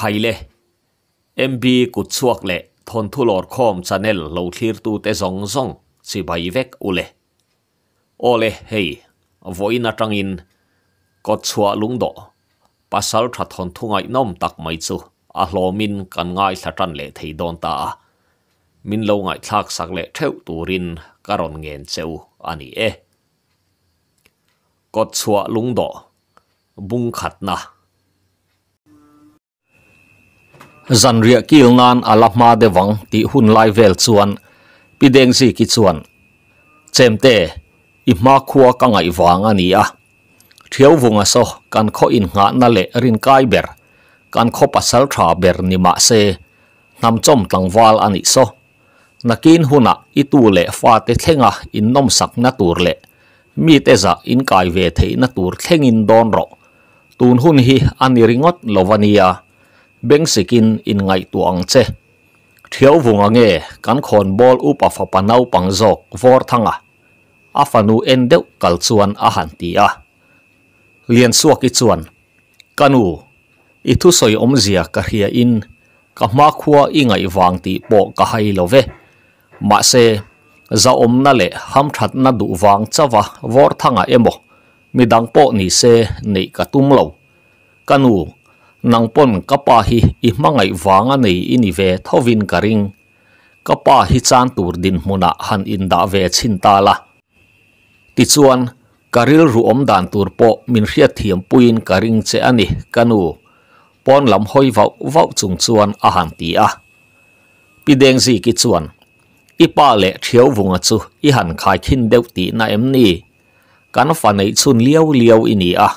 khaile mb ku chuak lệ thon thu lor khom channel lâu thlir tu te zong zong si bai vek ule ole hei trăng in ko chua lung do pasal tha thon thu ngai nom tak mai chu lô min kan ngai thla tan lệ thei don ta a min lo ngai thak sak le theu turin karon ngen cheu ani ế e. ko chua lũng đỏ bung khát nà zan ria kil ngan alama de wang ti hun lai vel chuan pideng si ki chuan chemte i ma khuwa ka ngai wang ani a thiau vunga so kan khó in ngã na le rin kai ber kan kho pasal tha ber ni ma se nam chom tlangwal ani so nakin huna itu le fa te thlenga in nom sak na tur le mi te za in kai ve thei na tur thlengin don ro tun hun hi ani ringot lovania bank sikin in ngai tuang che thiau vunga nge kan khon ball upa fa panau pangjok vor thanga afanu endeu kalchuan a han ti a lian suaki chuan kanu ithu soi zia ka hia in ka ma khuwa ingai wang ti po ka hai love ma se za om na le ham that na du wang chawa vor thanga emo midang po ni se nei ka tum lo kanu nang pon kapa hi i mangai wanga nei ini ve thovin karing kapa hi chan tur din hmuna han in da ve chin ta la ti chuan karil ru om dan tur po min hria thiam puin karing che ani kanu pon lam hoi vau vau chung chuan a han ti a pideng zi ki chuan ipa le thiau vunga chu i han khai khin deuh ti na em ni kan fa nei chun liau liau ini a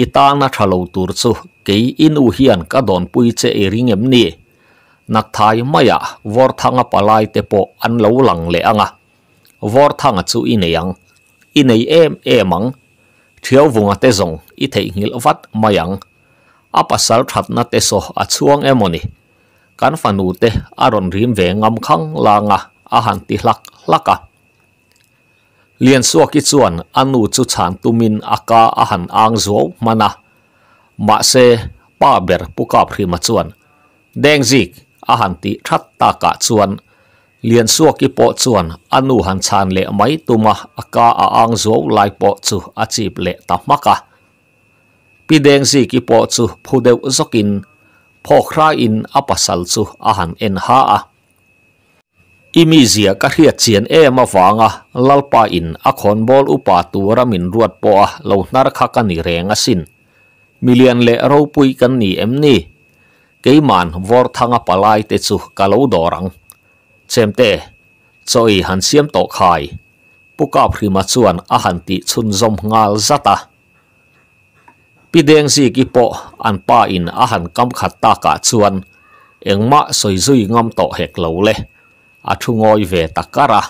i tang na lâu tur chu ke in u hian ka don pui che e ring em ni nak thai maya vor thanga palai te po an lo lang le anga vor thanga chu in yang in ei em emang thiau vunga te zong i thei ngil vat mayang apasal that na te so achuang emoni kan fanu te ron rim ve ngam khang langa ahan ti hlak hlaka เลียนสวกิจวนอนุจุชันตุมินอากาอาหันอังโจมานะมาเซป้าเบรปุกบพริมจวนแดงจิกอาหันติทัตตากะจวนเลียนสวกิโปจวนอนุหันชานเลไม่ตุมาอากาอังโจไลโปจูอาจีบเลตัมมกะปีแดงจิกิโปจูผู้เดวสกินพอคราอินอปัสสัลจูอาหันเอ็นฮาอา imi zia ka hriat chian em awanga lalpa in a khon bol upa tura min ruat po a lo hnar kha ka ni renga sin milian le ro pui kan ni em ni keiman vor thanga palai te chu ka lo dorang chemte choi han siam to khai puka phrima chuan a han ti chun zom ngal zata pideng si ki po an pa in a han kam khat ta ka chuan engma soizui ngam to hek lo le a thu ngoi ve takara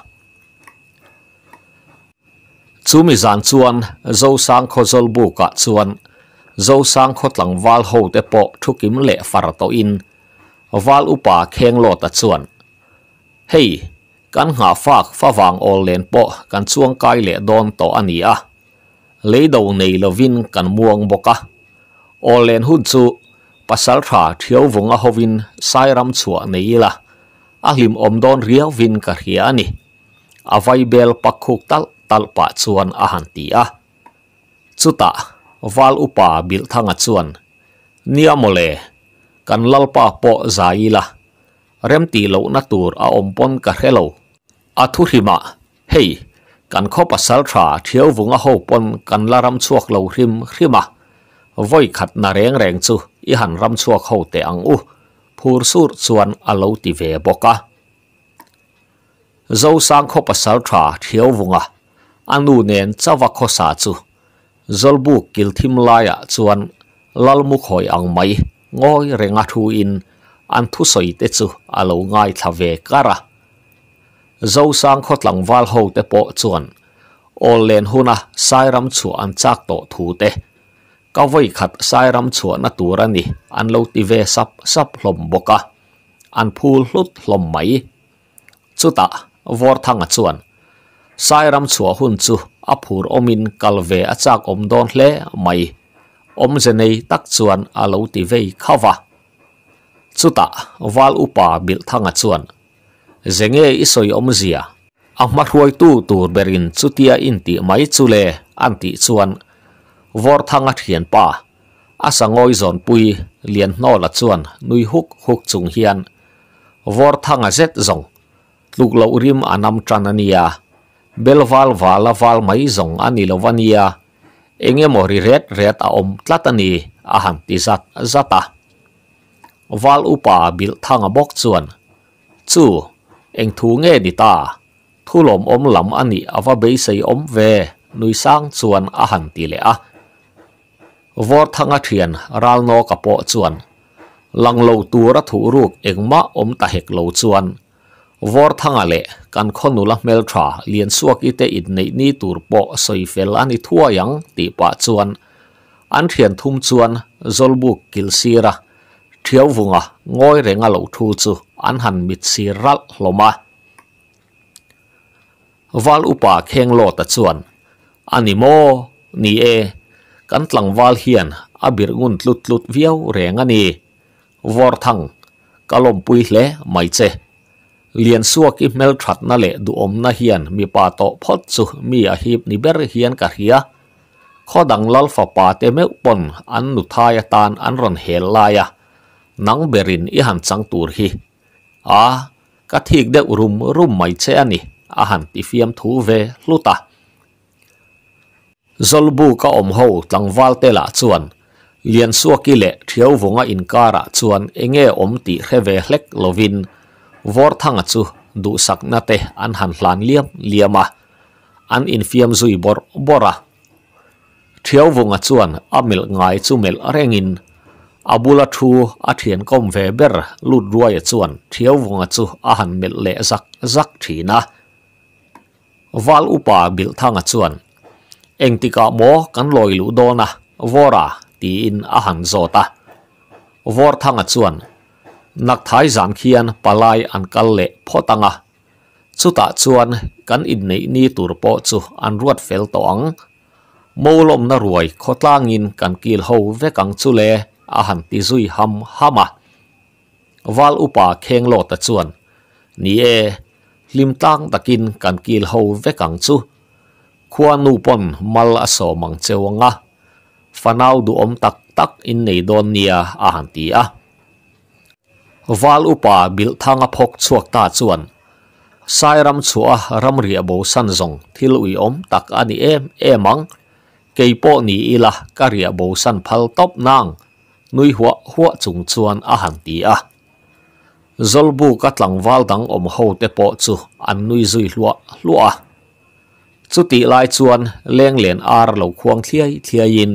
chumi zan chuan zo sang kho zol bu ka chuan zo sang kho tlang wal ho te po thukim le far to in wal upa kheng lo ta chuan hei kan nga fak fa wang ol len po kan chuang kai le don to ani a leido nei lovin kan muang boka ol len hun chu pasal tha thiau vunga hovin sairam chua nei la Ahim om don riau vin ka hiani avai bel pakhuk tal tal talpa chuan ahanti a chuta Val upa bil thanga chuan niamole kan lalpa po zaila ti lo natur a ompon ka helo athurima Hey. kan khopa saltha thiau vunga ho pon kan laram chuak lo hrim hrima voi khat na reng reng chu i han ram chuak ho te ang u phur sur chuan alo ti ve boka zo sang kho pasal tha thiau vunga anu nen chawa kho sa chu zolbu kilthim laya chuan lalmu khoi ang mai ngoi renga thu in anh thu soi te chu alo ngai thave kara zo sang kho tlang wal ho te po chuan olen huna sairam chu an chak to thu te ก็ไว้ขัดสายรำชวนตัวรนี่อันโลติเวซับซับหลมบกะอันพูลุดหลมไหมจุตะวอร์ทังชวนสายรำชวหุ่นจูอภูรอมินกัลเวอจากอมดอนเล่ไหมอมเจเนยตักชวนอัโลติเวขาวะจุตะวาลอุปาบิลทังชวนเจเงยอิสอยอมเสียอามาถวยตู้ตูเบรินจุติยาอินติไหมจุเลอันติชวน vor thanga thiền pa asa ngoi zon pui liền no là chuan nui huk huk chung hian vor thanga zet zong luk lo rim anam tranania belval vala val mai zong ani lovania enge mori ret ret a om tlatani aham ti zat zata val upa bil thanga bok chuan chu eng thu nge ni ta thu lom om lam ani ava be sei om ve nui sang chuan ahang ti le a à. วอร์ทังเทียนรัลโนกัปอจวน ลังโลตัวรัฐูรูปเอกมะอมตะเหกโลจวนวอร์ทังอเลกันคนนุลเมลทราเลียนสวกอิเตอิดในนี้ตูรปอสอยเฟลันทั่วยังตีปะจวน อันเทียนทุ่มจวนจลบุกกิลซีระเที่ยววงะงอยเรงาโลทูจูอันหันมิดซีรัลลมาวัลอุปาเคงโลตะจวนอันนี้โมนี่เอกันตังวาลเฮียนอบิรงุนลุดลุดวิยวเรงอันนี้วอร์ทังกลมปุยเล่ไม่เจเลียนสวกิเมลทรัตนาเล่ดูอมนาเฮียนมีปาโตพดสุมีอาฮิบนิเบรเฮียนกะเฮียข้อดังลลฟปาเตเมุปนอันนุทายตานอันรันเฮลายะนังเบรินอิหันจังตูรฮีอากะทิกเดอรุมรุมไม่เจอันนี้อาหันที่ฟิมทูเวลุตา zolbu ka om ho tlangwal te la chuan lian suwa ki le thiau vunga inkara chuan enge om ti hrewe hlek lovin vor thanga chu du sakna te an han hlan liam liama ah. an infiam zui bor bora ah. thiau vunga chuan amil ngai chu mel rengin abula thu a thian kom ve ber lut ruai chuan thiau vunga chu a han mel le zak zak thina Val upa bil thanga chuan eng ti ka mo kan loi lu do na vora ti in a han zo ta vor thang a chuan nak thai zan khian palai an kal le pho tanga chu ta chuan kan in nei ni tur po chu an ruat fel tong mo lom na ruai khotlang in kan kil ho ve chu le a ti zui ham hama wal upa lo ta chuan ni e lim tang takin kan kil ho ve chu huanu pon mal aso mang chewanga fanau du om tak tak in nei don nia a han ti a wal upa bil thanga phok chuak ta chuan sai ram chua ram ria bo san zong thil ui om tak ani em emang keipo ni ila karia bo san phal top nang nui hua hua chung chuan a a zolbu katlang wal dang om ho te po chu an nui zui hlua hlua Tsu ti lai tsuwan, leeng leen aar lau kuang thia yin,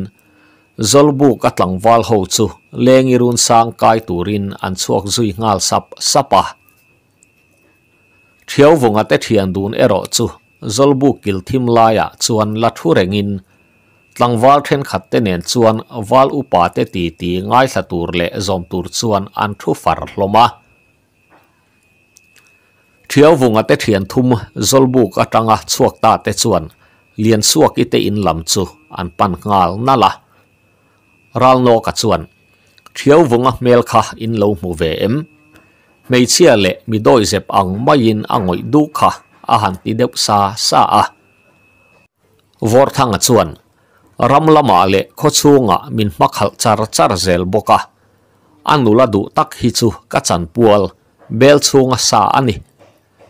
zolbuu ka tang waal hou tsu, leeng iroon saang kai tu rin an tsuwak zui ngaal sap, sap ah. Thiau vungate thianduun ero tsu, zolbuu kil tim lai a la thu rengin, tang waal ten khat tenen tsuwan, waal u paate ti ti ngay la tur le zom tur tsuwan an thu far loma. thiêu vùng ở ate thiền thum zolbuk atanga chuak ta te chuan liền suak ite in lam chu an pan ngal nala ral no ka chuan thiêu vùng mel kha in lo mu ve em mei chia Lệ mi Đôi zep ang mai in angoi du kha a han ti deuh sa sa a vor thang chuan ram lama le kho chunga min makhal char char zel boka anula du tak hi chu ka chan pual bel chunga sa ani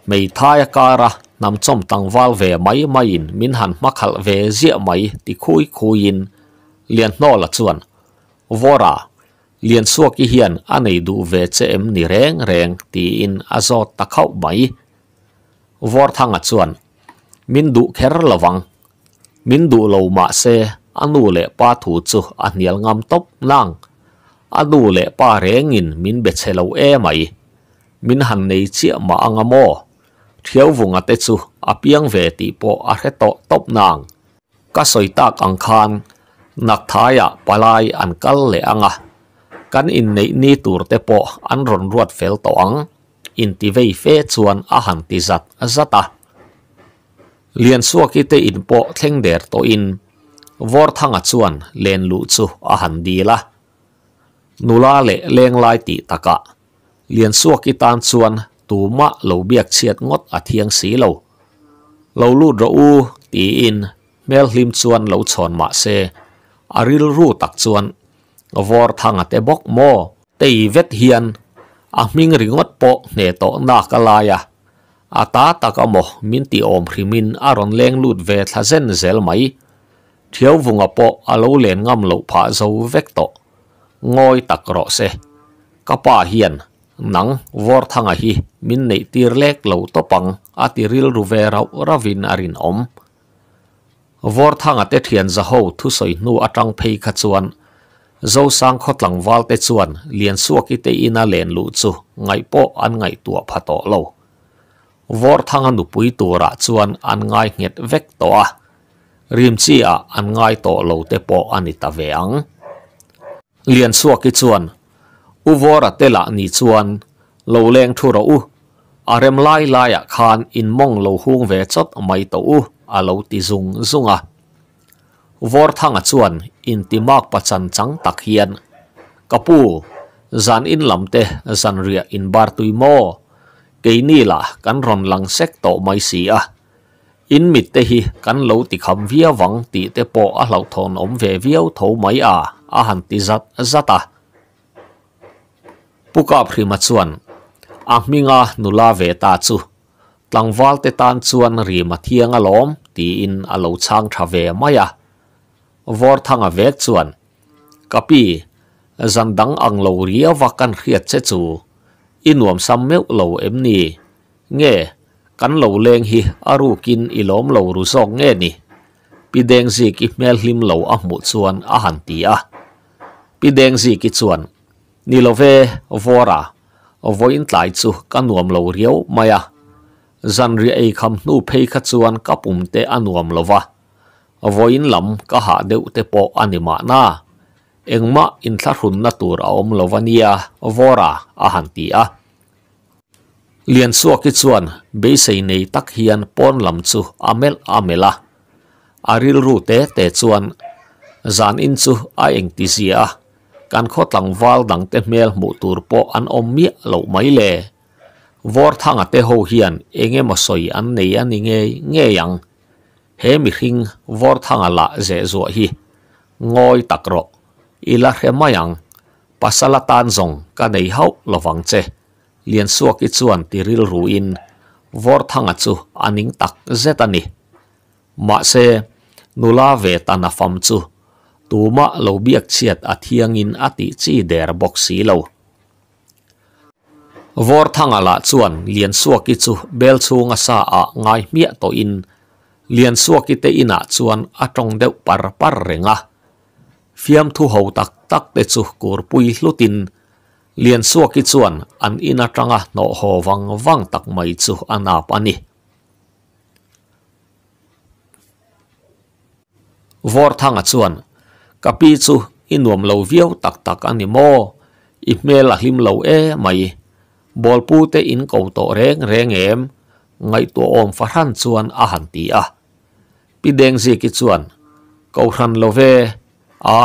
mày thai cara nằm trong tầng val về máy máy in min hẳn mắc hẳn về dĩa máy thì khui khui in liền nó là chuẩn vora liền xua kỳ hiền anh ấy đủ về chế em ni rèn rèn thì in azo tắc hậu máy vor thang à chuẩn min đủ khéo là vắng min đủ lâu mà xe anh đủ lệ ba thủ chu anh nhiều ngâm tóc nàng anh đủ lệ ba rèn in min bệt xe lâu e máy min hẳn này chia mà anh mò thiếu vùng ở tết chu à biếng về tỷ bộ ở à hết tọ tóc nàng các soi tác ăn khan nạc thái à palai ăn cắt lệ ăn à kan in nei ni tur te po an ron ruat fel to ang in ti vei fe chuan a à han ti zat a à zata lian suak ki te in po thleng der to in vor thanga chuan len lu chu a han di la nula le leng lai ti taka lian suak ki tan chuan tu ma lo biak chiat ngot a thiang si lo lo lu u ti mel hlim chuan lo chon ma se aril ru tak chuan vor thang ate bok mo tei vet hian a ming ringot po ne to na kalaya ata takamo min ti om hrimin aron leng lut ve thlazen zel mai thiếu vùng ở bộ ở lâu ngâm lậu phá dấu vết tổ ngôi tạc xe các bà nang vor thanga hi min nei tir lek lo pang ati ril ruve rau ravin arin om vor thanga te thian za ho thu soi nu atang phei kha chuan zo sang khotlang wal te chuan lian suaki te ina len lu chu ngai po an ngai tua phato lo vor thanga nu pui tura chuan an ngai nget vek to a rim chi a an ngai to lo te po anita veang lian suaki chuan uvora tela ni chuan lo leng thu ro u arem lai lai a khan in mong lo hung ve chot mai to u a lo ti zung zunga vor thanga chuan in timak pachan chang tak hian kapu zan in lamte zan ria in bar tuimo keini la kan ron lang sek to mai si a in mit te hi kan lo ti kham via wang ti te po a hlau thon om ve viau tho mai a a han ti zat zata puka phri ma chuan ahminga nula ve ta chu tlangwal te tan chuan ri ma thianga lom ti in alo chang tha ve maya vor thanga ve chuan kapi zandang ang lo ri wa khiat che chu inuam sam me lo nge kan lo leng hi aru kin ilom lo ru sok nge ni pideng ji ki mel him lo a mu chuan a han ki chuan ni lo ve vora vo in tlai chu ka nuam lo riau maya zan ri ei kham nu phei kha chuan kapum te anuam lova vo in lam ka ha deu te po anima na engma in thla hrun na tur a om lovania vora a hanti a lian suak ki chuan be sei nei tak hian pon lam chu amel amela aril ru te te chuan zan in chu a eng ti zia kan kho tlang wal dang te mel mu tur po an om mi lo mai le vor thanga te ho hian enge ma soi an nei an nge nge yang he mi hing vor thanga la ze zo hi ngoi takro ila he mayang pasala tan zong ka nei hau lowang che lien suak i chuan tiril ruin vor thanga chu aning tak zetani ma se nula ve tana fam chu tuma lo biak chiat a thiangin ati chi der box si lo vor thanga la chuan lian suaki chu bel chunga sa a ngai mia to in lian suaki te ina chuan atong deuh par par renga fiam thu ho tak tak te chu kur pui hlutin lian suaki chuan an ina tanga no ho wang wang tak mai chu anap ani vor thanga chuan kapi chu inuam lo viau tak tak ani mo i mel a hlim lo e mai bol pu te in ko to reng reng em ngai tu om farhan chuan a han ti a pi deng zi ki chuan ko ran lo ve a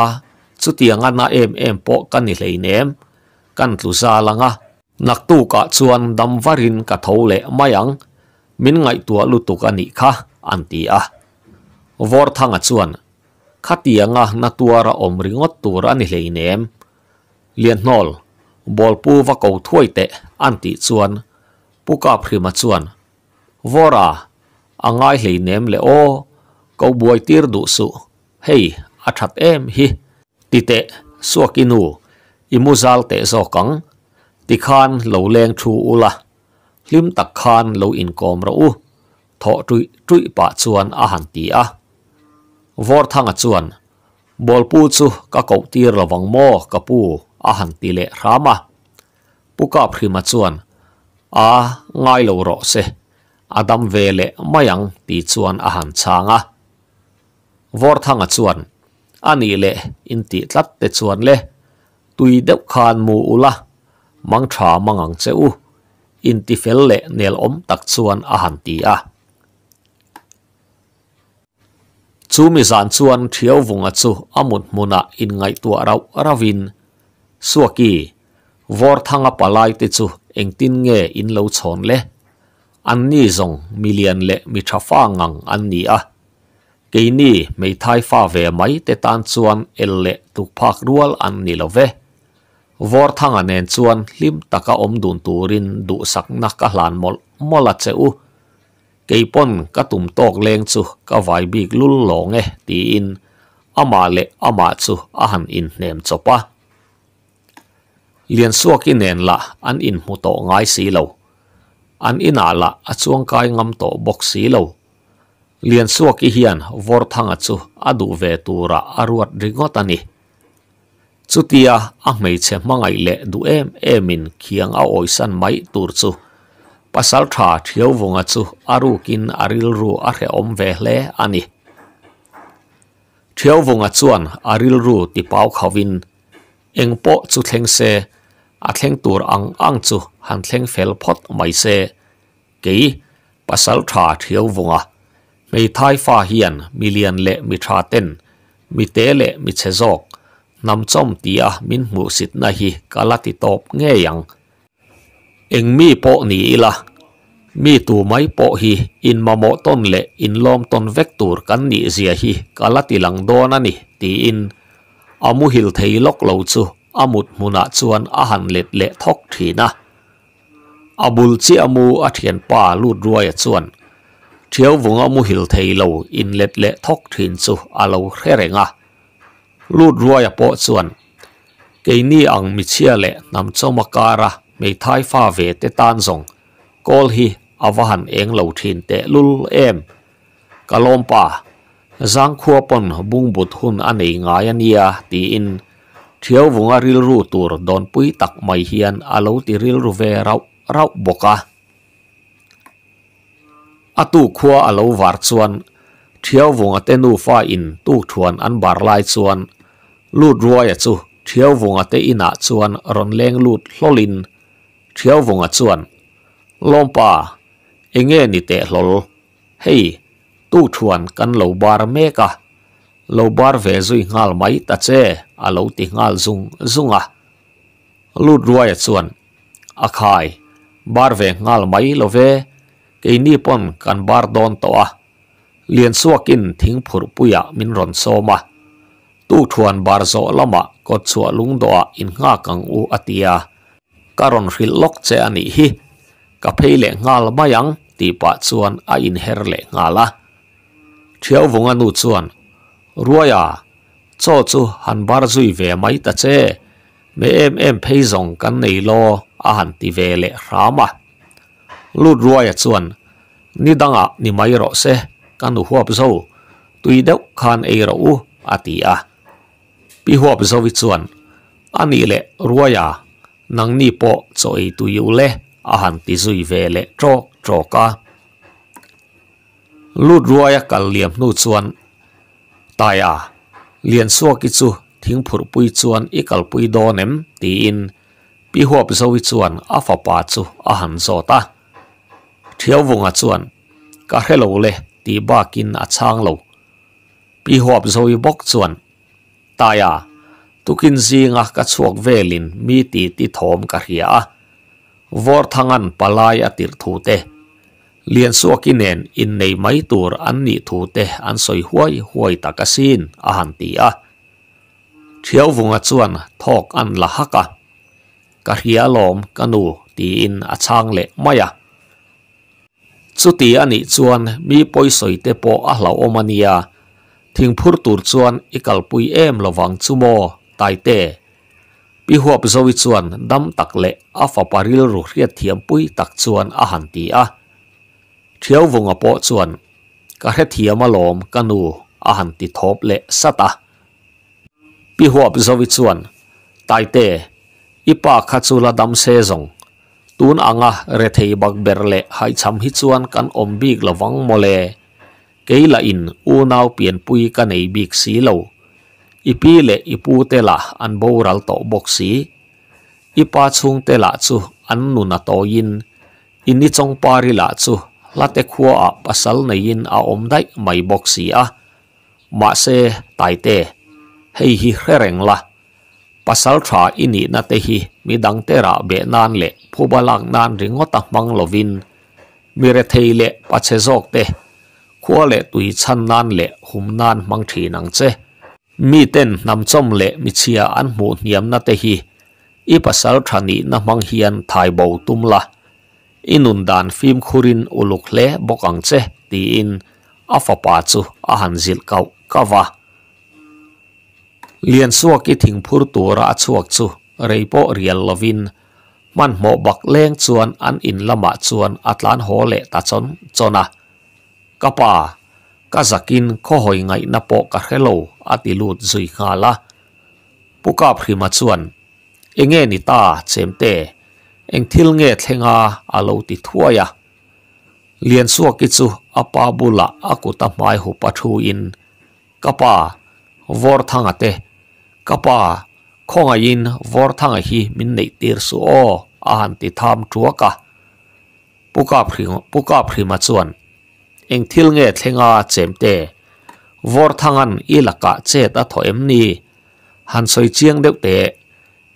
chu tiang na em em po kan ni hlei nem kan tlu za langa nak tu ka chuan dam varin ka thole mayang min ngai tua lutuk ani kha an ti a vor thanga chuan khatianga na tuara omringot tura ni leinem lian nol bolpu va ko thoi te anti chuan puka phrima chuan vora angai leinem le o ko buai tir du su hei athat em hi tite suakinu imuzal te zo kang tikhan lo leng thu ula lim tak khan lo in ra u tho tui pa chuan a han vor thang a chuan bol pu chu ka kau tir la wang mo ka pu a han ti le rama pu ka phri ma chuan a ngai lo ro se adam ve le mayang ti chuan a han changa vor thang ani le in ti tlat le tui deuh khan ula mang tha mangang che u in nel om tak chuan a a chu mi zan chuan thiao vunga chu amun muna in ngai tua rau ravin suaki vor thanga palai te chu engtin nge in lo chon le an ni zong million le mi ngang an ni a ni mei thai fa ve mai te tan el le tu phak lo ve vor thanga nen lim taka om dun turin du sak u cây pon cá tùm tóc lên chu cá vài bị lún lỗ nghe tí in ama lệ ama chu a hàn in nem cho pa liền xua cái nền là an in mu tổ ngái xí lâu an in à là a chuông cái ngâm tổ bọc xí lâu liền xua cái hiền vor thang chu a đủ về tu em em in kiang a oi mai tu pasal tha thiau vunga chu kin aril ru a re om ve hle ani thiau vunga chuan aril ru ti pau khavin engpo chu thleng se a thleng tur ang ang chu han thleng fel phot mai se ke pasal tha thiau vunga mei thai fa hian milian le mi tha ten mi te le mi chezok nam chom tia min mu sit na hi kalati top nge yang eng mi po ni ila mi tu mai po hi in ma mo ton le in lom ton vector kan ni zia hi kalati lang do na ni ti in amu hil thei lok lo chu amut muna chuan a han let le thok thi abul chi amu a thian pa lut ruai chuan thiao vung amu hil thei lo in let le thok thin chu a lo khre renga lut ruai po chuan keini ang mi chia le nam chomakara me thai fa ve te tan zong kol hi avahan eng lo thin te lul em kalom pa zang khu pon bung but hun ani nga ya ni ya ti in thiao wung a ril ru tur don pui tak mai hian alo ti ril ru ve boka atu khuwa alo war chuan thiao wung a in tu thuan an bar lai chuan lut ruwa ina chuan ron leng thiếu vùng ở chuẩn lom pa nghe ni tệ lol hey tu chuẩn căn lầu bar mê cả lầu bar về rồi ngal máy ta che à lầu ti ngal zung zung à lụt ruồi ở chuẩn à khai bar về ngal máy lô về cái ni pon căn bar don to à liền suy min ron tu chuẩn bar zo lama có chuẩn lung do u atia karon hi lok che ani hi ka phele ngal mayang ti pa chuan a in herle ngala thiao vunga nu chuan ruaya cho chu han bar zui ve mai ta che me em em phei zong kan nei lo a han ti ve le rama lu ruaya chuan ni danga ni mai ro se kan nu huap zo tui de khan e ro u ati a pi huap zo vi chuan le ruaya nang ni po choi tu yu le a han ti zui ve le tro tro ka lut ruwa ya kal liam nu chuan ta ya lien suo ki chu ti in pi huap zo wi ta thiaw wung a le ti ba kin a bok chuan ta tukin zinga ka chuak velin mi ti ti thom ka hria a vor thangan palai atir thu te lian suakinen in nei mai tur an ni thu te an soi huai huai takasin a han ti a thiau vunga chuan thok an la haka ka hria lom kanu ti in a chang le maya chuti ani chuan mi soi te po a hlau omania thingphur tur chuan ikalpui em lovang chumo tai te pi huap zowi chuan dam tak le a fa paril ru hriat thiam pui tak chuan a han ti a thiau vunga po chuan ka hre thiam a lom kanu a han ti thop le sata pi huap zowi chuan tai te ipa đâm dam se zong tun anga re thei bạc ber le hai cham hi chuan kan om bik lawang mole keila in u nau pian pui ka nei bik si lo i pii le i puu te la an bau ral to boksii i paa chung te la zuh an nu na to yin i ni zong paa ri la zuh la te kuwa a pasal na yin a om dai mai boksii a maa se tai te hei hi hre la pasal tra i na te hi mi dang te ra be nan le puba lak nan ri ngota maang lo mi re thei le che zog te kuwa le tui chan nan le hum nan maang thi nang che mi ten nam chom le mi chia an mu niam na te hi i pasal thani na mang hian thai bo tum la inun dan phim khurin uluk le bokang che ti in afa pa chu a han zil kau kawa lien suwa man mo bak leng an in lama chuan atlan ho le ta chon chona kazakin ko hoi ngai na po ka khelo ati lut zui khala puka phrima chuan enge ni ta chemte eng thil nge thlenga alo ti thuaya lien suwa in kapa vor kapa khonga in vor thanga hi min āň tīl ngē thēngā tsem tē, vōr thāngān īlā kā cē tā tō em nī, hān suay chiāng dēk tē,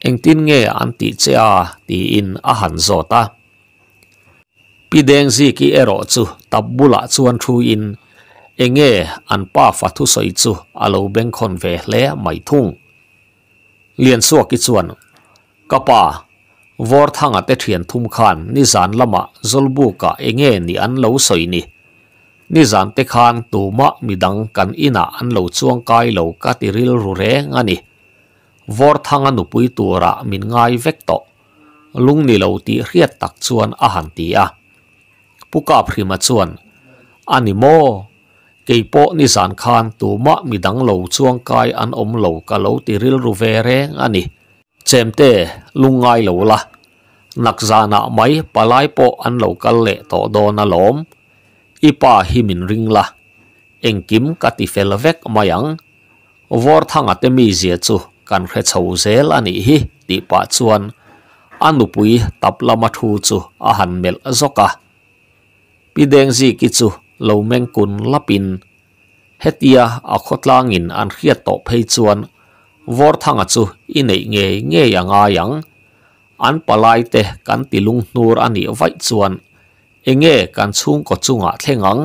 āň tīn ngē ān tī chē ā, tī in ā hān zō tā. Pī dēng zī kī ē e rō chūh, tab būlā in, e ngē ān pā fā thū suay chūh, ā khon vē lē māi thūng. Lian suak kī chūhān, kā pā, vōr thāngā tē thēng thūm khān, nī zān lamā, zol bū kā e ngē nī ān lō นี่จันเตคานตูมะมิดังกันอินาอันเลวช่วงกายเลากัติริลรูเรงอันนี้วอร์ทางอนุปุยตัวระมินง่ายเวกโตลุงนี่เลาตีเรียดตักชวนอาหารตีอะผู้กาพริมชวนอันนี้โมเกี่ปนิสันคานตูมะมิดังเลวช่วงกายอันอมเลวกะเลาติริลรูเวเรงอันนี้เจมเตลุงง่ายเลวละนักจานาไม่ปลายโปอันเลวกลเละโตโดนอลม ipa himin ringla engkim katifel vek mayang vor thanga te mi zia chu kan khre chho zel ani hi ti pa chuan anupui taplama thu chu a han mel zoka pideng zi ki chu lomeng kun lapin hetia a khotlangin an khia to phei chuan vor thanga chu inei nge nge yanga yang an palai te kan tilung nur ani vai chuan เงกันชุ่งก็จุงอ่ะเทงัง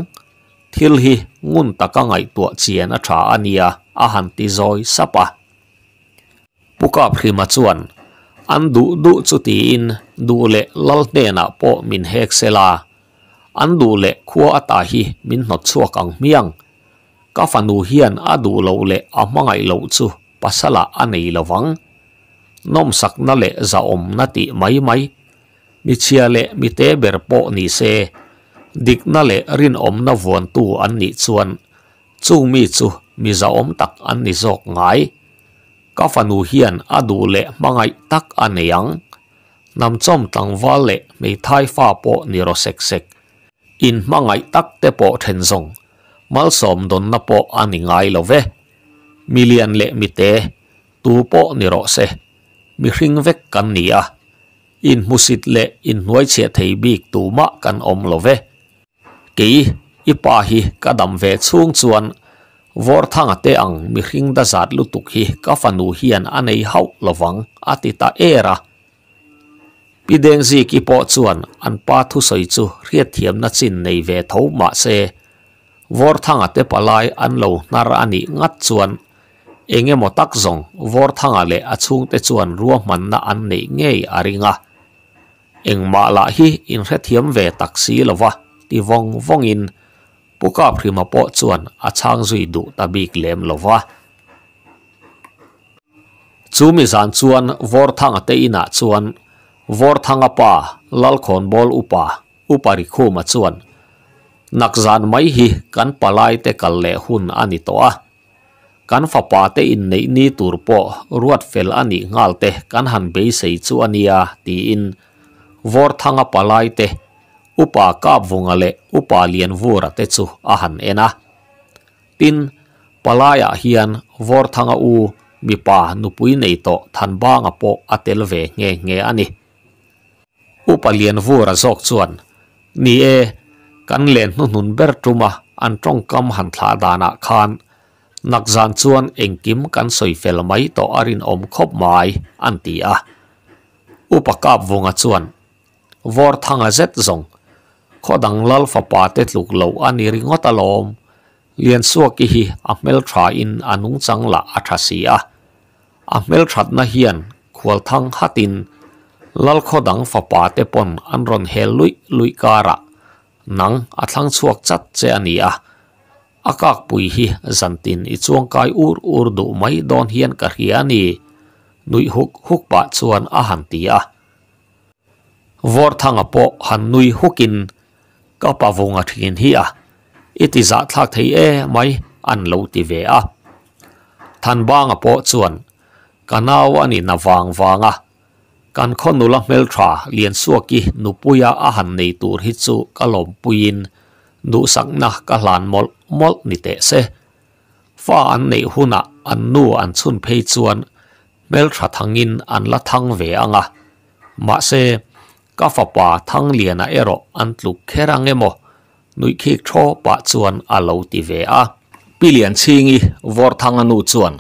ทิลฮีงุนตะกังไงตัวเจียนอาอันเนียอาหันติจอยสับะปุกาพริมาจวนอันดูดูจุตีอินดูเละลัลเตนะโปมินเฮกเซลาอันดูเละขัวอตาฮีมินหนดชั่วกังเมียงก็ฟันดูเฮียนอาดูเลาเละอามังไงเลาจูปัสละอันนี้ละวังน้อมสักนั่นเละจะอมนาติไม่ไม่ mi chia le mi te ber po ni xe, dik na le rin om nà vuan tu an ni chuan chu mi chu mi za om tak an ni zok ngai ka fanu hian adu le mangai tak an yang nam chom tang wal le mei thai fa po ni ro sek sek in mangai tak te po then zong mal som don na po an ngai lo ve liền le mi te tu po ni ro se mi hring vek kan ni a in musit le in nuai che thei bik tu ma kan om lo ve ki ipa hi kadam ve chung chuan vor thang te ang mi hring da zat lutuk hi ka fanu hian anei hau lowang atita era pideng zi ki po chuan an pa thu soi chu riat thiam na chin nei ve tho ma se vor thang te palai an lo nar ani ngat chuan enge mo tak zong vor thanga le achung te chuan ruwa man na an nei ngei aringa eng ma la hi in re thiam ve taksi lova ti vong vong in puka phrima po chuan a chang zui du ta bik lem lova chu mi zan chuan vor thang a te ina chuan vor thang a pa lal khon bol upa upari kho ma chuan nak zan mai hi kan palai te kal le hun ani to kan fa pa te in nei ni tur ruat fel ani te kan han be sei chuania ti in vor thanga palai te upa kap vungale upa lien vura te chu ahan ena tin palaya hian vor thanga u mi pa nupui nei to than ba nga po atel ve nge nge ani upa lien vura zok chuan ni e kan len nu nun ber tuma kam han tha dana nak zan chuan eng kan soi fel mai to arin om khop mai a upa kap vunga vor thanga zet zong kho dang lal fa pa te tluk lo ani ringo ta lom lien suo ki hi a mel tra in anung chang la a tha si a a mel tra na hian khwal thang hatin lal kho dang fa pa te pon an ron he lui lui nang a thlang chuak chat che akak pui zantin i chuang kai ur ur do mai don hian ka hiani huk huk pa chuan a han vor thang po han nui hukin ka pa vong a thin hi a iti za thak thei e mai an lo ti ve a than bang a po chuan kanaw ani na wang wang a kan kho nu la mel tha nei tur ka lom puin ka lan mol mol se fa nei huna an nu an chun phei thangin an la thang ve ma se ka fa pa thang liana ero an tluk kherang emo nui khe tho pa chuan alo ti ve a pilian chingi vor thang anu chuan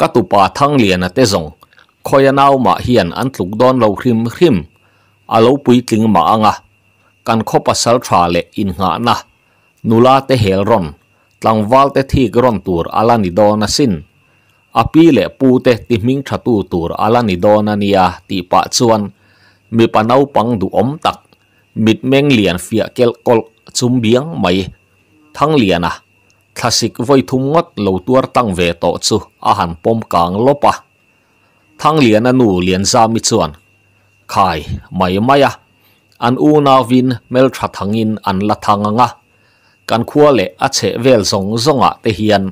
ka tu pa thang liana te zong khoyanau ma hian an tluk don lo hrim hrim alo pui tling ma anga kan khopa sal tha le in nga na nula te hel ron tlangwal te thik ron tur ala ni dona sin api le pu te ti ming thatu tur ala ni dona nia ti pa chuan mi pa naupang du om tak mit meng lian fia kel kol chum mai thang lian à ah. thasik voi thum ngot tuar tang ve to chu pom kang lopa thang lian anu lian za mi chuan khai mai maya ah. an u na vin mel tha an la thanganga kan khua le a che vel zong zonga te hian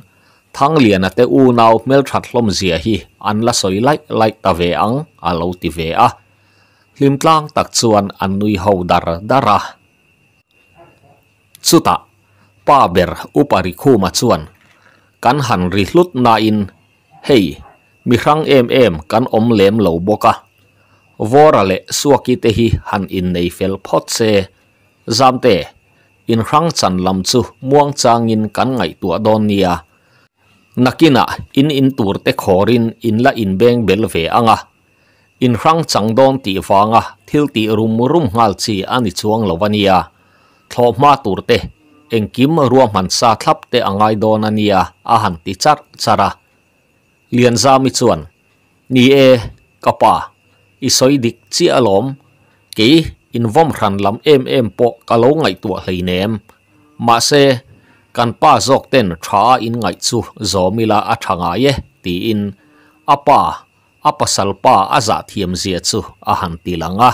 thang lian te u nau mel that hlom zia hi an la soi lai lai ta ve ang ti ve ah lim tlang tak chuan an nui ho dar dara chuta pa ber upari khuma chuan kan han ri hlut na in hey, mi rang em em kan om lem lo boka vora le suaki te hi han in nei fel phot se zamte in rang chan lam chu muang changin kan ngai tua don nia nakina in in tur te khorin in la in beng bel ve anga in rang chang don ti fanga thil ti rum rum ngal chi ani chuang lovania thlo ma tur te engkim ruam han sa thlap te angai don ania a han ti char chara lian za mi chuan ni e kapa isoi dik chi alom ke in vom ran lam em em po kalo ngai tua hlei nem ma se kan pa zok ten tha in ngai chu zomila a athanga ye ti in apa apasalpa aza thiam zia chu a han ti langa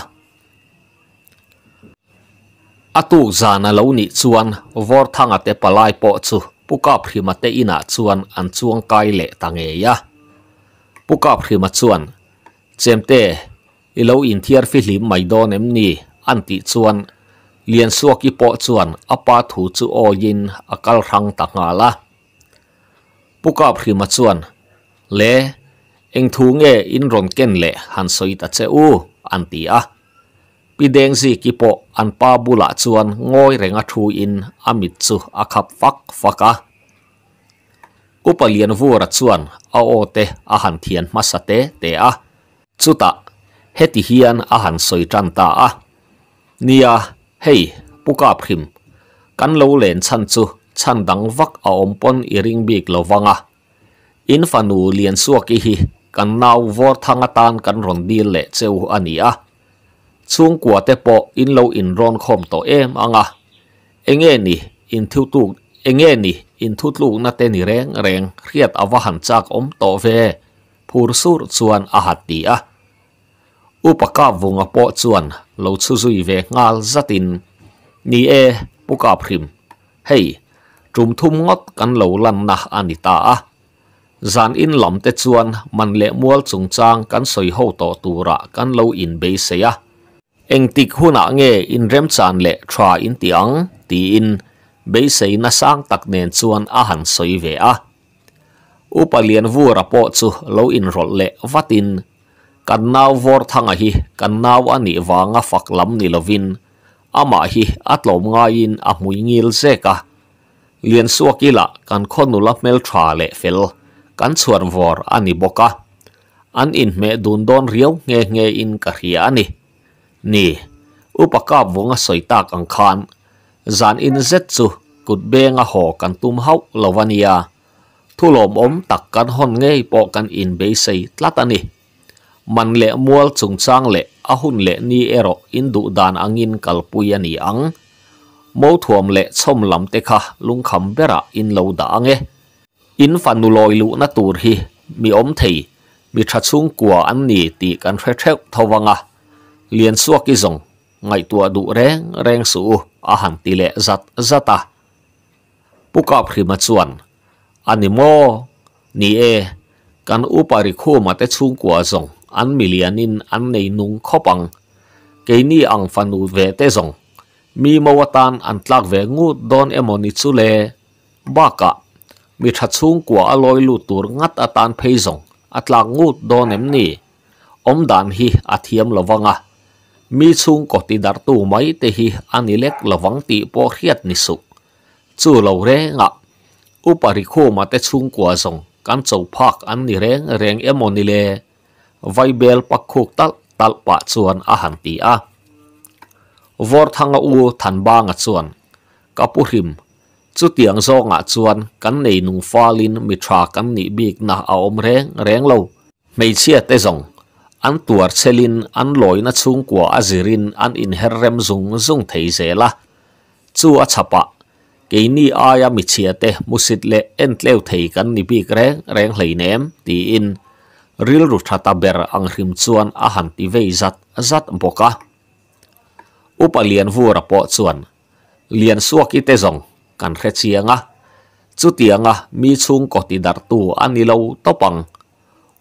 atu zana lo ni chuan vor thanga te palai po chu puka phrima te ina chuan an chuang kai le puka phrima chuan chemte i lo in thiar ni an ti chuan lien po chuan apa thu chu o akal rang ta nga la puka phrima le anh thu nge in ron lệ hàn han soita che u an ti a pideng zi ki po an pa bula chuan ngoi renga thu in amit chu a khap fak liền kupalian vura chuan a o te a han thian masate te a chuta heti hian a han soi tran ta a nia hei puka phrim kan lo len chan chu chan dang vak a om pon iring văng lovanga in liền lian suak hi kan nau vor thang tan kan ron di le cheu ania chung kwa te po in lo in ron khom to em anga enge ni in thu tu enge ni in thu lu na te ni reng reng riat awa han chak om to ve phur sur chuan a hat ti a upaka vunga po chuan lo chu zui ve ngal zatin ni e puka phrim hei trum thum ngot kan lo lan na anita a zan in lam te chuan man le mual chung chang kan soi ho to tura kan lo in be se ya eng tik huna nge in rem chan le thra in tiang ti in be se na sang tak nen chuan a han soi ve a upalian ra po chu lo in rol le vatin kan nau vor thanga hi kan nau ani wanga fak lam ni lovin ama hi atlom nga in a mui ngil se ka lian suakila kan khonula mel thra le fel kan chuar vor ani boka an in me dun don riau nge nge in ka hria ani ni upakap vonga soitak ang khan zan in zet chu kut benga ho kan tum hau lovania thulom om tak kan hon nge po kan in be sei tlatani man le mual chung chang le ahun le ni ero in du dan angin kalpui ani à ang mo thuam le chom lam te kha lung kham bera in lo da ange in fan nu loi lu na tur hi mi om thei mi tha chung của an ni ti kan thre thre thawanga liền suak ki zong ngai tua du reng reng su a hang ti le zat zata puka phri ma chuan animo ni e kan upari khu ma te chung của zong an milianin an nei nung khopang ke ni ang fanu ve te zong mi mawatan an tlak ve ngu don emoni chu le baka มีทัดซุงก่าอลอยลู่ตัวงัดอาตานเพยซงอัตลางงูดโดนเอ็มนี่อมดานฮีอาเทียมละวังอ่ะมีซุงกติดารตูไม่เตฮีอันนี้เล็กละวังตีปอเฮียดนิสุจู่เราเร่งอ่ะอุปริโคมาเตซุงกว่าซงกันเจ้าพักอันนี้เร่งเร่งเอ็มอนิเลไวเบลปักคุกตัลตัลปะส่วนอาหารตีอ่ะวอร์ทังอูทันบางส่วนกับผู้ริม chú tiếng tiang zonga ah chuan kan nei nung pha lin mi tra kan ni bik na ao om reng reng lo mei chia te zong an tuar chelin an lối loina chung của azirin an in herrem zung zung dễ la, chú a chapa ni aya mi chia te musit le en leo thấy kan ni bik reng reng hlei ném ti in ril ru thata ber ang hrim chuan a han ti vei zat zat boka upalian vura po chuan lian suak i te zong กันเคเสียงอะจุดียงอะมีชุงกติดัดตัวอันนี้เราต้องปัง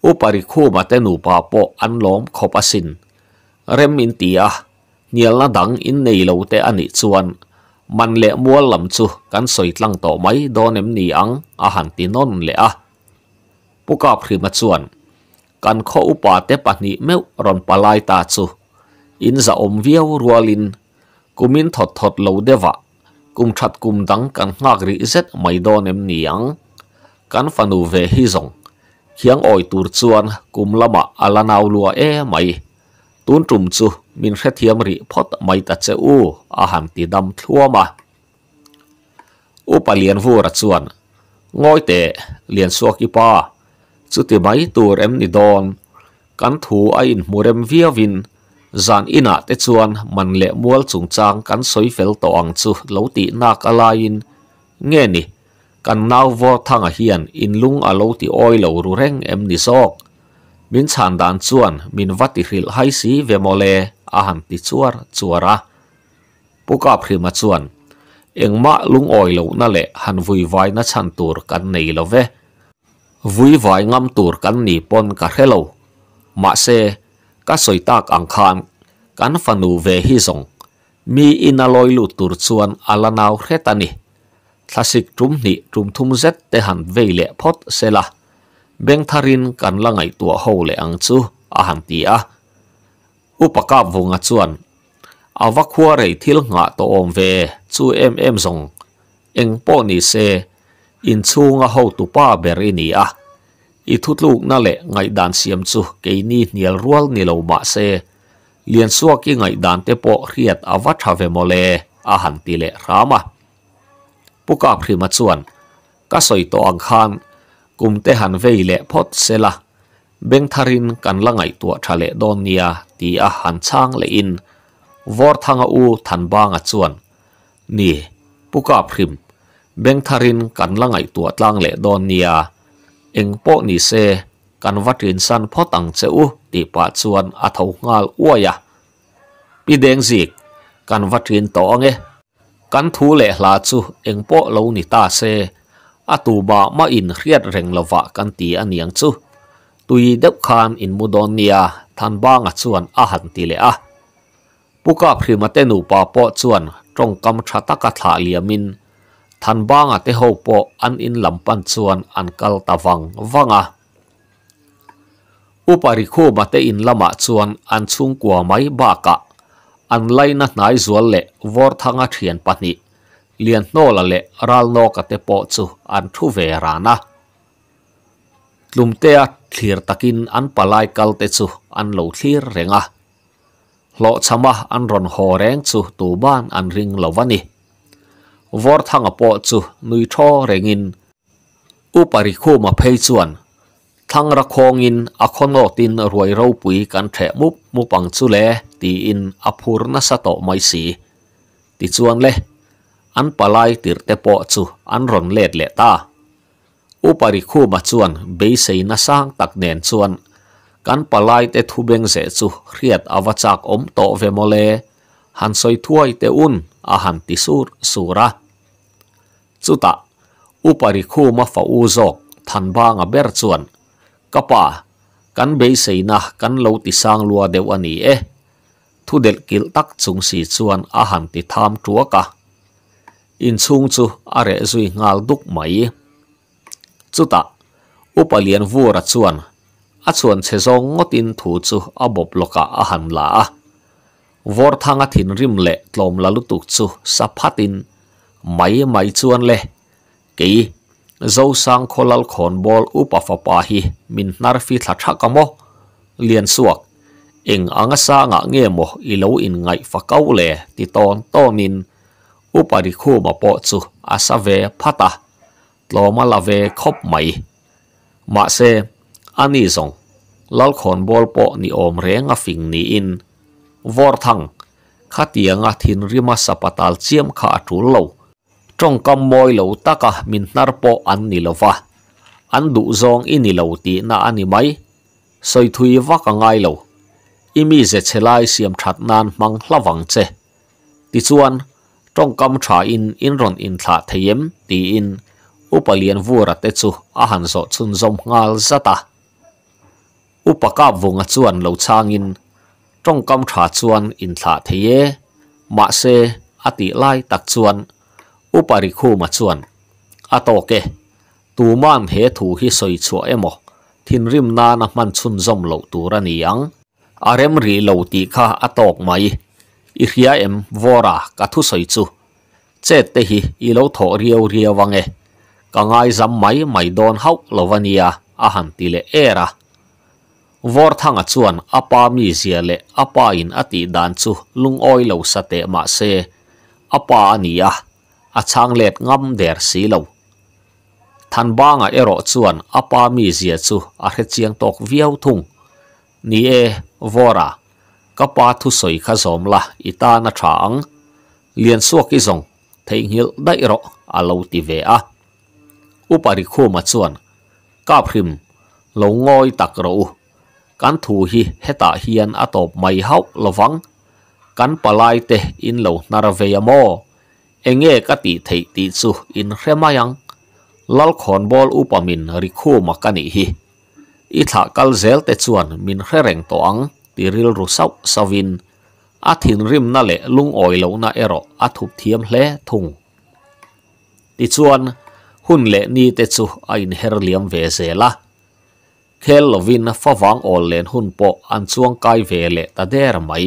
อุปริคูมาเตนุปาปอันล้อมขอบสินเริมอินตียเนียละดังอินในเราเตอันนี้ชวนมันเละมัวลำชุกันสวยตั้งต่อไม่โดนเอ็มนี่อังอาหารตีนนนเลอะปุกับคือมาชวนกันข้ออุปาเตปันนี้เมื่อรอนปลายตาชุอินจะอมเวียวรัวลินกุมินถดถดเราเดวะ cùng chặt cùng đắng càng ngạc rỉ rết mấy đo nếm niang cán phà nụ về hi rộng khiang oi tùr chuan cùng lắm à là nào lùa e mày tuôn trùm chu mình sẽ thiêm rỉ phót mày ta chế u à hàm tì đâm thua mà u bà liền vua rạch chuan ngôi tệ liền xua kì pa chú tì mấy tùr em nì đòn cán thú ai mua em vía vinh zan ina te chuan man le mual chung chang kan soi fel to ang chu lo ti nak alain nge ni kan nau vo thanga hian in lung a lo ti oi lo ru reng em ni sok min chan dan chuan min vati hril hai si ve mole a han ti chuar chuara puka phrima chuan engma lung oi lo na le han vui vai na chan tur kan nei lo ve vui vai ngam tur kan ni pon ka hello ma se ka soi tak ang khan kan fanu ve hi song mi ina loi lu tur chuan ala nau kheta ni classic tum ni tum thum z te han ve le phot sela beng tharin kan la ngai tua ho le ang chu a han ti a upaka vunga chuan rei thil nga to om ve chu em em song eng po se in chunga ho tu pa ber ni a อีทุตลูกนั่นแหละไงดานเสียมจุเกนี่เหนียรัวนี่เราบะเซเลียนซัวกี่ไงดานเตปอเรียดอวัชเวโมเลอาหันติเลรามาปุกาพริมาชวนก็สอยตัวอังคารกุมเตหันเวเลพอดเซละเบงทารินกันละไงตัวทะเลดอนเนียตีอาหันช่างเลอินวอร์ทางอูทันบางอจวนนี่ปุกาพริมเบงทารินกันละไงตัวตั้งเลดอนเนียเองพโปนี้เซกันวัดเินสันพ่อตังเจ้าตีปัจวนอัธงาลอวยะปีเดงสิกกันวัดเินตอเงกันทุเลหลาจูเองพโปเลนี้ตาเซอตุบาไมาอินเครียดเร่งละวะกันตีอันยังจูตุยเด็กขานอินมุดอนเนียทันบ้างอจวนอาหันติเลอะปุกาพรีมาเตนุปาโปจวนตรงกำชะตะกะถาเลียมิน than banga te ho po an in lampan chuan an kal tawang wanga upari kho ba te in lama chuan an chung kwa mai ba ka an laina nai zual le vor thanga thian pani lian no la le ral no ka te po chu an thu ve rana tlumte a thlir takin an palai kal te an lo renga lo chama an ron reng chu tu an ring lo วอร์ทังอปอจูนุยทอเรงินอุปริคูมาเพยชวนทั้งระคองินอคอนโอตินรวยเราปุ๋ยกันแถมุบมุปังจุเลตีอินอภูรณสตอไม่สีติชวนเลอันปลายติรเตปอจูอันรอนเลดเลตาอุปริคูมาชวนเบยเซนสร้างตักเนนชวนกันปลายเตทุเบงเสจูเครียดอวจากอมโตเวโมเลหันซอยถ้วยเตอุ่น aham tisur sura. Tsuta, upariku mafa uzok tanba nga bertsuan. Kapa, kan beisay na kan law tisang lua dewani eh. Tudel kil tak chung si chuan aham titam chuaka. In chung chu are zui ngal duk mai. upalian vura chuan. Achuan chesong ngotin tu chu abob vor thanga thin rim le tlom la lutuk chu saphatin mai mai chuan le ke zo sang kholal khon bol upa fa pa hi min nar fi thla tha ka mo suak eng anga sa nga nge mo i lo in ngai fa kau le ti ton to min upa ri khu ma po chu asa ve phata tloma la ve khop mai ma se ani zong lal khon bol po ni om renga fing ni in vor thang khá tiếng à thin rima sapatal chiam khá trú lâu trong cam môi lâu ta cả min nar po an ni lova an đủ zong in ni lâu tí na ani mai soi thui vak ngai lâu imi ze chelai siam that nan mang vắng che ti chuan trong cam tha in in ron in tha thayem ti in upalian vura te chu a han zo chun zom ngal zata upaka vunga chuan lo changin จรงกำชาชวนอินทาเทียมาเซอติไลตักชวนอุปริคูมาชวนอโตเกตูมานเหถูฮิสอยชัวเอโมทินริมนานมันชุนจอมเหลาตูรันยังอารมรีเหลาตีข้าอตโตกไหมอิริยาเอ็มวอรากัทุสอยจูเจตเตหิอิเลาโถเรียวเรียวังเอกังไงจำไหมไม่โดนเฮาเลวันียาอาหันติเลเอระ vor thanga chuan apa mi zia le apa in ati dan chu lung oi lo sa te ma se apa ani a a chang let ngam der si lo than banga ero chuan apa mi zia chu a he chiang tok viau thung ni e vora kapa thu soi kha zom la ita na thang lian suak i zong thei hil dai ro a lo ti ve a upari khu ma chuan ka phrim lo ngoi tak ro kan thu hi heta hian atop mai haup lovang kan palai te in lo narave amo enge ka ti thei ti chu in hremayang lal khon bol upamin rikhu makani hi i tha kal zel te chuan min hre to ang tiril ru sau savin a thin rim na le lung oi lo na ero a thup thiam hle thung ti chuan hun le ni te chu a in her liam ve zela thel lovin fa wang ol len hun po an chuang kai ve le ta der mai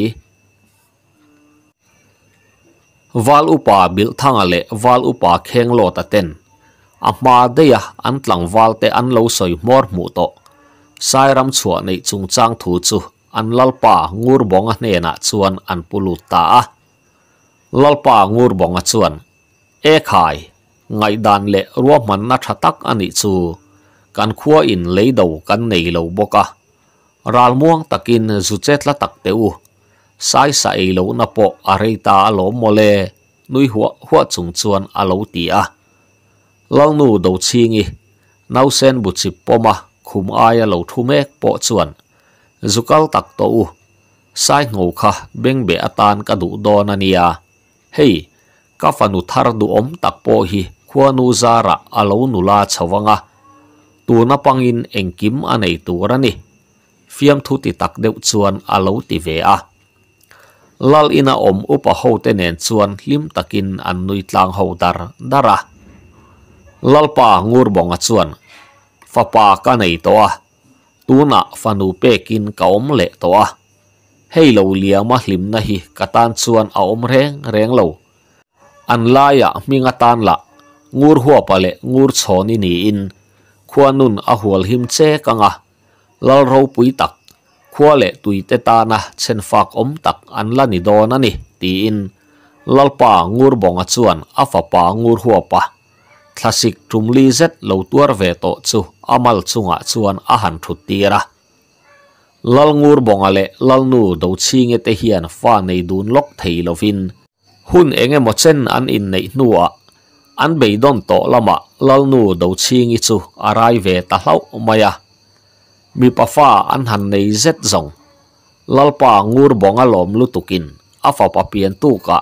wal upa bil thanga le wal upa kheng lo ta ten a ma de ya an tlang chu an lalpa ngur bong a ne na chuan an pulu ta a lalpa ngur bong a chuan e ruo man na thatak chu kan khua in lấy đầu kan lâu lo boka ral muang takin zu là la tak teu sai sai lo na po areita à alo à mole nui hua hua chung chuan alo ti a long đầu do chingi nâu sen bu chi poma khum ai alo à thu mek po chuan zukal tak to u sai ngô kha beng be atan ka du don ania hei ka fanu thar du om tak po hi khuanu zara alo nu la à tu na pangin engkim anei turani fiam thu ti tak deu chuan alo ti ve a lal ina om upa ho te nen chuan hlim takin an nui tlang ho dar dara lalpa ngur bonga chuan fapa ka nei to a na fanu pekin kaom le to a hei lo lia ma hlim na hi katan chuan a om reng reng lo an laya minga tan la ngur huwa pale ngur chhoni ni in khuanun a hual him che kanga lal ro pui tak khua le tui te ta na chen fak om tak an la ni do na ni ti in lal pa ngur bonga chuan a fa pa ngur hua pa thlasik tumli zet lo tuar ve to chu amal chunga chuan a han thu tira lal ngur bonga le lal nu do chinge te hian fa nei dun lok thei lovin hun enge mo chen an in nei nuwa an bei don to lama lal nu do ching chu arai ve ta hlau maya mi pa fa an han nei zet zong lalpa ngur bonga lom lu tukin afa pa pian tu ka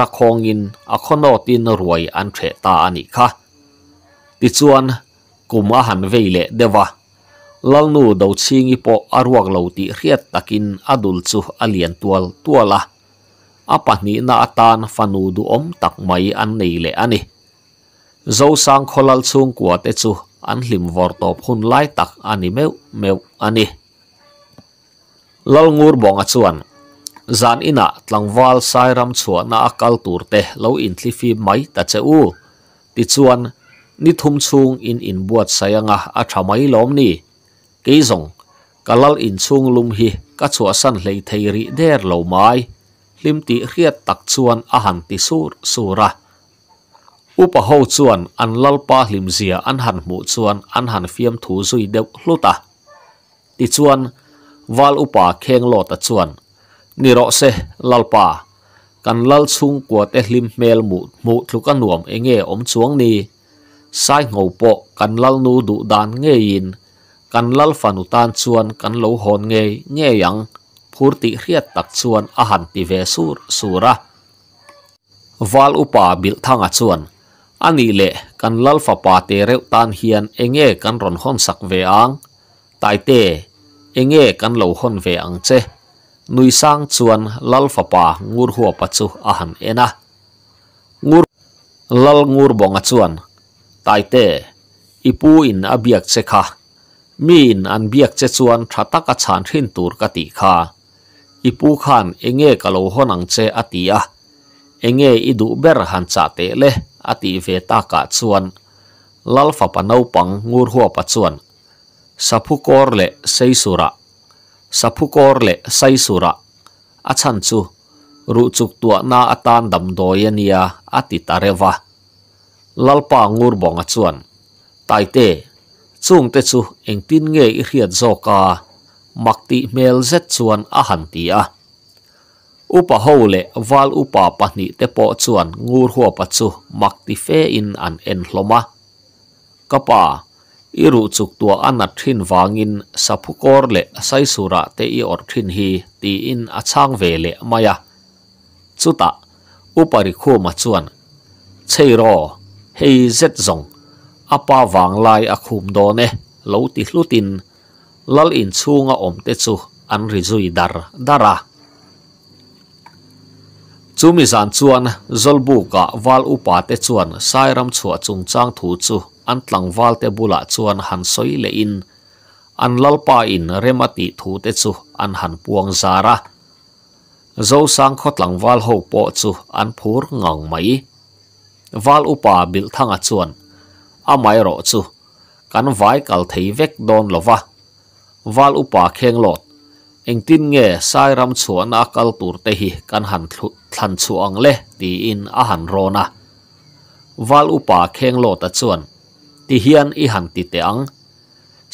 ra khong in a khono tin ruai an the ta ani kha ti chuan kuma han veile dewa lalnu do chingi po arwak lo ti riat takin adul chu alian tual tuala apahni na atan fanu du om tak mai an nei le ani zo sang kholal chung kuat e chu an hlim vor top hun lai tak ani meu meu ani lal ngur bonga chuan zan ina tlangwal sairam chuana akal tur te lo in thli fi mai ta che u ti chuan ni thum chung in in buat sayanga a thamai lom ni keizong kalal in chung lum hi ka chua san hlei theiri der lo mai hlim ti hriat tak chuan a han ti sur sura upa ho chuan an lalpa hlimzia an han mu chuan an han fiam thu zui deuh hluta ti chuan wal upa kheng lo ta chuan ni ro se lalpa kan lal chung kwa te hlim mel mu mu thluka nuam enge om chuang ni sai ngau po kan lal nu du dan nge in kan lal fanu tan chuan kan lo hon nge nge yang phurti hriat tak chuan a han ti ve sur sura wal upa bil thanga chuan อันนี้แหละกันลัลฟาปาเตเรตันเฮียนเองเอกันรอนหอนสักเวียงไตเตเองเอกันโลวหอนเวียงเจนุยสังชวนลัลฟาปางูรหัวปัจจุอาหันเอนะงูลัลงูบองชวนไตเตอิปูอินอับียกเจค่ะมีนอันเบียกเจชวนทัตกัฉานทินตูรกติคาอิปูขันเองเอกันโลวหอนังเจอตีอา enge idu berhan chate le ati ve taka chuan lalfa ngur huwa pa chuan sapu kor le seisura sapu kor le seisura achan chu ru tua na atan dam do ati tarewa lalpa ngur bonga chuan taite chung te chu engtin nge i hriat zoka makti mel zet chuan ahantia upa hole val upa pahni te po ngur huwa pa chu makti fe in an en hloma kapa iru chuk tua anat thin wangin saphukor le saisura te i or thin hi ti in achang ve le maya chuta upari kho ma chuan cheiro hei zet zong apa wang lai a khum do ne lo ti hlutin lal in chunga om te chu an ri dar dara chu mi zan chuan zolbuka wal upa te chuan sairam chua chung chang thu chu an tlang wal te bula chuan han soi le in an lalpa in remati thu te chu an han puang zara zo sang khot lang wal ho po chu an phur ngang mai wal upa bil thanga chuan mai ro chu kan vai kal thei vek don lova wal upa kheng lot เองตินเงสายรำชวนอากัลตูรเตหิกันหันทันชวงเลตีอินอาหันโรนะวาลอุปาเคงโลตะชวนตีเฮียนอีหันติเตียง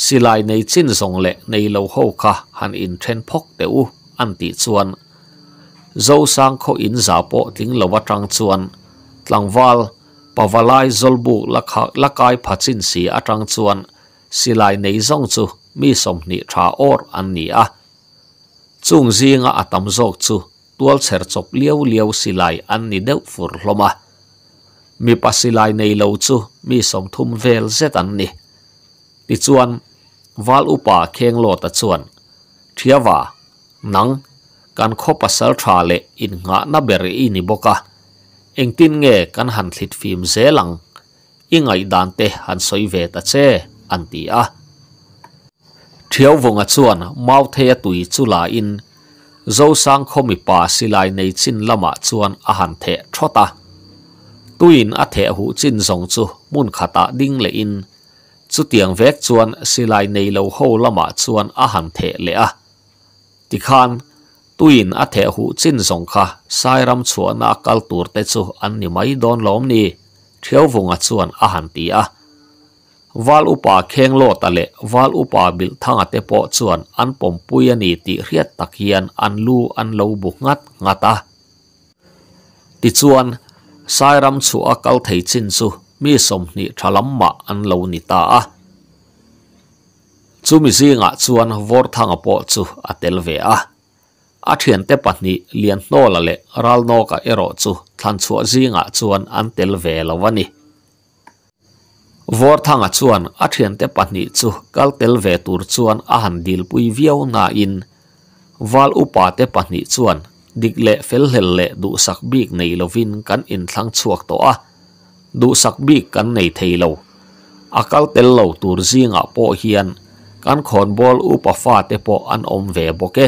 สิลายในชินทรงเละในโลโฮคะหันอินเทนพกเตอูอันติชวนเจ้าสังเขาอินสาโปถึงลวตรังชวนตังวาลปวลายจลบุลักลักายผัดสินสีอัตรังชวนสิลายในซ่องจูมีสมนิทราโอรอันนี้อะ chung zi nga atam zog chu tual cher chok liaw liaw silai an ni deu fur loma mi pa silai nei lo chu mi som thum vel zet an ni ti chuan wal upa kheng lo ta chuan thia wa nang kan kho pa sar in nga na ber eng tin nge kan han thlit fim ze lang ingai han soi che antia thiếu vùng à chuan mau thế tuổi chu la in dâu sang không bị bà xì lại này chín lama chuan à hàn thế cho ta tuin à thế hụ chín giống chu mun khát ta đinh lệ in chu tiếng vét chuan xì lại này lâu hậu lama chuan à hàn thế lệ à thì khan in à thế hụ chín giống kha sai ram chuan à cal tur te chu anh ni mai don lom ni thiếu vùng à chuan à hàn tí à wal upa kheng lo ta le wal upa bil thanga te po chuan an pom pui ani ti riat tak hian an lu an lo buk ngat ngata ti chuan sairam chu akal thei chin chu mi som ni thalam ma an lo ni ta a chu mi zinga chuan vor thanga po chu atel ve a a thian te pahnih lian hnaw la le ral naw ka ero chu thlan chu zinga chuan an tel ve lo wani vor thang a chuan a thian te pahnih chu kaltel ve tur chuan a han dil pui viau na in wal upa te pahnih chuan dik le fel hel le du sak bik nei lovin kan in thlang chuak to a du sak bik kan nei thei lo a kaltel lo tur zinga po hian kan khon bol upa fa te po an om ve boke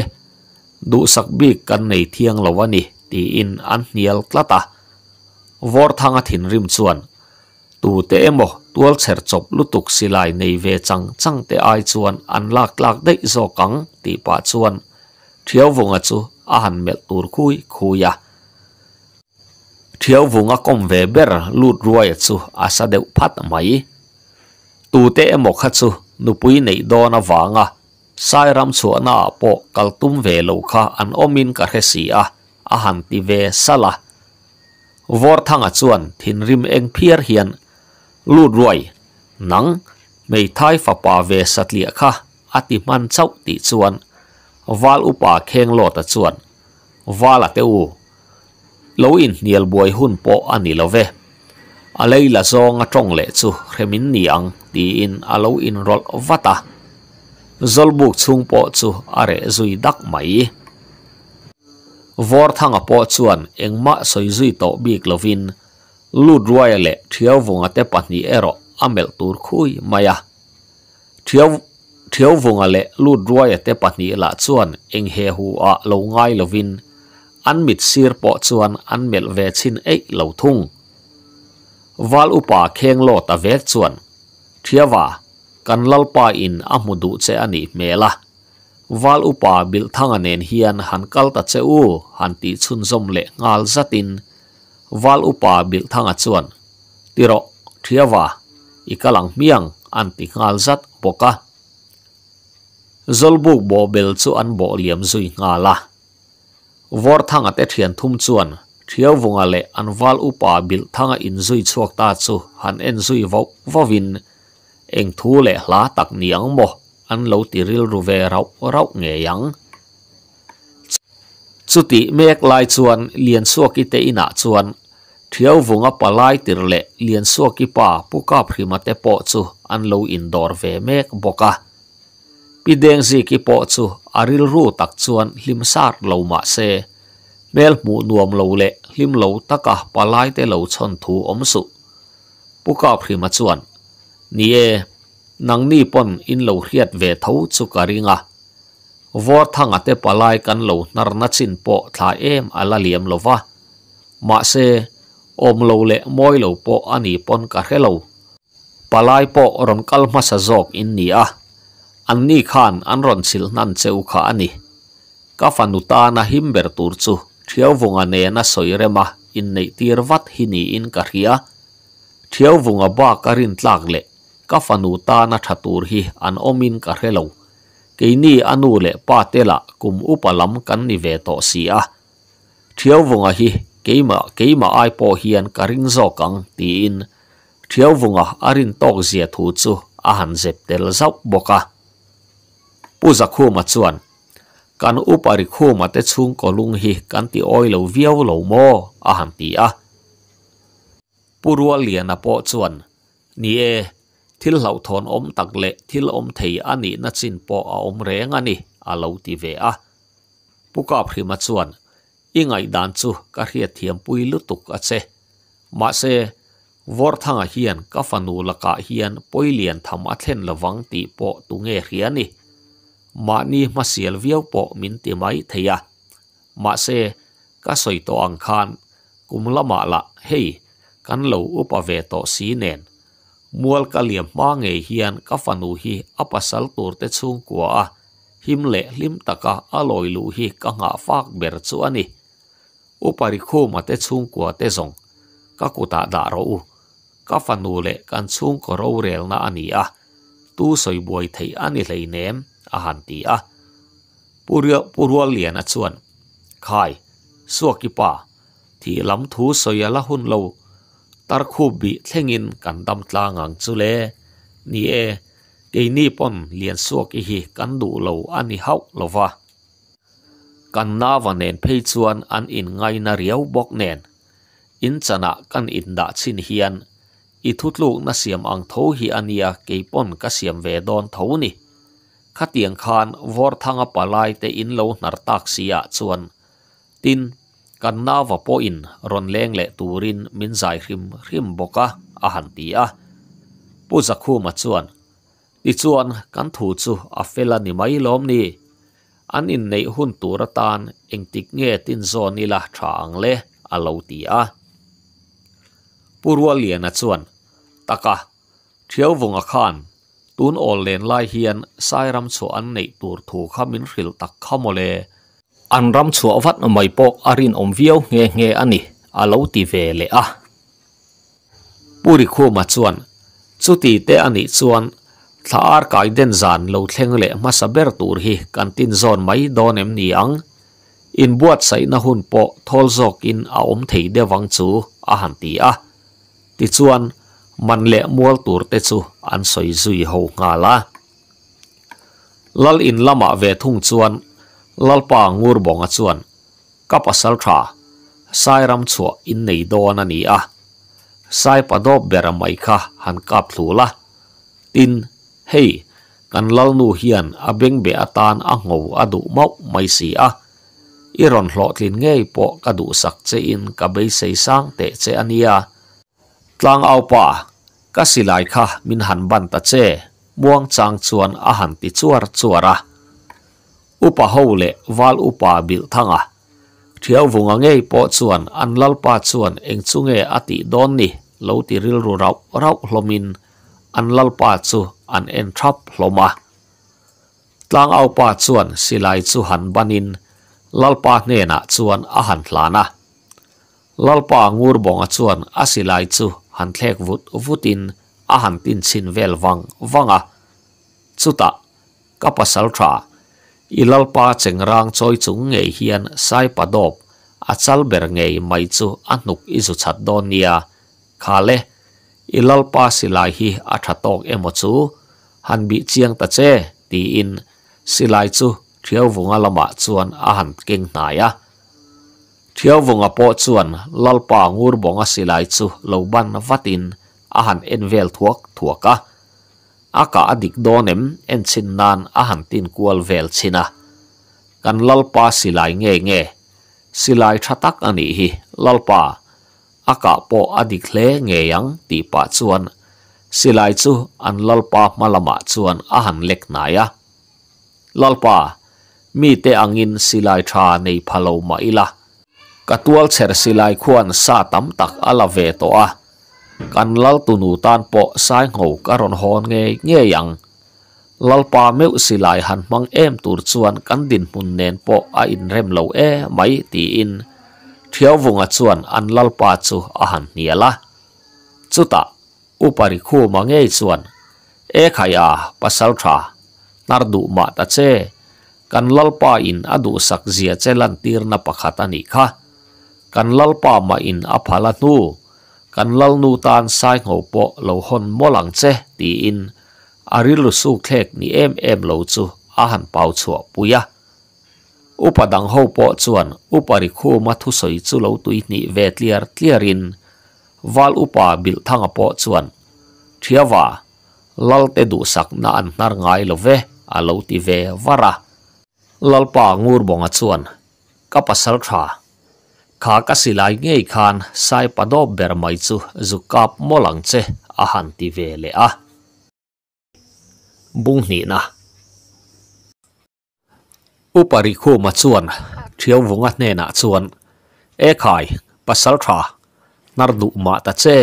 du sak bik kan nei thiang lo wani ti in an hnial tlata vor thang thin rim chuan tu te emo tual cher chop lutuk silai nei ve chang chang te ai chuan an lak lak dei zo kang ti pa chuan thiau vunga chu a han mel tur khui khuya thiau vunga kom ve ber lut ruai chu asa deu phat mai tu te emo kha chu nupui nei dona wanga sai ram chu na po kaltum ve lo kha an omin ka resi a a han ti ve sala vor thanga chuan thin rim eng phiar hian lụt ruồi nắng mây thai phà bảo về sát lịa kha ati man sâu tỷ chuan val upa kheng lo ta chuan vala teu lâu in niel buai hun po ani lo ve a lei la zong a trong le chu remin niang ti in a lo in rol vata zol zolbuk chung po chu are zui dak mai vor thang a po chuan engma soi zui to bik lovin lu drua le thiao vonga te pani ero amel tur khui maya thiao thiao vonga le lu drua ya te pani la chuan eng he hu a lo ngai lovin an mit sir po chuan an mel ve chin ei lo thung wal upa kheng lo ta ve chuan thiawa kan lal pa in a mu du che bil thanga nen hian han kal ta che u le ngal zatin wal upa bil thanga chuan tiro thiawa ikalang miang an ti ngal zat boka zolbuk bo bel chu an bo liam zui ngala vor thanga te thian thum chuan thiau vunga le an wal upa bil thanga in zui chuak ta chu han en zui vo vovin eng thu le hla tak niang mo an lo tiril ruve rau rau nge yang chuti mek lai chuan lian suak ite ina chuan ทียววงอปลายติรเละเลียนสวกิปาผู้กับพิมาเตปปจูอันโลอินดอร์เวเมกบกะปีเดงซีกิปปจูอาริลรูตักชวนลิมซาร์โลมาเซเมลมูนวมโลเละลิมโลตักะปลายเตโลชนทูอมสุผู้กับพิมาชวนนี่เอนังนี่ปนอินโลเฮียดเวทูจุการิงะวอร์ทังอัเตปลายกันโลนารนัชินปอทลาเอมอลาเลียมโลวะมาเซ om lo le moi lo po ani pon ka he palai po ron kalma sa zok in ni a an ni khan an ron sil nan cheu kha ani ka fanuta na himber ber tur chu thiau vunga ne na soirema in nei tir vat hini in ka ria thiau vunga ba karin tlak le ka fanuta na thatur hi an omin ka he lo keini anu le pa tela kum upalam kan ni ve to si a thiau vunga hi kế mà kế mà ai po hiền cả ring zo căng tin thiếu vùng à arin tok zia thu chu a han zep tel zau boka puza khu ma chuan kan upari à khu ma te chung có lung hi kan ti oi lo viau lo mo a à, ti a purua lian po chuan ni e thil hlau thon om tak le thil om thei ani na chin po a à om reng ani a à lo ti ve a puka phri ma chuan i ngai dan chu ka hria thiam pui lutuk a che ma se vor thanga hian ka fanu laka hian poilian tham a thlen lawang ti po tunge hria ni ma ni ma sial viau po min ti mai theya ma se ka soi to ang khan kum lama la hei kan lo upa ve to si nen mual ka liam ma nge hian ka fanu hi apasal tur te chung kwa a him le lim taka aloi lu hi ka nga fak ber chu ani u pari khu ma te chung kwa te zong cụ ta đã ro u ka nô lệ kan chung ko ro rel na ani a à. tu soi boi thei ani lei nem a à han ti à. a puria purua lian a chuan khai suaki pa thì lắm thú soi la hôn lâu tar khu bị in kan đâm tla ngang chu le ni e liền ni pon hì suak đủ lâu anh lo ani lâu lova กันนาวันเนนเพยจวนอันอินไงนาเรียวบอกเนนอินชนะกันอินดาชินเฮียนอีทุตลูกนาเสียมอังทูฮีอันยาเกย่ปนก็เสียมเวดอนทูนี่ขัดเตียงคานวอร์ทางอปลายแต่อินโลนาร์ตักเสียชวนตินกันนาวปอินรอนเลงเละตูรินมินไซริมริมบอกะอาหันตีอะปุจักคู่มาชวนดิชวนกันถูจูอเฟลานิไม่ล้อมนี่ an in nei hun tura tan eng tik nge tin zon ila thang le alo ti a purwa lian a chuan taka thiau vunga khan tun ol len lai hian sairam chu an nei tur thu kha min ril tak khamole an ram chu avat mai pok arin om viau nge nge ani alo ti ve le a puri khu ma chuan chuti te ani chuan thar kai den zan lo theng le ma saber kan tin zon mai don em ni ang in buat sai na hun po thol in a om thei de wang chu a han ti a man le mual tur te chu an soi zui ho nga la lal in lama ve thung chuan lal pa ngur bonga chuan ka pasal tha sai ram chu in nei don ani a sai padop beramai kha han kap thula tin hei kan lal nu hian a à beng be atan a à ngo a à du mau mai si a i ron hlo tlin ngei po ka du sak che in ka be sei sang te che ania tlang au pa ka silai kha min han ban ta che muang chang chuan a han ti chuar chuara upa ho le wal upa bil thanga vung vunga ngei po chuan an lal pa chuan eng chu nge ati don ni lo ti ril ru rau rau hlomin an lal pa chu อันเอ็นทรัพลมาตั้งเอาปาจวนสิไลจูหันบันินลัลปาเนนะจวนอาหันลานะลัลปางูรบงจวนอาสิไลจูหันเทกวุดวุดินอาหันตินชินเวลวังวังอะจุตะกับปัสสลทราอิลัลปาเจงรางจอยจุงเงยเฮียนไซปะดบอาจัลเบรเงยไม่จูอันุกอิจุชัดโดเนียคาเล ilal pa silai hi a thatok emo chu han bi chiang ta che ti in silai chu thiau vunga lama chuan a han king hnai a thiau vunga po chuan lalpa ngur bonga silai chu ban vatin a han envel thuak thuaka aka adik donem en chin nan a han tin kual vel china kan lalpa silai nge nge silai thatak ani hi lalpa aka po adikle ngeyang ti pa chuan silai chu an lalpa malama chuan ahan lek naya lalpa mi te angin silai tha nei phalo ma ila katual silai khuan sa tak ala ve to kan lal tunu po sai ngo karon hon nge lalpa me silai han mang em tur chuan kan din pun po a in rem e mai ti in เทียววงอจวนอันลลปาจูอาหานเนียละจุตาอุปริคูมังเอจวนเอขายาปัสสลวะนาดูมาตดเซกันลลปาอินอดูสักเสียเจลันตีร์นับขัตานิค่ะกันลลปามาอินอภัลนูกันลลนูตานไซงหปวปะเหลาหอนมลังเจตีอินอาริลุสุเทกนี่เอ็มเอ็มลูจูอาหันเปาชัวปุยะ upa dang ho po chuan upa ri khu ma thu soi chu lo tu ni ve clear clear in wal upa bil thanga po chuan thiawa lal te na an nar lo ve a ve wara lal pa ngur bonga chuan ka pasal kha kha ka silai ngei khan sai pado ber mai chu zu molang che a ve le a na upari khu ma chuan thiao vunga ne na chuan e khai pasal tha nar du ma ta che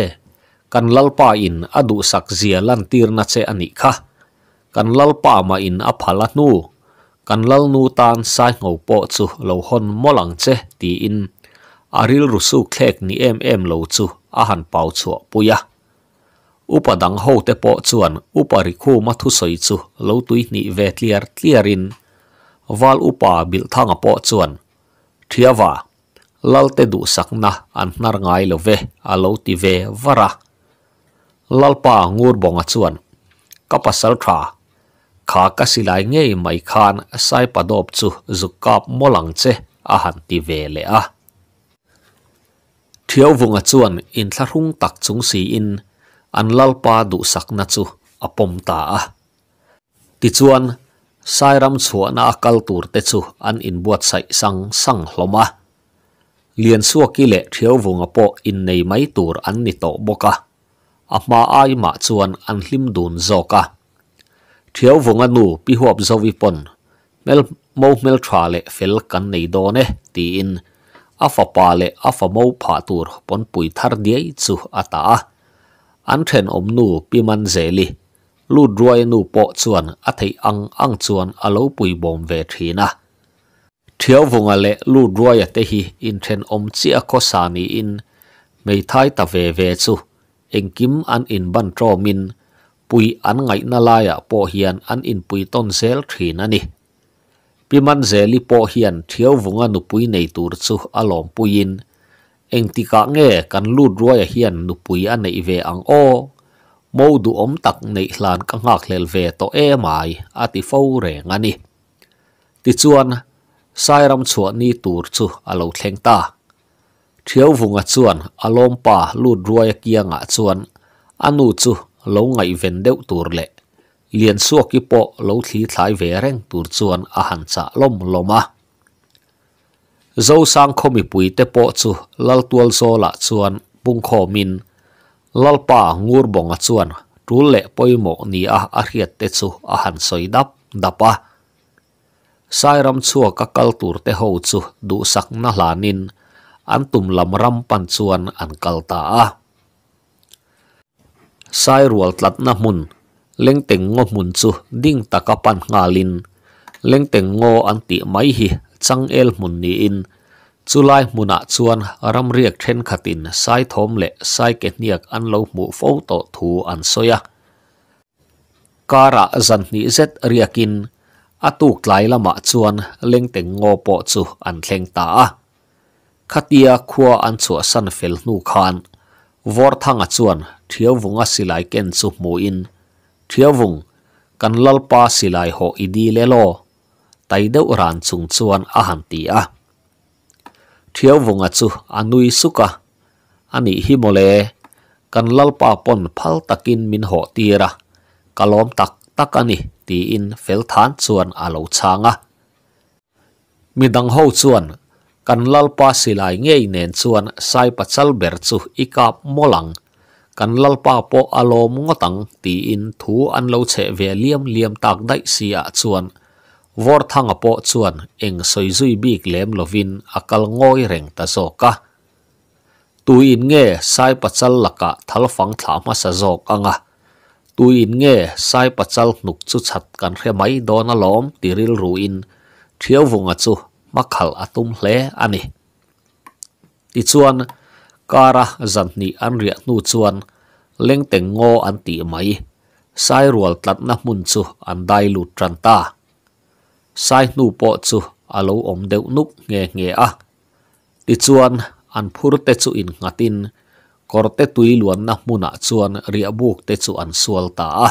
kan lalpa in adu sak zia lan tir na che ani kha kan lalpa ma in a phala nu kan lal nu tan sai ngo po chu lo hon molang che ti in aril rusu khek ni em lo chu a han puya upadang ho te po chuan upari ma thu soi chu lo ni ve clear wal upa bil thanga po chuan thiawa lalte du sakna an hnar ngai lo alo a lo ti ve vara lalpa ngur bonga chuan kapasal tha kha ka silai ngei mai khan sai padop chu zukap molang che a han ti ve le a thiau vunga chuan in tlarhung tak chung si in an lalpa du sakna chu apom ta a ti chuan sairam chuana kaltur te chu an in buat sai sang sang hloma lian suwa ki le thiau vunga po in nei mai tur an ni to boka ama ai ma chuan an hlim dun zoka thiau vunga nu pi huap zovi pon mel mo mel tha le fel kan nei do ne ti in afa pa le afa mo pha tur pon pui thar diei chu ata an then om nu pi man zeli lu ruai nu po chuan a thei ang ang chuan a lo pui bom ve thina thiau vunga le lu ruai te thấy in then om chi a ko ni in mấy thai ta về ve chu kim an in ban tro min pui an ngay na laya po hiền an in pui ton sel thina ni piman zeli po hian thiau vunga nu pui nei tur chu alom puin engtika nge kan lu ruai hiền nu pui an này về ang o maudu om tak ngay lan ka ngak lel vee to ee mai a ti faw re ngani. Ti chuwan, sai ram chuwa ni tuur chu a lau thang taa. Thiau vunga chuwan a lom paa luud ruo ya kia nga chuwan a nuu chu lau ngay vendew tuur le. Lian suwa ki po lau thi thai vee reng tuur chuwan a hang tsa lom loma. Zau san komi pui te po chu lal tuol zo la chuwan pungko min Lalpa ngur bonga chuan tul le ni mo nia a hriat te chu a han soi dap dapa sairam chu ka kal te ho chu du sak na hlanin antum lam ram pan chuan an kalta ta a sairual tlat na mun lengteng ngaw mun chu ding taka pan ngalin lengteng ngaw anti mai hi changel mun ni in chu lai muna chuan aram riak then khatin sai thom le sai ke niak an lo mu fo to thu an soya kara zan ni zet riakin atuk lai lama chuan leng teng ngo po chu an thleng ta a khatia khuwa an chu san fel nu khan vor thanga chuan thiawunga silai ken chu mu in thiawung kan lalpa silai ho idi le lo taideu ran chung chuan a han thiếu vùng chu anui suka anh hi mole kan lalpa pon phal takin min ho tira kalom tak tak ani ti in fel than chuan alo changa midang ho chuan kan lalpa silai ngei nen chuan sai pachal ber chu ikap molang kan lalpa po alom ngotang ti in thu an lo che ve liam liam tak dai sia chuan vor thang po chuan eng soi zui bik lem lovin akal ngoi reng ta zo ka tu in nge sai pachal laka thal fang thla ma sa zo ka nga tu in nge sai pachal nuk chu chat kan re mai dona lom tiril ruin thiau vung a chu makhal atum hle ani ti chuan kara zan an ria nu chuan leng ngo an ti mai sai rual tlat mun chu an dai lu tranta sai nu po chu alo om deu nuk nge nge a ti chuan an phur te chu in ngatin kor te tui luan na muna chuan ria buk te chu an sual ta a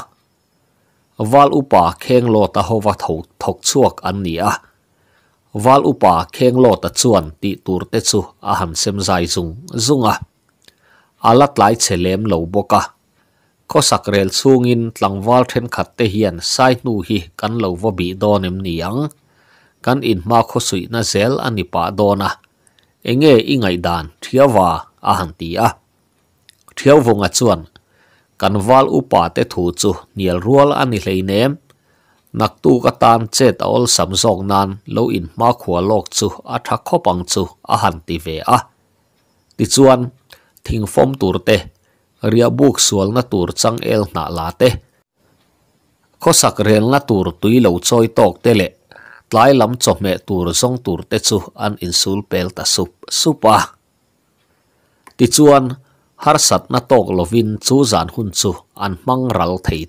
wal upa lo ta ho thok chuak an ni a wal upa lo ta chuan ti tur te chu a han zung zung a alat lai chelem lo boka ka ko sakrel chungin tlangwal then khatte hian sai nu hi kan lo vo bi donem niang kan in ma kho sui na zel ani pa dona enge ingai dan thiawa a hanti a thiawonga chuan kan wal upa te thu chu nial rual ani nak naktu ka tan che tol samjong nan lo in ma khuwa lok chu a tha kho pang chu a hanti ve a ti chuan thing form tur te ria buk sual na tur chang el na la te. Ko sak na tur tui lau choi tok te tlai lam cho tur zong tur te an insul pel ta sup supa. Ti chuan, har na tok lo vin zan hun an mang ral thay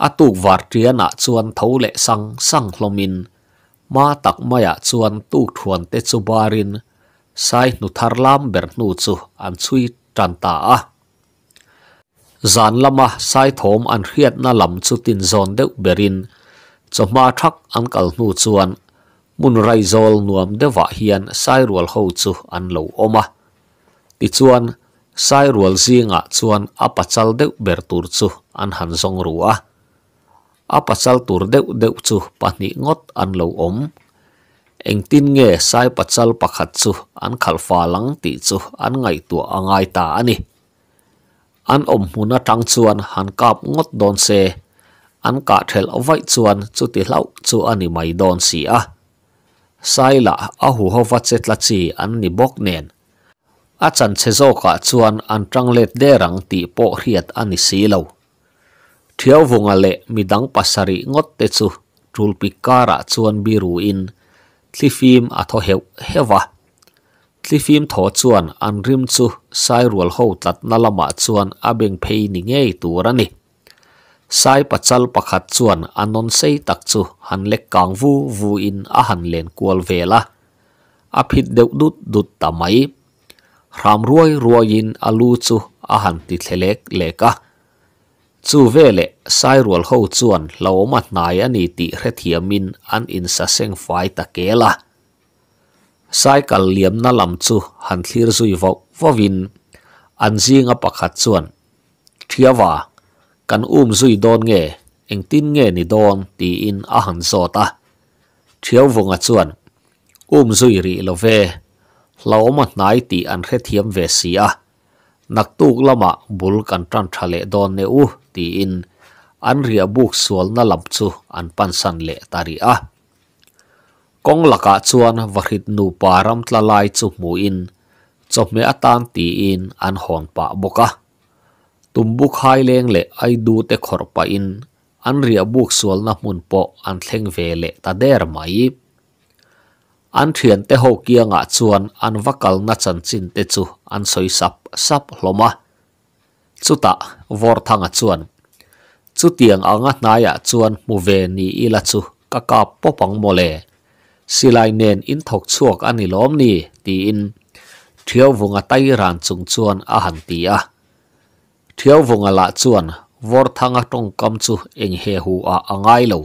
A tuk var na chuan thau sang sang lo ma tak maya chuan tuk thuan te barin, sai nu thar lam an chui tràn tả. Giàn lâm à, sai thốm ăn khuyết na lắm chú tin giòn đếu bè rinh, cho ma thắc ăn cầu nụ chuan, mùn rai dòl nuam đế vạ hiền sai ruol hậu chú ăn lâu ôm à. Tị chuan, sai ruol di ngạ chuan á bà chal đếu bè tùr chú ăn hàn dòng rù à. Á bà chal tùr đếu eng tin nge sai pachal pakhat chu an khalfa lang ti chu an ngai tu angai ta ani an om huna tang chuan han kap ngot don se an ka thel awai chuan chu ti lau chu ani sai la a hu chi an ni bok nen a an trang let ti po hriat ani si lo thiao midang pasari ngot te chu tulpi kara chuan thlifim a tho heu hewa thlifim tho chuan an rim chu sai rual ho tat na lama chuan a beng phei nge turani sai pachal pakhat chuan anon sei tak chu han le kang vu vu in a han len kual vela a phit deuk dut dut tamai ram ruoi alu chu a han leka chu vele sairol ho chuan lo mat nai ani ti re thiamin an in sa seng fai ta kela saikal liam na lam chu han thlir zui vo vovin an zinga pakhat chuan thiawa kan um zui don nge eng tin nge ni don ti in a han zo ta thiaw vunga um zui ri lo ve lo mat nai ti an re thiam ve si naktuk lama bul kan tran thale don ne u ti in ria buk sual na lam chu an pan san kong laka chuan vahit nu param tla lai chu mu in chop me atan ti boka tumbu khai leng le du te khor pa ria buk sual na mun po an theng ve le an thian te ho kia nga chuan an vakal na chan chin te chu an soi sap sap hloma chuta vor thanga chuan chutiang anga naya chuan muve ni ila chu kaka popang mole silai nen in thok chuak ani lom ni ti in thiao vunga tai ran chung chuan a han vunga la chuan vor thanga tong kam chu eng he hu a angai lo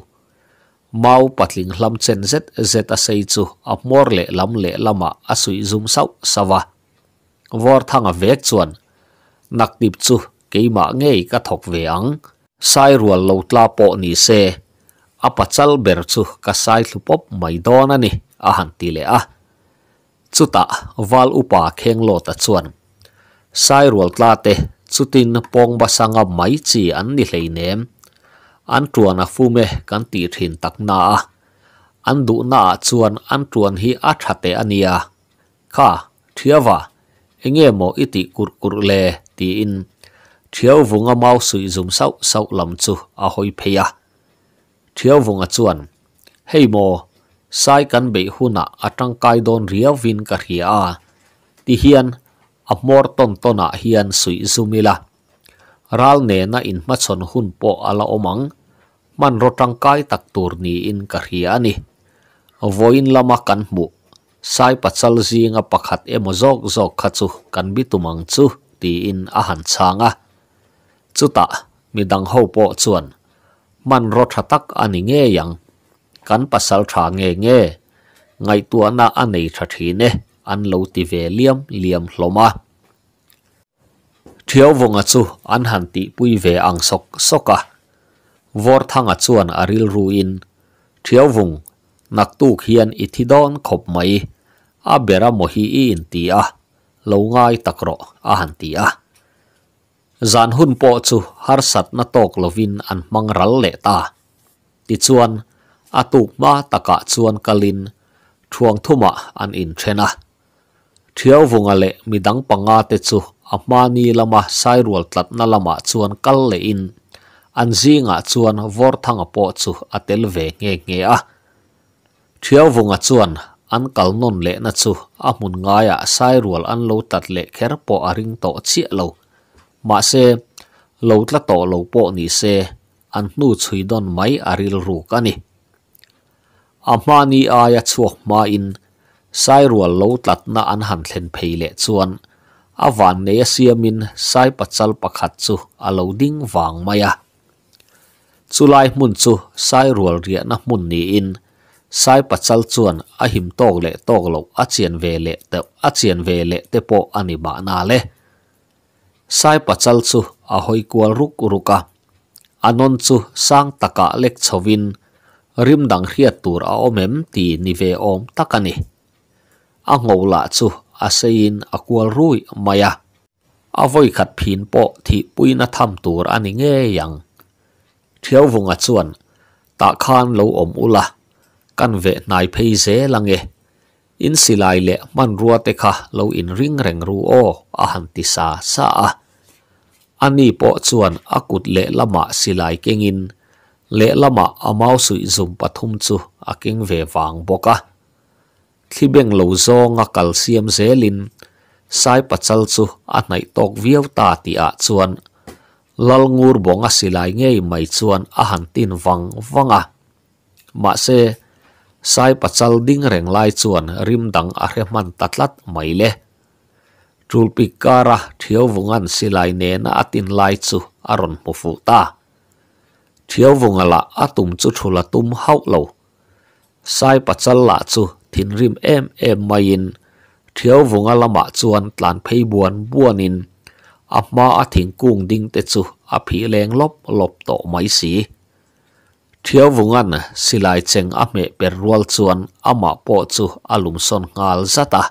mau patling hlam chen zet zet a sei chu a mor le lam le lama a sui zum sau sawa vor thang a vek chuan nak dip chu keima ngei ka thok ve ang sai rual lo tla po ni se a pachal ber chu ka sai thlupop mai don ani a han ti le a chuta wal upa kheng lo ta chuan sai rual tla te chutin pong basanga mai chi an ni hlei nem an truan a fume kan ti thin tak na a an du na chuan an truan hi a thate ania kha thiawa enge mo iti kurkur le ti in thiau vunga mau sui zum sau sau lam chu a hoi pheya thiau vunga chuan hei mo sai kan be huna atang kai don ria vin ka ria ti hian a mor ton tona hian sui zumila รัลเนน่าอินมาชนหุ่นพปอาลาอมังมันรถังไกตักตูรนี่อินกะฮียนีโวินลามากันบุสายปัจจลซีงอปักหัดเอมจอกจอกขัดซุกันบิตุมังซุตีอินอาหารชางะซุตะมีดังฮาโปอชวนมันรถทักอันิเงยยังกันปัสจลชางเงยเงยไงตัวน่าอันในทัดทีเนอันโลติเวเลียมเลียมลมา thiao vong a chu an han ti ang sok soka vor thang a chuan aril ruin thiao khian ithidon khop abera mohi i in ti a takro ahantia. han zan hun po chu har na tok lovin an mang le ta ti chuan a tu ma taka chuan kalin thuang thuma an in thena thiao midang panga te chu amani lama sairual tlat na lama chuan kalle in an zi nga chuan vor thanga po chu atel ve nge nge a thiao vung a chuan an kal non le na chu a mun nga ya sairual an lo tat le kher po a ring to chi lo se lo tla to lo po ni se an nu chui mai aril ru ka ni amani aya chu ma in sairual lo tat na an han thlen le chuan awan ne siamin sai pachal pakhat chu alo ding wang maya chulai mun chu sai rual ria na mun ni in sai pachal chuan a him tok le tok lo a chien ve le te a chien ve le te po ani ba na le sai pachal chu a hoi kwal ruk ruka anon chu sang taka lek chhovin rim dang hriat tur a omem ti ni ve om takani a ngola chu asein akwal rui maya avoi khat phin po thi puina tham tur ani nge yang thiau vunga chuan ta khan lo om ula kan ve nai phei ze lange in silai le man rua te kha lo in ring reng ru o a han ti sa sa a ani po chuan akut le lama silai kengin le lama amau sui zum pathum chu aking ve wang boka khi beng lo zo nga kal siam zelin sai pachal chu a nai tok viau ta ti a chuan lal ngur bonga silai ngei mai chuan a han tin vang wanga ma se sai pachal ding reng lai chuan rim dang a hre man tatlat mai le tul pikara thiau vungan silai ne na atin lai chu aron mufu ta a vungala atum chu thula tum hau lo sai patsal la chu thin rim em em mai in vung vunga lama chuan tlan phei buan buan in ama a thing kung ding te chu a phi leng lop lop to mai si thiau vungan silai cheng a me per rual chuan ama po chu alum son ngal zata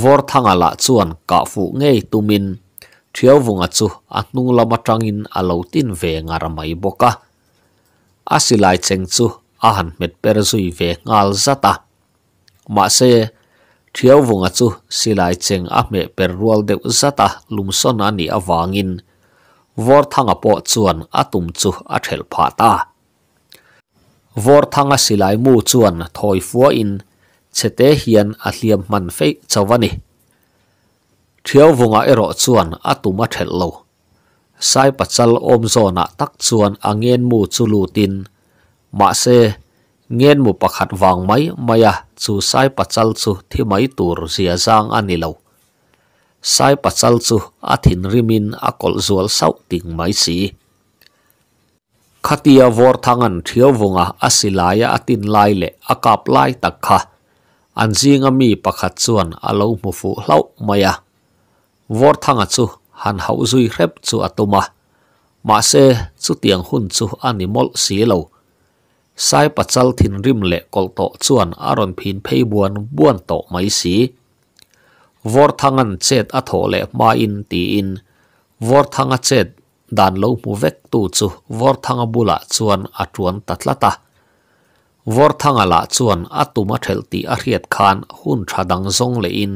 vor thanga la chuan ka fu ngei tumin vung vunga chu a hnung lama tangin alo tin ve ngaramai boka asilai cheng chu ahan met perzui ve ngal zata ma se thiau vunga chu silai cheng a me perrual deuh zata lumson ani awangin vor thanga po chuan atum chu a thel pha ta vor thanga silai mu chuan thoi fua in chete hian a hliam man fe chawani thiau vunga ero chuan atuma thel lo sai pachal om zona tak chuan angen mu chu lutin mà ma se ngen mu pakhat wang mày à, chu sai pachal chu thi mai tur zia zang ani lâu, sai pachal chu a thin rimin a kol zual sau ting mai si khatia vor thangan thiau vunga asilaya atin laile akap lai takha anjinga mi pakhat chuan alo mufu hlau maya vor anh chu han hau zui rep tôm à, mà se chu tiếng hun chu animal si lo สายปัจจัลทินริมเละกอลโตชวนอารอนพินเพยบวนบ้วนโตไม่สีวอร์ทังันเจ็ดอโถเละมาอินตีอินวอร์ทังเจ็ดดานลมูเวกตูจูวอร์ทังบุละชวนอัจวนตัดละตาวอร์ทังละชวนอัตุมาเทลตีอาเรียดคานหุ่นชาดังซงเลอิน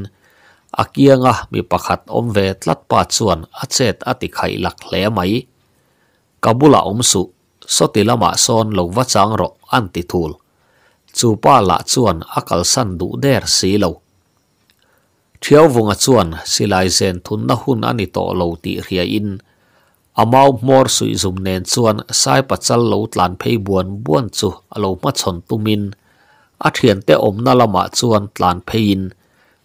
อาเกียงะมีประคัดอมเวทลัดปาชวนอัเจ็ดอติไขหลักแหลไหมกบุละอมสุ soti lama son lo vachang ro anti thul chu pa la chuan akal san du der si lo thiaw vunga chuan silai zen thun na hun ani to lo ti ria in amau mor sui zum nen chuan sai pa chal lo tlan phei buan buan chu alo ma chon tumin a thian te om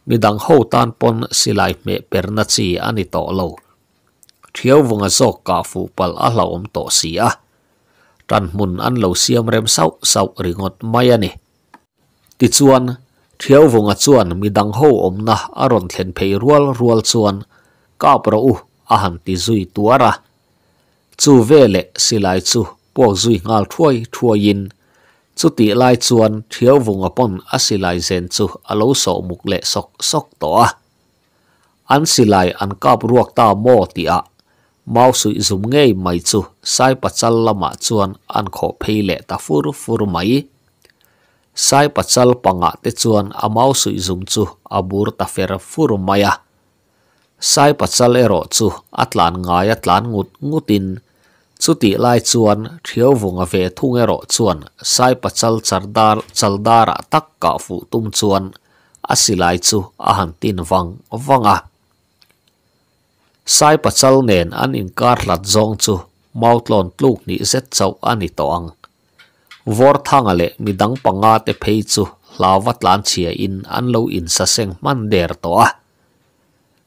midang ho pon silai me perna chi lo thiaw vunga zo ka fu pal a si ah. tan mun ăn lo siam rem sau sau ringot mai ani à ti chuan thiau vunga chuan mi dang ho omna aron Thiên phei rual rual chuan ka rau u a han ti zui tuara chu vele lại chu po zui ngal thuai thuain chu ti lai chuan thiau vunga pon a lại zen chu alo so muk le sok sok to a an lại an kap ruak ta mo ti a mau su izum ngay mai chu sai pachal lama chuan an kho phele ta fur fur mai sai pachal panga te chuan a mau su izum abur ta fer fur maya atlan nga ya ngut ngutin chuti lai chuan thio vung ve thung ero chuan sai takka fu tum chuan asilai chu ahantin wang wanga sai pa chal nen an in kar lat zong chu mautlon tluk ni zet chau ani to ang vor thangale mi dang panga te phei chu lawat lan chia in an lo in sa seng man der to a